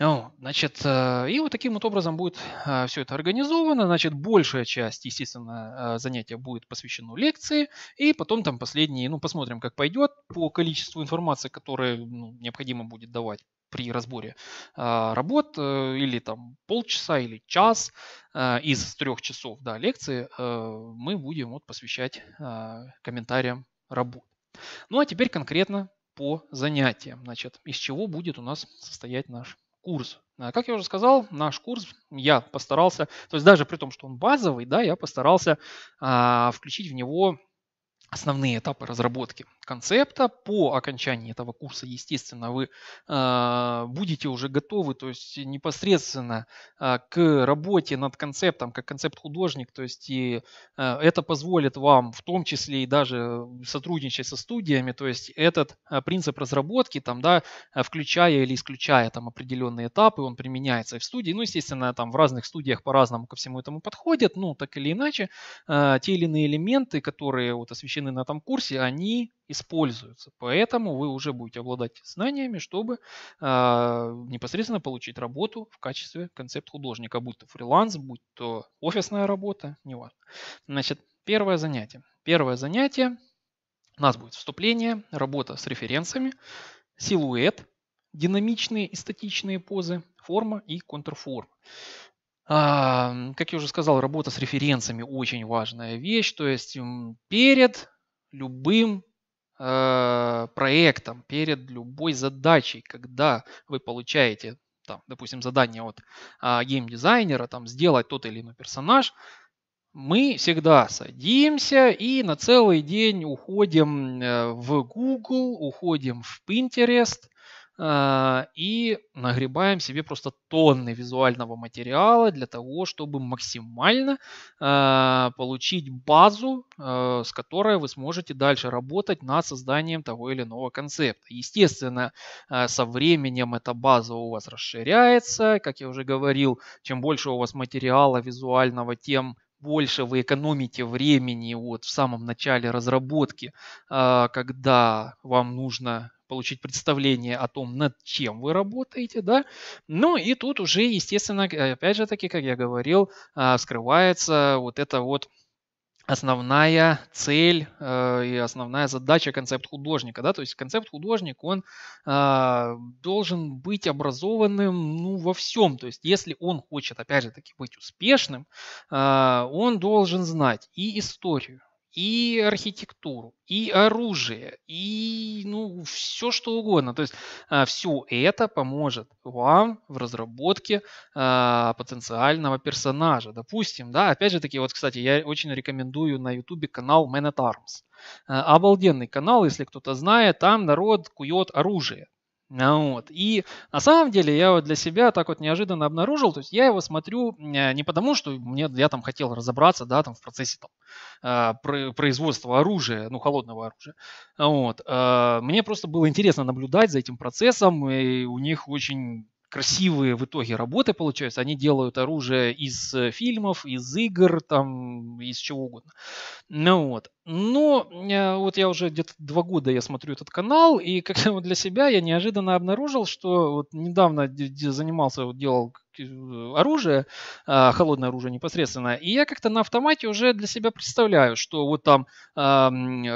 Speaker 1: Ну, значит, э, и вот таким вот образом будет а, все это организовано. Значит, большая часть, естественно, занятия будет посвящена лекции. И потом там последние, ну, посмотрим, как пойдет по количеству информации, которую ну, необходимо будет давать при разборе а, работ э, или там полчаса или час а, из трех часов да, лекции э, мы будем вот, посвящать а, комментариям работ. Ну а теперь конкретно по занятиям. Значит, из чего будет у нас состоять наш курс. Как я уже сказал, наш курс я постарался, то есть даже при том, что он базовый, да, я постарался включить в него основные этапы разработки концепта. По окончании этого курса, естественно, вы э, будете уже готовы, то есть непосредственно э, к работе над концептом, как концепт-художник. То есть и э, это позволит вам в том числе и даже сотрудничать со студиями, то есть этот принцип разработки, там, да, включая или исключая там определенные этапы, он применяется и в студии. Ну, естественно, там в разных студиях по-разному ко всему этому подходят, ну, так или иначе, те или иные элементы, которые вот освещены обучены на этом курсе, они используются. Поэтому вы уже будете обладать знаниями, чтобы э, непосредственно получить работу в качестве концепт-художника, будь то фриланс, будь то офисная работа, неважно. Значит, первое занятие. Первое занятие у нас будет вступление, работа с референсами, силуэт, динамичные и статичные позы, форма и контрформа. А, как я уже сказал, работа с референсами очень важная вещь. То есть перед любым э, проектом, перед любой задачей, когда вы получаете, там, допустим, задание от а, геймдизайнера, там, сделать тот или иной персонаж, мы всегда садимся и на целый день уходим э, в Google, уходим в Pinterest, а, и нагребаем себе просто тонны визуального материала для того, чтобы максимально а, получить базу, а, с которой вы сможете дальше работать над созданием того или иного концепта. Естественно, со временем эта база у вас расширяется, как я уже говорил, чем больше у вас материала визуального, тем больше вы экономите времени вот в самом начале разработки, когда вам нужно получить представление о том, над чем вы работаете, да. Ну и тут уже, естественно, э, опять же таки, как я говорил, а, скрывается вот это вот основная цель э, и основная задача концепт художника, да, то есть концепт художник, он э, должен быть образованным, ну, во всем, то есть если он хочет, опять же таки, быть успешным, э, он должен знать и историю, и архитектуру, и оружие, и ну, все что угодно. То есть а, все это поможет вам в разработке э, потенциального персонажа. Допустим, да, опять же таки, вот, кстати, я очень рекомендую на ютубе канал Man at Arms. А, обалденный канал, если кто-то знает, там народ кует оружие. А, вот. И на самом деле я вот для себя так вот неожиданно обнаружил, то есть я его смотрю э, не потому, что мне, я там хотел разобраться, да, там в процессе там, а, производства оружия, ну, холодного оружия. Вот. А, мне просто было интересно наблюдать за этим процессом, и у них очень красивые в итоге работы получаются. Они делают оружие из э, фильмов, из игр, там, из чего угодно. Ну вот. Но э, вот я уже где-то два года я смотрю этот канал, и как-то вот для себя я неожиданно обнаружил, что вот недавно занимался, вот делал Э, оружие, а, холодное оружие непосредственно. И я как-то на автомате уже для себя представляю, что вот там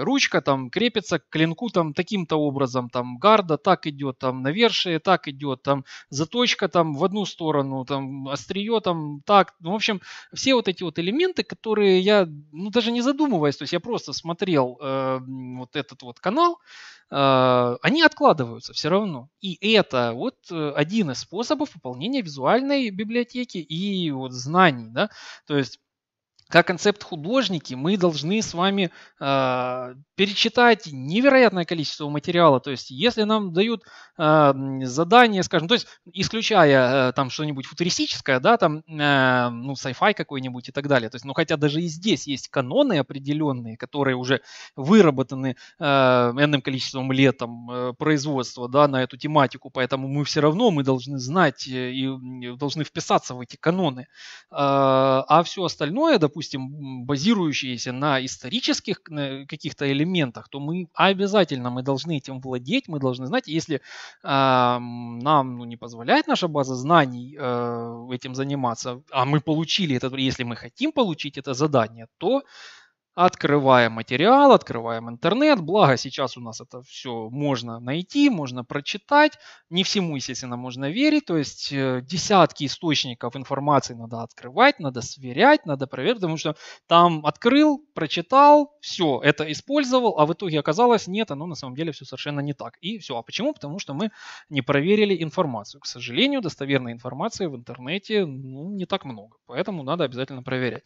Speaker 1: ручка там крепится к клинку там таким-то образом, там гарда так идет, там навершие так идет, там заточка там в одну сторону, там острие там так. Ну, в общем, все вот эти вот элементы, которые я, ну, даже не задумываясь, то есть я просто смотрел э, вот этот вот канал, э, они откладываются все равно. И это вот один из способов выполнения визуально современной библиотеки и вот знаний, да, то есть как концепт художники, мы должны с вами э, перечитать невероятное количество материала. То есть, если нам дают э, задание, скажем, то есть, исключая э, там что-нибудь футуристическое, да, там, э, ну, sci-fi какой-нибудь и так далее. То есть, ну, хотя даже и здесь есть каноны определенные, которые уже выработаны э, энным количеством лет там, производства, да, на эту тематику, поэтому мы все равно мы должны знать э, и должны вписаться в эти каноны. Э, а все остальное, допустим, допустим, базирующиеся на исторических каких-то элементах, то мы обязательно мы должны этим владеть, мы должны знать. Если э, нам ну, не позволяет наша база знаний э, этим заниматься, а мы получили это, если мы хотим получить это задание, то Открываем материал, открываем интернет. Благо сейчас у нас это все можно найти, можно прочитать. Не всему, естественно, можно верить. То есть э, десятки источников информации надо открывать, надо сверять, надо проверить, потому что там открыл, прочитал, все, это использовал, а в итоге оказалось, нет, оно на самом деле все совершенно не так. И все. А почему? Потому что мы не проверили информацию. К сожалению, достоверной информации в интернете ну, не так много, поэтому надо обязательно проверять.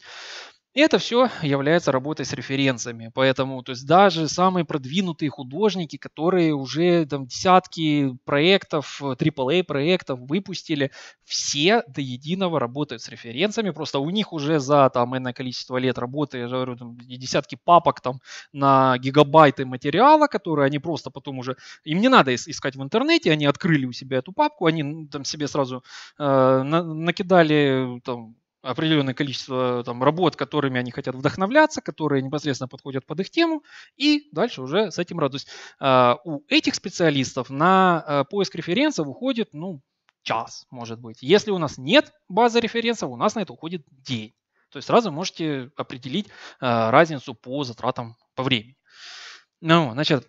Speaker 1: И это все является работой с референсами. Поэтому то есть даже самые продвинутые художники, которые уже там, десятки проектов, AAA проектов выпустили, все до единого работают с референсами. Просто у них уже за там, энное количество лет работы, я говорю, там, десятки папок там, на гигабайты материала, которые они просто потом уже... Им не надо искать в интернете, они открыли у себя эту папку, они там себе сразу э, на, накидали там, определенное количество там, работ, которыми они хотят вдохновляться, которые непосредственно подходят под их тему, и дальше уже с этим радуюсь. А, у этих специалистов на э, поиск референсов уходит ну, час, может быть. Если у нас нет базы референсов, у нас на это уходит день. То есть сразу можете определить э, разницу по затратам по времени. Ну, значит,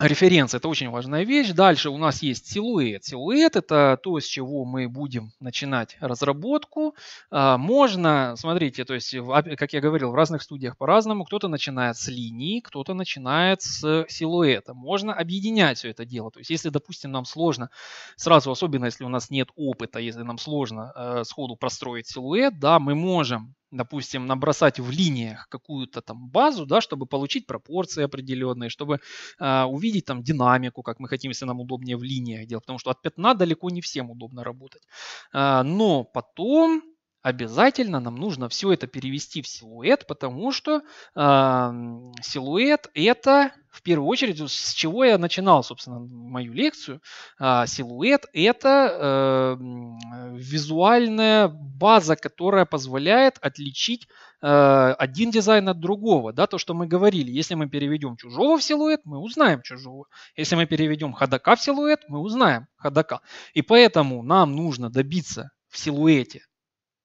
Speaker 1: Референс – это очень важная вещь. Дальше у нас есть силуэт. Силуэт – это то, с чего мы будем начинать разработку. А, можно, смотрите, то есть, а, как я говорил, в разных студиях по-разному. Кто-то начинает с линии, кто-то начинает с силуэта. Можно объединять все это дело. То есть, если, допустим, нам сложно сразу, особенно если у нас нет опыта, если нам сложно э, сходу простроить силуэт, да, мы можем допустим, набросать в линиях какую-то там базу, да, чтобы получить пропорции определенные, чтобы э, увидеть там динамику, как мы хотим, если нам удобнее в линиях делать, потому что от пятна далеко не всем удобно работать. Э, но потом обязательно нам нужно все это перевести в силуэт, потому что э, силуэт это в первую очередь, с чего я начинал, собственно, мою лекцию, э, силуэт это э, визуальная база, которая позволяет отличить э, один дизайн от другого, да, то, что мы говорили. Если мы переведем чужого в силуэт, мы узнаем чужого. Если мы переведем ходока в силуэт, мы узнаем ходока. И поэтому нам нужно добиться в силуэте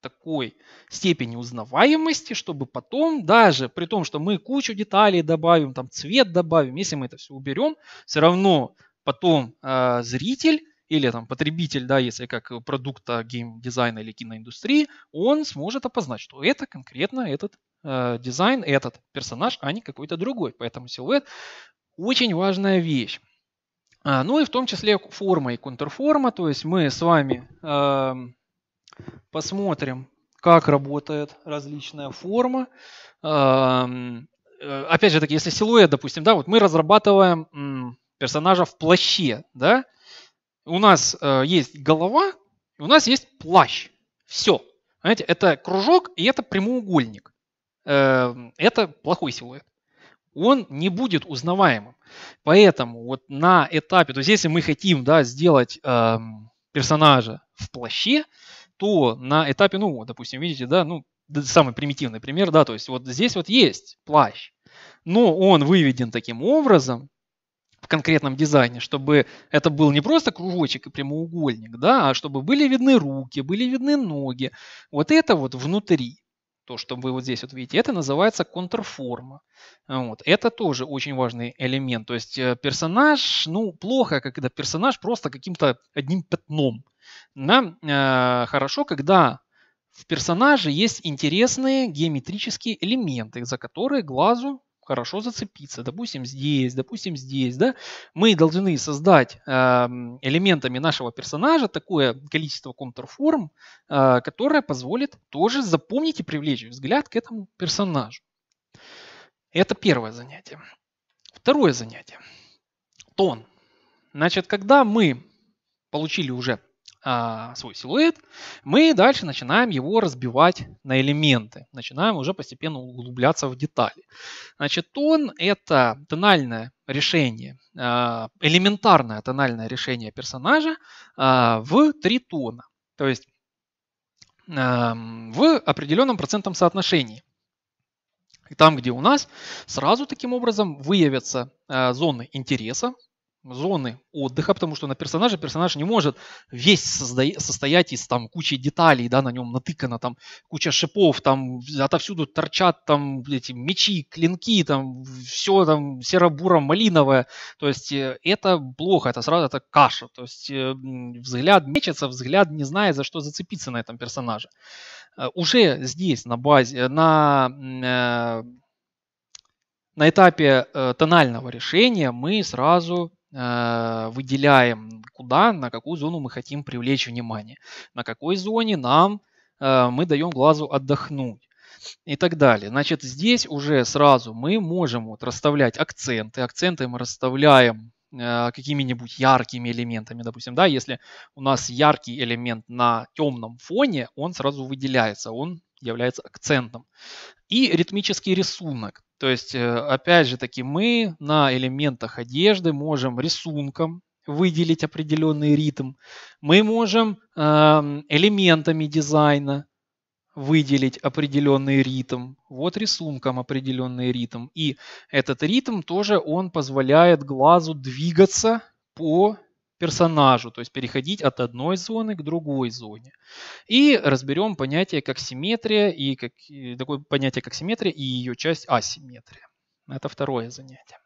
Speaker 1: такой степени узнаваемости, чтобы потом даже, при том, что мы кучу деталей добавим, там цвет добавим, если мы это все уберем, все равно потом э, зритель или там потребитель, да, если как продукта геймдизайна или киноиндустрии, он сможет опознать, что это конкретно этот э, дизайн, этот персонаж, а не какой-то другой. Поэтому силуэт очень важная вещь. А, ну и в том числе форма и контрформа, то есть мы с вами э, Посмотрим, как работает различная форма. Эм, э, опять же, так, если силуэт, допустим, да, вот мы разрабатываем персонажа в плаще, да, у нас э, есть голова, у нас есть плащ. Все. Понимаете, это кружок и это прямоугольник. Эм, это плохой силуэт. Он не будет узнаваемым. Поэтому вот на этапе, то есть если мы хотим да, сделать эм, персонажа в плаще, то на этапе, ну, допустим, видите, да, ну, самый примитивный пример, да, то есть вот здесь вот есть плащ, но он выведен таким образом в конкретном дизайне, чтобы это был не просто кружочек и прямоугольник, да, а чтобы были видны руки, были видны ноги. Вот это вот внутри, то, что вы вот здесь вот видите, это называется контрформа. Вот. Это тоже очень важный элемент. То есть э, персонаж, ну, плохо, когда персонаж просто каким-то одним пятном нам Э, хорошо, когда в персонаже есть интересные геометрические элементы, за которые глазу хорошо зацепиться. Допустим, здесь, допустим, здесь. Да? Мы должны создать э, элементами нашего персонажа такое количество контрформ, э, которое позволит тоже запомнить и привлечь взгляд к этому персонажу. Это первое занятие. Второе занятие. Тон. Значит, когда мы получили уже а, свой силуэт, мы дальше начинаем его разбивать на элементы, начинаем уже постепенно углубляться в детали. Значит, тон – это тональное решение, а, элементарное тональное решение персонажа а, в три тона, то есть в определенном процентном соотношении. И там, где у нас сразу таким образом выявятся зоны интереса, зоны отдыха, потому что на персонаже персонаж не может весь созда- состоять из там кучи деталей, да, на нем натыкано там куча шипов, там отовсюду торчат там эти мечи, клинки, там все там серо-буро-малиновое, то есть э, это плохо, это сразу это каша, то есть э, взгляд мечется, взгляд не знает за что зацепиться на этом персонаже. Э, уже здесь на базе, на на этапе тонального решения мы сразу Э, выделяем, куда, на какую зону мы хотим привлечь внимание, на какой зоне нам э, мы даем глазу отдохнуть и так далее. Значит, здесь уже сразу мы можем вот расставлять акценты. Акценты мы расставляем э, какими-нибудь яркими элементами, допустим, да, если у нас яркий элемент на темном фоне, он сразу выделяется, он является акцентом. И ритмический рисунок. То есть, э, опять же таки, мы на элементах одежды можем рисунком выделить определенный ритм. Мы можем эм, элементами дизайна выделить определенный ритм. Вот рисунком определенный ритм. И этот ритм тоже он позволяет глазу двигаться по персонажу, то есть переходить от одной зоны к другой зоне. И разберем понятие как симметрия и как, такое понятие как симметрия и ее часть асимметрия. Это второе занятие.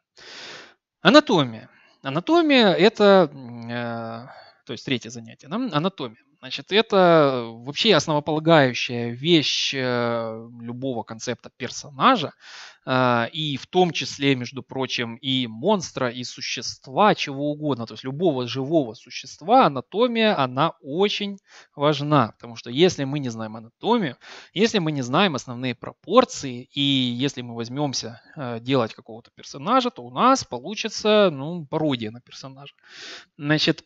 Speaker 1: Анатомия. Анатомия это, э, то есть третье занятие, анатомия. Значит, это вообще основополагающая вещь э, любого концепта персонажа, э, и в том числе, между прочим, и монстра, и существа, чего угодно, то есть любого живого существа, анатомия, она очень важна, потому что если мы не знаем анатомию, если мы не знаем основные пропорции, и если мы возьмемся э, делать какого-то персонажа, то у нас получится ну, пародия на персонажа. Значит,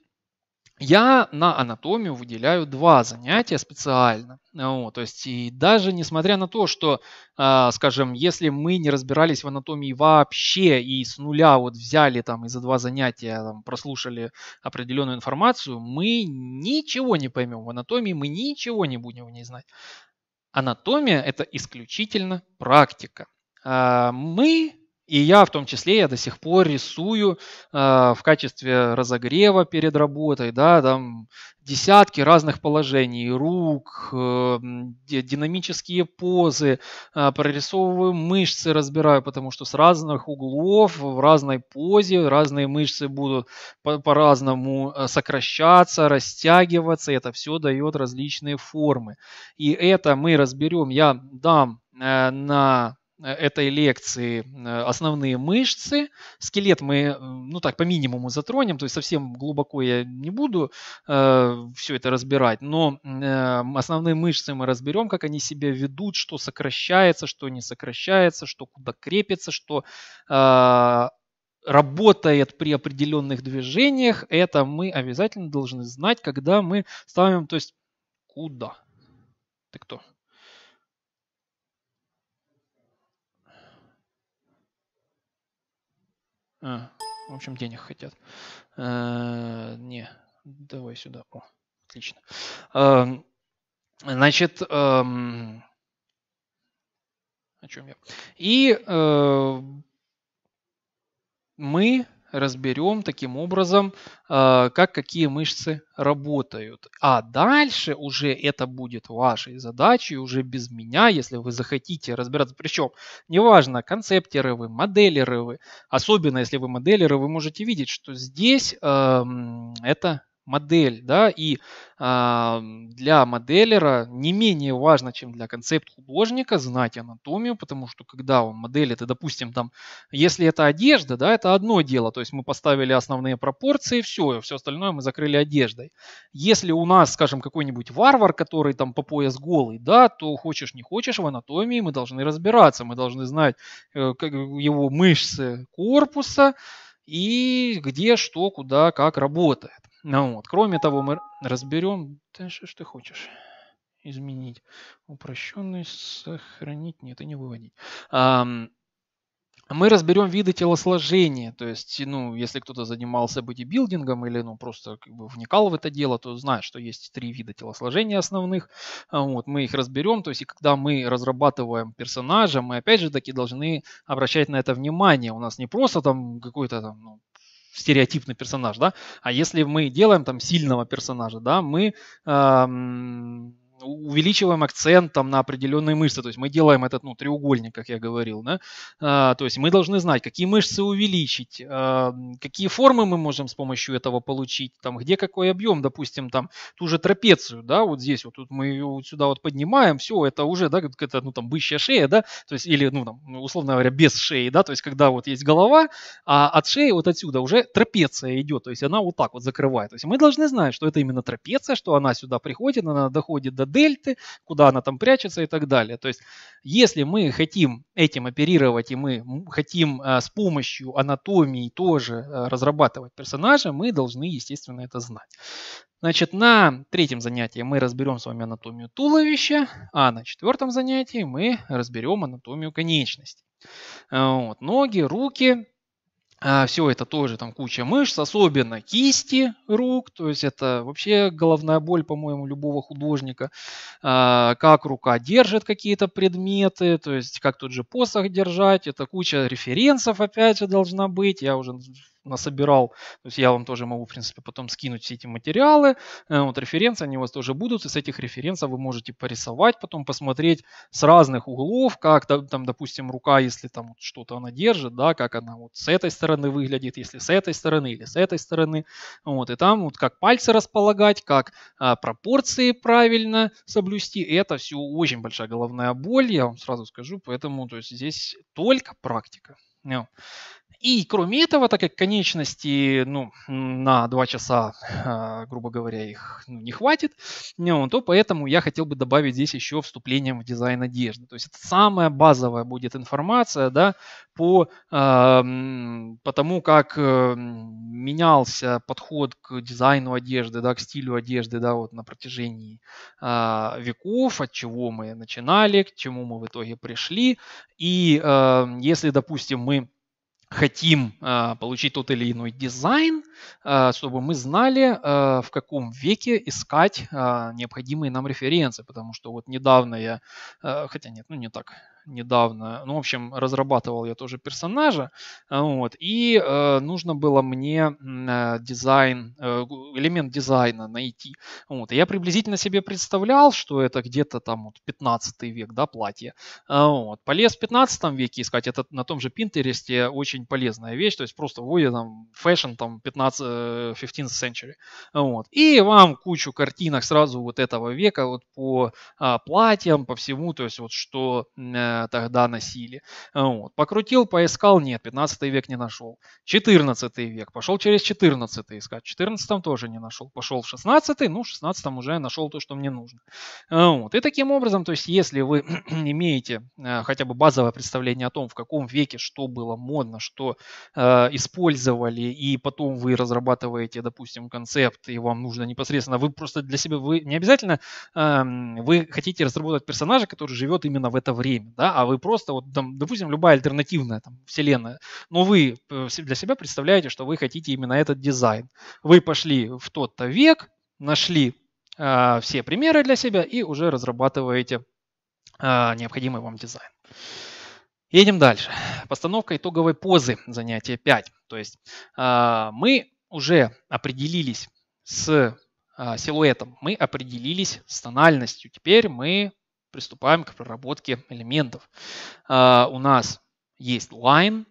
Speaker 1: я на анатомию выделяю два занятия специально. Вот, то есть, и даже несмотря на то, что, э, скажем, если мы не разбирались в анатомии вообще и с нуля вот взяли там и за два занятия там, прослушали определенную информацию, мы ничего не поймем в анатомии, мы ничего не будем в ней знать. Анатомия – это исключительно практика. Э, мы и я в том числе, я до сих пор рисую э, в качестве разогрева перед работой, да, там десятки разных положений рук, э, динамические позы, э, прорисовываю мышцы, разбираю, потому что с разных углов, в разной позе разные мышцы будут по- по-разному э, сокращаться, растягиваться, это все дает различные формы. И это мы разберем, я дам э, на Э, этой лекции э, основные мышцы. Скелет мы, э, ну так, по минимуму затронем, то есть совсем глубоко я не буду э, все это разбирать, но э, основные мышцы мы разберем, как они себя ведут, что сокращается, что не сокращается, что куда крепится, что э, работает при определенных движениях. Это мы обязательно должны знать, когда мы ставим, то есть куда. Ты кто? А, в общем, денег хотят. А, не, давай сюда. О, отлично. А, значит, а, о чем я? И а, мы разберем таким образом, а, как какие мышцы работают. А дальше уже это будет вашей задачей, уже без меня, если вы захотите разбираться. Причем, неважно, концептеры вы, моделеры вы, особенно если вы моделеры, вы можете видеть, что здесь эм, это модель, да, и э, для моделера не менее важно, чем для концепт-художника знать анатомию, потому что когда он моделит, и, допустим, там, если это одежда, да, это одно дело, то есть мы поставили основные пропорции, все, и все остальное мы закрыли одеждой. Если у нас, скажем, какой-нибудь варвар, который там по пояс голый, да, то хочешь не хочешь, в анатомии мы должны разбираться, мы должны знать э, его мышцы корпуса, и где, что, куда, как работает. Ну вот, кроме того, мы разберем... Да что ж ты хочешь? Изменить. упрощенный, сохранить. Нет, и не выводить. А, мы разберем виды телосложения, то есть, ну, если кто-то занимался бодибилдингом или, ну, просто как бы вникал в это дело, то знает, что есть три вида телосложения основных, а вот, мы их разберем, то есть, и когда мы разрабатываем персонажа, мы, опять же, таки должны обращать на это внимание, у нас не просто там какой-то там, ну, стереотипный персонаж, да. А если мы делаем там сильного персонажа, да, мы эм, увеличиваем акцент там на определенные мышцы. То есть мы делаем этот ну, треугольник, как я говорил. Да? А, то есть мы должны знать, какие мышцы увеличить, а, какие формы мы можем с помощью этого получить, там, где какой объем, допустим, там ту же трапецию, да, вот здесь вот, вот мы ее вот сюда вот поднимаем, все, это уже, да, это ну, там, бычья шея, да, то есть, или, ну, там, условно говоря, без шеи, да, то есть, когда вот есть голова, а от шеи вот отсюда уже трапеция идет, то есть она вот так вот закрывает. То есть мы должны знать, что это именно трапеция, что она сюда приходит, она доходит до дельты, куда она там прячется и так далее. То есть, если мы хотим этим оперировать и мы хотим а, с помощью анатомии тоже а, разрабатывать персонажа, мы должны, естественно, это знать. Значит, на третьем занятии мы разберем с вами анатомию туловища, а на четвертом занятии мы разберем анатомию конечностей. А, вот, ноги, руки, а, Все это тоже там куча мышц, особенно кисти рук, то есть это вообще головная боль, по-моему, любого художника. А, как рука держит какие-то предметы, то есть как тот же посох держать, это куча референсов опять же должна быть. Я уже насобирал. То есть я вам тоже могу, в принципе, потом скинуть все эти материалы. Э, вот референсы, они у вас тоже будут. И с этих референсов вы можете порисовать, потом посмотреть с разных углов, как там, допустим, рука, если там что-то она держит, да, как она вот с этой стороны выглядит, если с этой стороны или с этой стороны. Вот, и там вот как пальцы располагать, как а, пропорции правильно соблюсти. Это все очень большая головная боль, я вам сразу скажу. Поэтому то есть здесь только практика. И кроме этого, так как конечности ну, на 2 часа, а, грубо говоря, их ну, не хватит, ну, то поэтому я хотел бы добавить здесь еще вступлением в дизайн одежды. То есть это самая базовая будет информация да, по, а, по тому, как э, менялся подход к дизайну одежды, да, к стилю одежды да, вот на протяжении а, веков, от чего мы начинали, к чему мы в итоге пришли. И э, если, допустим, мы хотим э, получить тот или иной дизайн, э, чтобы мы знали, э, в каком веке искать э, необходимые нам референсы. Потому что вот недавно я, э, хотя нет, ну не так, недавно. Ну, в общем, разрабатывал я тоже персонажа. Э, вот, и э, нужно было мне э, дизайн, э, элемент дизайна найти. Вот, и я приблизительно себе представлял, что это где-то там вот 15 век, да, платье. Э, вот, полез в 15 веке искать. Это на том же Пинтересте очень полезная вещь. То есть просто вводит там fashion там 15, 15th э, century. Вот, и вам кучу картинок сразу вот этого века вот по а, платьям, по всему. То есть вот что э, Э, тогда носили. Вот. Покрутил, поискал, нет, 15 век не нашел. 14 век, пошел через 14 искать. В 14 тоже не нашел. Пошел в 16, ну в 16 уже нашел то, что мне нужно. Вот. И таким образом, то есть если вы имеете э, хотя бы базовое представление о том, в каком веке что было модно, что э, использовали, и потом вы разрабатываете, допустим, концепт, и вам нужно непосредственно, вы просто для себя, вы не обязательно, э, вы хотите разработать персонажа, который живет именно в это время, да, да, а вы просто, вот, там, допустим, любая альтернативная там, вселенная, но вы э, для себя представляете, что вы хотите именно этот дизайн. Вы пошли в тот-то век, нашли э, все примеры для себя и уже разрабатываете э, необходимый вам дизайн. Едем дальше. Постановка итоговой позы, занятие 5. То есть э, мы уже определились с силуэтом, мы определились с тональностью. Теперь мы приступаем к проработке элементов. А, у нас есть line,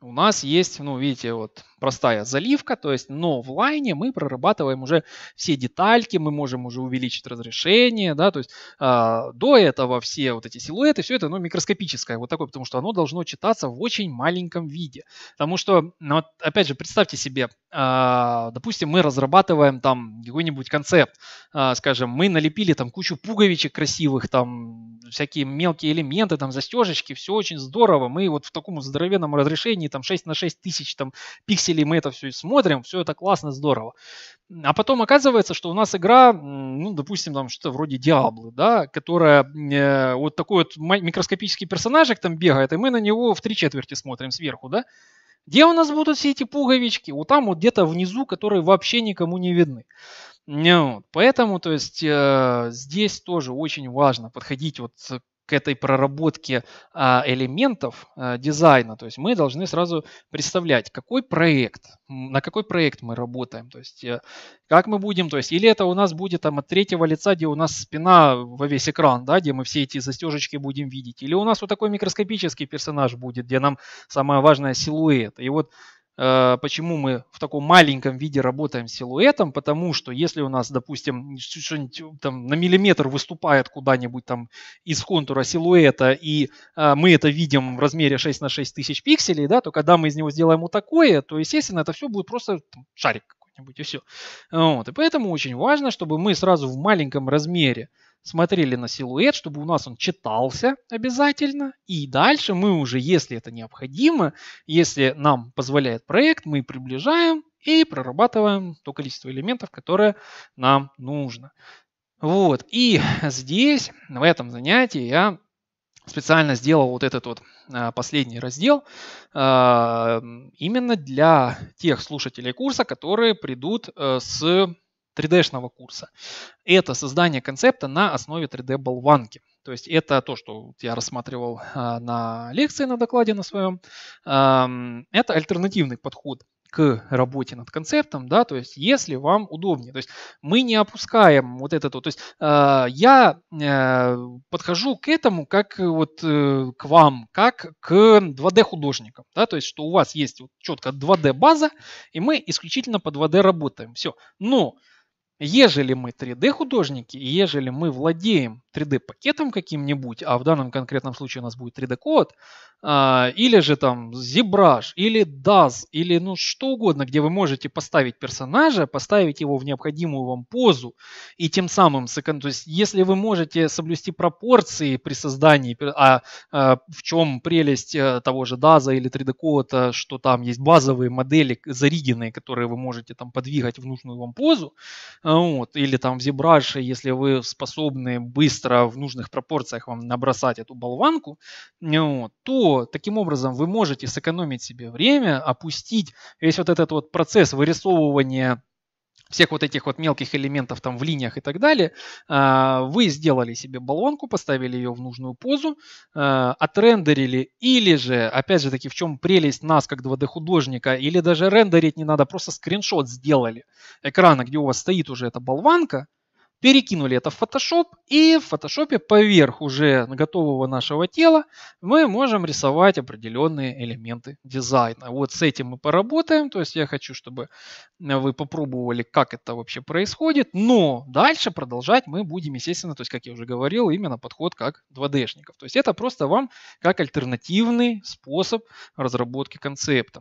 Speaker 1: у нас есть, ну, видите, вот простая заливка, то есть, но в лайне мы прорабатываем уже все детальки, мы можем уже увеличить разрешение, да, то есть э, до этого все вот эти силуэты, все это, ну, микроскопическое вот такое, потому что оно должно читаться в очень маленьком виде, потому что, ну, вот, опять же, представьте себе, э, допустим, мы разрабатываем там какой-нибудь концепт, э, скажем, мы налепили там кучу пуговичек красивых, там, всякие мелкие элементы, там застежечки, все очень здорово. Мы вот в таком здоровенном разрешении, там 6 на 6 тысяч там, пикселей мы это все смотрим, все это классно, здорово. А потом оказывается, что у нас игра, ну, допустим, там что-то вроде Диаблы, да, которая э, вот такой вот микроскопический персонажик там бегает, и мы на него в три четверти смотрим сверху, да. Где у нас будут все эти пуговички? Вот там вот где-то внизу, которые вообще никому не видны. Ну, поэтому, то есть, э, здесь тоже очень важно подходить вот к этой проработке а, элементов а, дизайна. То есть мы должны сразу представлять, какой проект, на какой проект мы работаем, то есть э, как мы будем, то есть или это у нас будет там от третьего лица, где у нас спина во весь экран, да, где мы все эти застежечки будем видеть, или у нас вот такой микроскопический персонаж будет, где нам самое важное силуэт. И вот Э, почему мы в таком маленьком виде работаем с силуэтом? Потому что если у нас, допустим, что-нибудь э, там на миллиметр выступает куда-нибудь там из контура силуэта, и э, мы это видим в размере 6 на 6 тысяч пикселей, да, то когда мы из него сделаем вот такое, то, естественно, это все будет просто там, шарик какой-нибудь и все. Вот. И поэтому очень важно, чтобы мы сразу в маленьком размере смотрели на силуэт, чтобы у нас он читался обязательно. И дальше мы уже, если это необходимо, если нам позволяет проект, мы приближаем и прорабатываем то количество элементов, которое нам нужно. Вот. И здесь, в этом занятии, я специально сделал вот этот вот а, последний раздел а, именно для тех слушателей курса, которые придут э, с 3D-шного курса. Это создание концепта на основе 3D-болванки. То есть это то, что я рассматривал а, на лекции, на докладе на своем. Это альтернативный подход к работе над концептом, да, то есть если вам удобнее, то есть мы не опускаем вот это то, то есть э, я э, подхожу к этому как э, вот э, к вам, как к 2D художникам, да, то есть что у вас есть вот четко 2D база и мы исключительно по 2D работаем, все, но Ежели мы 3D-художники, ежели мы владеем 3D-пакетом каким-нибудь, а в данном конкретном случае у нас будет 3D-код, а, или же там ZBrush, или DAS, или ну что угодно, где вы можете поставить персонажа, поставить его в необходимую вам позу, и тем самым, то есть если вы можете соблюсти пропорции при создании, а, а в чем прелесть э, того же DAS или 3D Code, что там есть базовые модели заригенные, которые вы можете там подвигать в нужную вам позу, а, вот, или там в ZBrush, если вы способны быстро в нужных пропорциях вам набросать эту болванку, вот, то таким образом вы можете сэкономить себе время, опустить весь вот этот вот процесс вырисовывания всех вот этих вот мелких элементов там в линиях и так далее, а, вы сделали себе баллонку, поставили ее в нужную позу, а, отрендерили или же, опять же таки, в чем прелесть нас как 2D-художника, или даже рендерить не надо, просто скриншот сделали экрана, где у вас стоит уже эта болванка, перекинули это в Photoshop, и в Photoshop поверх уже готового нашего тела мы можем рисовать определенные элементы дизайна. Вот с этим мы поработаем, то есть я хочу, чтобы вы попробовали, как это вообще происходит, но дальше продолжать мы будем, естественно, то есть, как я уже говорил, именно подход как 2D-шников. То есть это просто вам как альтернативный способ разработки концепта.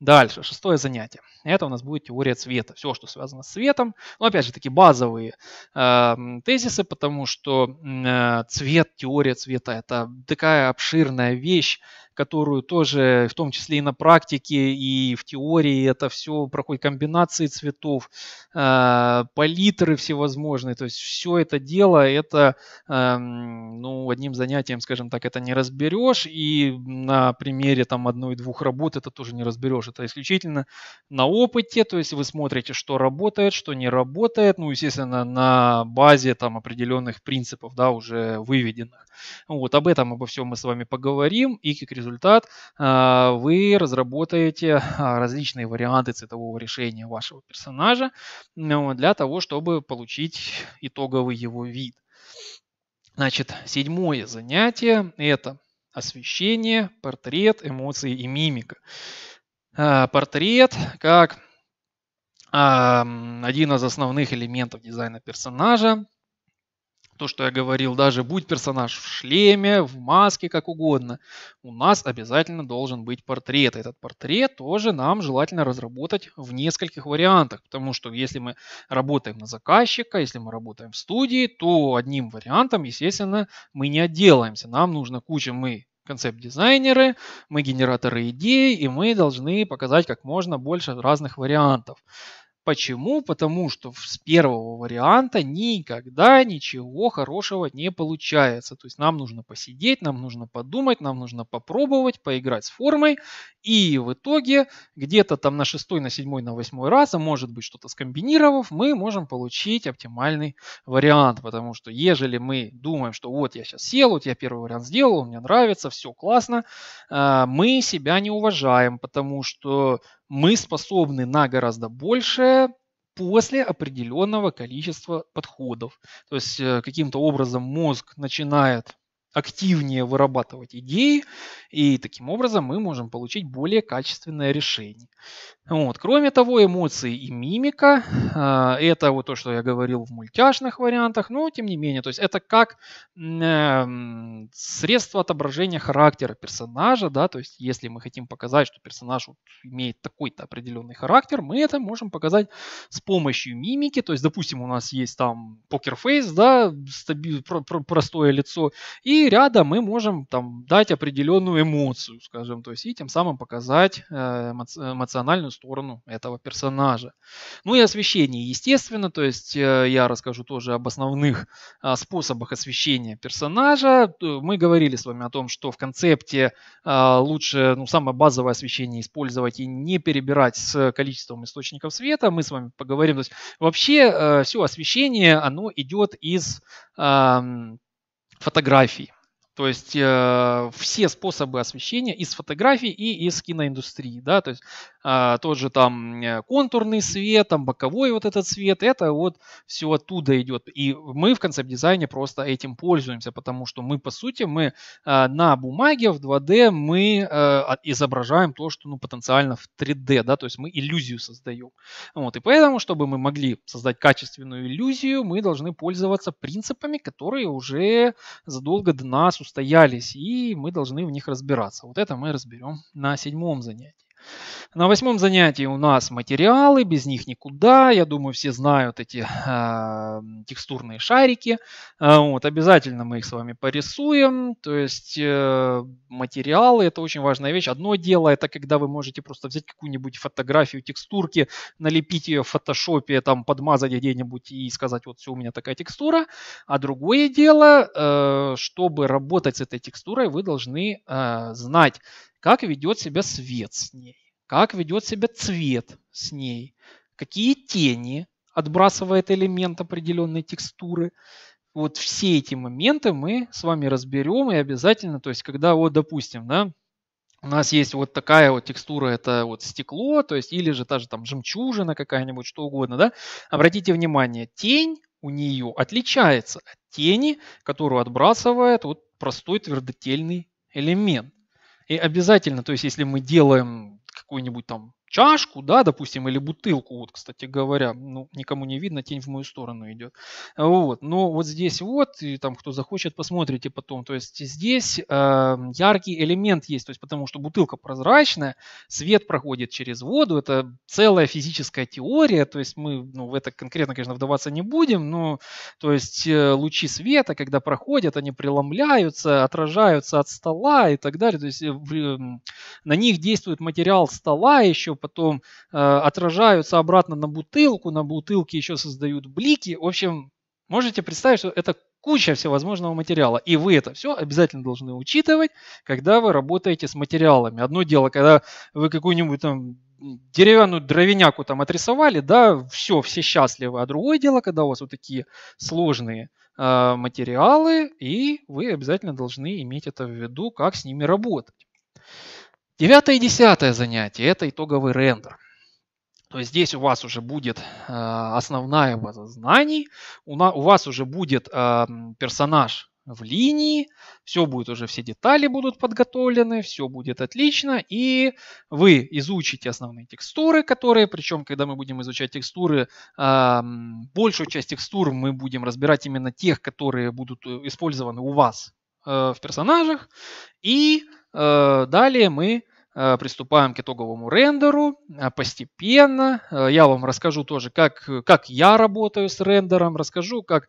Speaker 1: Дальше, шестое занятие. Это у нас будет теория цвета. Все, что связано с цветом. Ну, опять же, такие базовые э, тезисы, потому что э, цвет, теория цвета – это такая обширная вещь, которую тоже, в том числе и на практике, и в теории, это все проходит комбинации цветов, а, палитры всевозможные, то есть все это дело, это, эм, ну, одним занятием, скажем так, это не разберешь, и на примере там одной-двух работ это тоже не разберешь, это исключительно на опыте, то есть вы смотрите, что работает, что не работает, ну, естественно, на базе там определенных принципов, да, уже выведенных. Вот об этом, обо всем мы с вами поговорим. И как результат а, вы разработаете а, различные варианты цветового решения вашего персонажа ну для того, чтобы получить итоговый его вид. Значит, седьмое занятие – это освещение, портрет, эмоции и мимика. А, портрет как один из основных элементов дизайна персонажа – то, что я говорил, даже будь персонаж в шлеме, в маске, как угодно, у нас обязательно должен быть портрет. Этот портрет тоже нам желательно разработать в нескольких вариантах, потому что если мы работаем на заказчика, если мы работаем в студии, то одним вариантом, естественно, мы не отделаемся. Нам нужно куча мы концепт-дизайнеры, мы генераторы идей, и мы должны показать как можно больше разных вариантов. Почему? Потому что с первого варианта никогда ничего хорошего не получается. То есть нам нужно посидеть, нам нужно подумать, нам нужно попробовать, поиграть с формой. И в итоге где-то там на шестой, на седьмой, на восьмой раз, а может быть что-то скомбинировав, мы можем получить оптимальный вариант. Потому что ежели мы думаем, что вот я сейчас сел, вот я первый вариант сделал, мне нравится, все классно, а, мы себя не уважаем, потому что мы способны на гораздо большее после определенного количества подходов. То есть э, каким-то образом мозг начинает активнее вырабатывать идеи, и таким образом мы можем получить более качественное решение. Вот. Кроме того, эмоции и мимика, а, это вот то, что я говорил в мультяшных вариантах, но тем не менее, то есть это как эм, средство отображения характера персонажа, да, то есть если мы хотим показать, что персонаж имеет такой-то определенный характер, мы это можем показать с помощью мимики, то есть, допустим, у нас есть там покерфейс, да, стаби- про- про- простое лицо, и внутри ряда мы можем там дать определенную эмоцию, скажем, то есть и тем самым показать э, эмоциональную сторону этого персонажа. Ну и освещение, естественно, то есть э, я расскажу тоже об основных а, способах освещения персонажа. Мы говорили с вами о том, что в концепте а, лучше ну, самое базовое освещение использовать и не перебирать с количеством источников света. Мы с вами поговорим. То есть вообще э, все освещение, оно идет из фотографий. То есть э, все способы освещения из фотографий и из киноиндустрии, да, то есть э, тот же там э, контурный свет, там боковой вот этот свет, это вот все оттуда идет. И мы в концепт-дизайне просто этим пользуемся, потому что мы, по сути, мы э, на бумаге в 2D мы э, изображаем то, что, ну, потенциально в 3D, да, то есть мы иллюзию создаем. Вот, и поэтому, чтобы мы могли создать качественную иллюзию, мы должны пользоваться принципами, которые уже задолго до нас устоялись, и мы должны в них разбираться. Вот это мы разберем на седьмом занятии. На восьмом занятии у нас материалы, без них никуда. Я думаю, все знают эти э, текстурные шарики. Э, вот, обязательно мы их с вами порисуем. То есть э, материалы это очень важная вещь. Одно дело это когда вы можете просто взять какую-нибудь фотографию текстурки, налепить ее в фотошопе, там подмазать где-нибудь и сказать, вот все, у меня такая текстура. А другое дело, э, чтобы работать с этой текстурой, вы должны э, знать как ведет себя свет с ней, как ведет себя цвет с ней, какие тени отбрасывает элемент определенной текстуры. Вот все эти моменты мы с вами разберем и обязательно, то есть когда вот, допустим, да, у нас есть вот такая вот текстура, это вот стекло, то есть или же та же там жемчужина какая-нибудь, что угодно, да. Обратите внимание, тень у нее отличается от тени, которую отбрасывает вот простой твердотельный элемент. И обязательно, то есть если мы делаем какую-нибудь там чашку, да, допустим, или бутылку, вот, кстати говоря, ну, никому не видно, тень в мою сторону идет. Вот, но вот здесь вот, и там, кто захочет, посмотрите потом, то есть здесь э, яркий элемент есть, то есть потому что бутылка прозрачная, свет проходит через воду, это целая физическая теория, то есть мы, ну, в это конкретно, конечно, вдаваться не будем, но, то есть э, лучи света, когда проходят, они преломляются, отражаются от стола и так далее, то есть э, э, на них действует материал стола еще, потом э, отражаются обратно на бутылку, на бутылке еще создают блики. В общем, можете представить, что это куча всевозможного материала. И вы это все обязательно должны учитывать, когда вы работаете с материалами. Одно дело, когда вы какую-нибудь там деревянную дровяняку там отрисовали, да, все, все счастливы. А другое дело, когда у вас вот такие сложные э, материалы, и вы обязательно должны иметь это в виду, как с ними работать. Девятое и десятое занятие – это итоговый рендер. То есть здесь у вас уже будет э, основная база знаний, у, вас уже будет э, персонаж в линии, все будет уже, все детали будут подготовлены, все будет отлично, и вы изучите основные текстуры, которые, причем, когда мы будем изучать текстуры, э, большую часть текстур мы будем разбирать именно тех, которые будут использованы у вас в персонажах, и далее мы Э, приступаем к итоговому рендеру э, постепенно. Э, я вам расскажу тоже, как, как я работаю с рендером, расскажу, как э,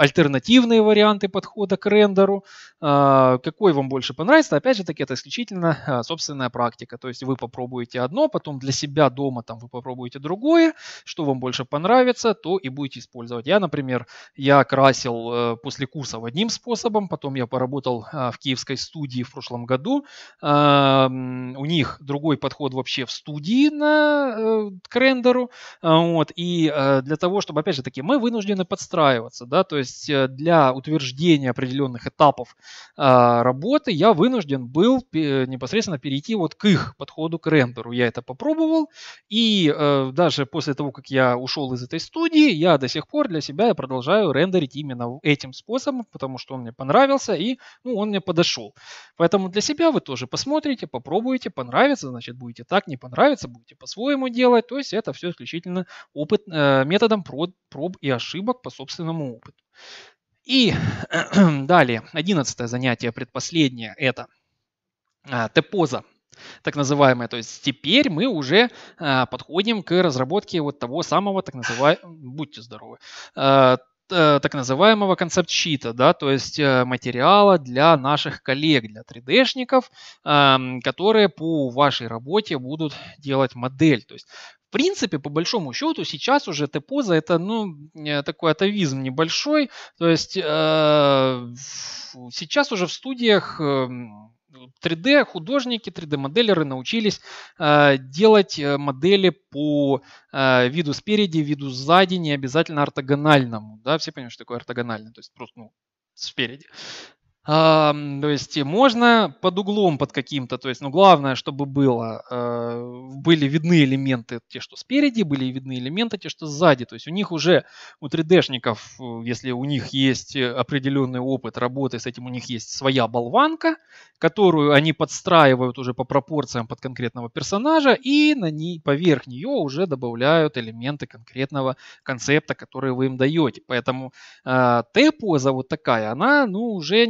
Speaker 1: альтернативные варианты подхода к рендеру, э, какой вам больше понравится. Опять же таки, это исключительно э, собственная практика. То есть вы попробуете одно, потом для себя дома там вы попробуете другое, что вам больше понравится, то и будете использовать. Я, например, я красил э, после курсов одним способом, потом я поработал э, в киевской студии в прошлом году, э, у них другой подход вообще в студии на, э, к рендеру, э, вот, и э, для того, чтобы, опять же таки, мы вынуждены подстраиваться, да, то есть для утверждения определенных этапов работы я вынужден был непосредственно перейти вот к их подходу к рендеру. Я это попробовал, и даже после того, как я ушел из этой студии, я до сих пор для себя я продолжаю рендерить именно этим способом, потому что он мне понравился, и ну, он мне подошел. Поэтому для себя вы тоже посмотрите, попробуйте, понравится, значит, будете так, не понравится, будете по-своему делать. То есть это все исключительно опыт, э, методом проб, проб и ошибок по собственному опыту. И далее, одиннадцатое занятие, предпоследнее, это э, Т-поза так называемая. То есть теперь мы уже а, подходим к разработке вот того самого так называемого, будьте здоровы, а, Э, так называемого концепт чита да, то есть э, материала для наших коллег, для 3D-шников, эм, которые по вашей работе будут делать модель. То есть в принципе, по большому счету, сейчас уже Т-поза это, ну, э, такой атовизм небольшой. То есть э, сейчас уже в студиях эм, 3D художники, 3D моделеры научились э, делать э, модели по э, виду спереди, виду сзади, не обязательно ортогональному. Да, все понимают, что такое ортогональный, то есть просто ну, спереди. А, то есть можно под углом под каким-то, то есть, ну, главное, чтобы было, э, были видны элементы те, что спереди, были видны элементы те, что сзади. То есть у них уже, у 3D-шников, э, если у них есть э, определенный опыт работы с этим, у них есть своя болванка, которую они подстраивают уже по пропорциям под конкретного персонажа, и на ней, поверх нее уже добавляют элементы конкретного концепта, который вы им даете. Поэтому э, Т-поза вот такая, она, ну, уже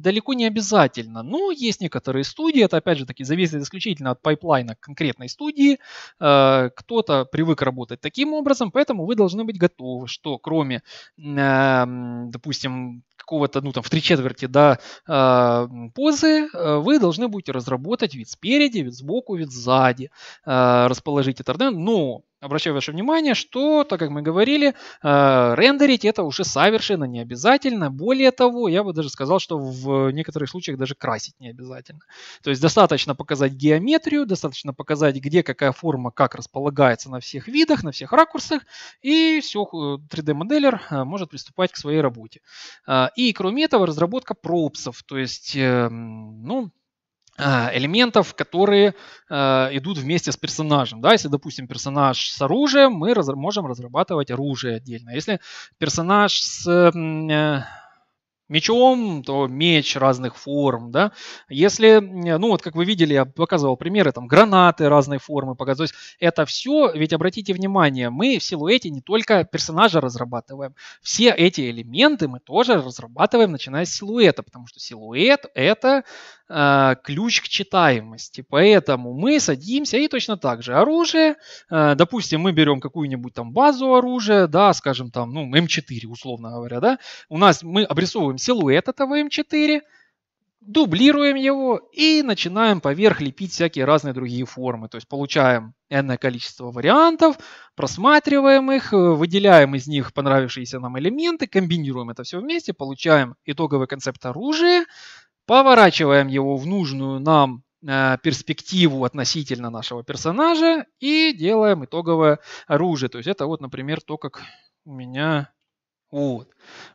Speaker 1: далеко не обязательно, но есть некоторые студии, это опять же таки зависит исключительно от пайплайна конкретной студии, э, кто-то привык работать таким образом, поэтому вы должны быть готовы, что кроме, эм, допустим, какого-то, ну там в три четверти да э, позы, э, вы должны будете разработать вид спереди, вид сбоку, вид сзади, расположить и Но Обращаю ваше внимание, что, так как мы говорили, э, рендерить это уже совершенно не обязательно. Более того, я бы даже сказал, что в некоторых случаях даже красить не обязательно. То есть достаточно показать геометрию, достаточно показать, где какая форма, как располагается на всех видах, на всех ракурсах, и все, 3D-моделлер э, э, может приступать к своей работе. Э, и кроме этого, разработка пропсов, то есть, эм, ну, а, элементов, которые э, идут вместе с персонажем. Да? Если, допустим, персонаж с оружием, мы раз, можем разрабатывать оружие отдельно. Если персонаж с... Э, мечом, то меч разных форм, да. Если, ну вот как вы видели, я показывал примеры, там гранаты разной формы показывать. Это все, ведь обратите внимание, мы в силуэте не только персонажа разрабатываем, все эти элементы мы тоже разрабатываем, начиная с силуэта, потому что силуэт это э, ключ к читаемости. Поэтому мы садимся и точно так же оружие, э, допустим, мы берем какую-нибудь там базу оружия, да, скажем там, ну, М4 эм условно говоря, да, у нас мы обрисовываем копируем силуэт этого М4, дублируем его и начинаем поверх лепить всякие разные другие формы. То есть получаем энное количество вариантов, просматриваем их, э, выделяем из них понравившиеся нам элементы, комбинируем это все вместе, получаем итоговый концепт оружия, поворачиваем его в нужную нам э, перспективу относительно нашего персонажа и делаем итоговое оружие. То есть это вот, например, то, как у меня вот.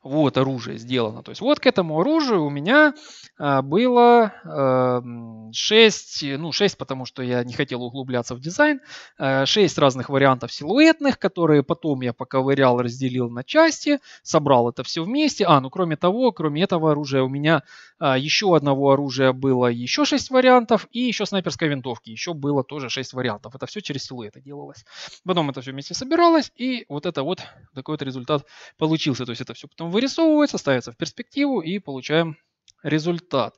Speaker 1: Вот оружие сделано. То есть вот к этому оружию у меня а, было а, эм, 6, ну 6, потому что я не хотел углубляться в дизайн, а, э, 6 разных вариантов силуэтных, которые потом я поковырял, разделил на части, собрал это все вместе. А, ну кроме того, кроме этого оружия у меня а, еще одного оружия было еще 6 вариантов и еще снайперской винтовки еще было тоже 6 вариантов. Это все через силуэты делалось. Потом это все вместе собиралось и вот это вот такой вот результат получился получился. То есть это все потом вырисовывается, ставится в перспективу и получаем результат.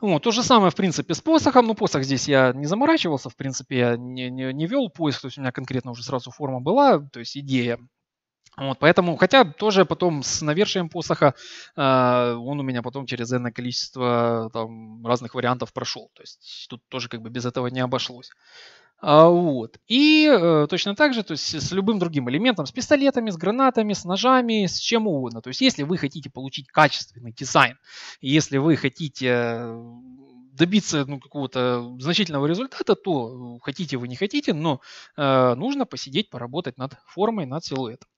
Speaker 1: Вот, то же самое, в принципе, с посохом. Ну, посох здесь я не заморачивался, в принципе, я не, не, не вел поиск, то есть у меня конкретно уже сразу форма была, то есть идея. Вот, поэтому, хотя тоже потом с навершием посоха э, он у меня потом через энное количество там, разных вариантов прошел. То есть тут тоже как бы без этого не обошлось. А, вот. И э, точно так же, то есть с любым другим элементом, с пистолетами, с гранатами, с ножами, с чем угодно. То есть если вы хотите получить качественный дизайн, если вы хотите э, добиться ну, какого-то значительного результата, то э, хотите вы не хотите, но э, нужно посидеть, поработать над формой, над силуэтом.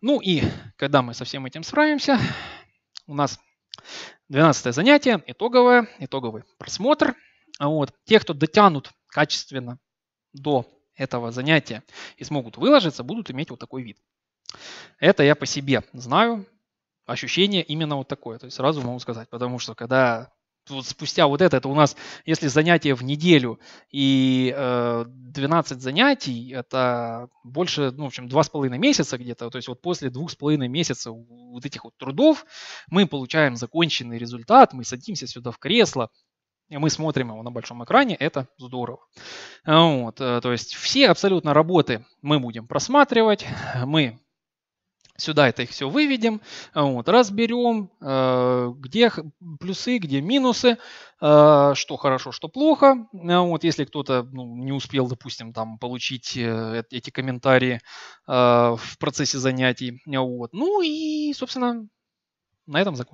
Speaker 1: Ну и когда мы со всем этим справимся, у нас 12 занятие, итоговое, итоговый просмотр. Вот. Те, кто дотянут качественно до этого занятия и смогут выложиться, будут иметь вот такой вид. Это я по себе знаю. Ощущение именно вот такое. То есть сразу могу сказать, потому что когда вот спустя вот это, это у нас, если занятие в неделю и э, 12 занятий, это больше, ну, в общем, 2,5 месяца где-то, то есть вот после 2,5 месяца вот этих вот трудов мы получаем законченный результат, мы садимся сюда в кресло, и мы смотрим его на большом экране, это здорово. А, вот, э, то есть все абсолютно работы мы будем просматривать, э, мы сюда это их все выведем, э, вот, разберем, где плюсы, где минусы, что хорошо, что плохо. Вот, если кто-то ну, не успел, допустим, там, получить эти комментарии в процессе занятий. Вот. Ну и, собственно, на этом закончим.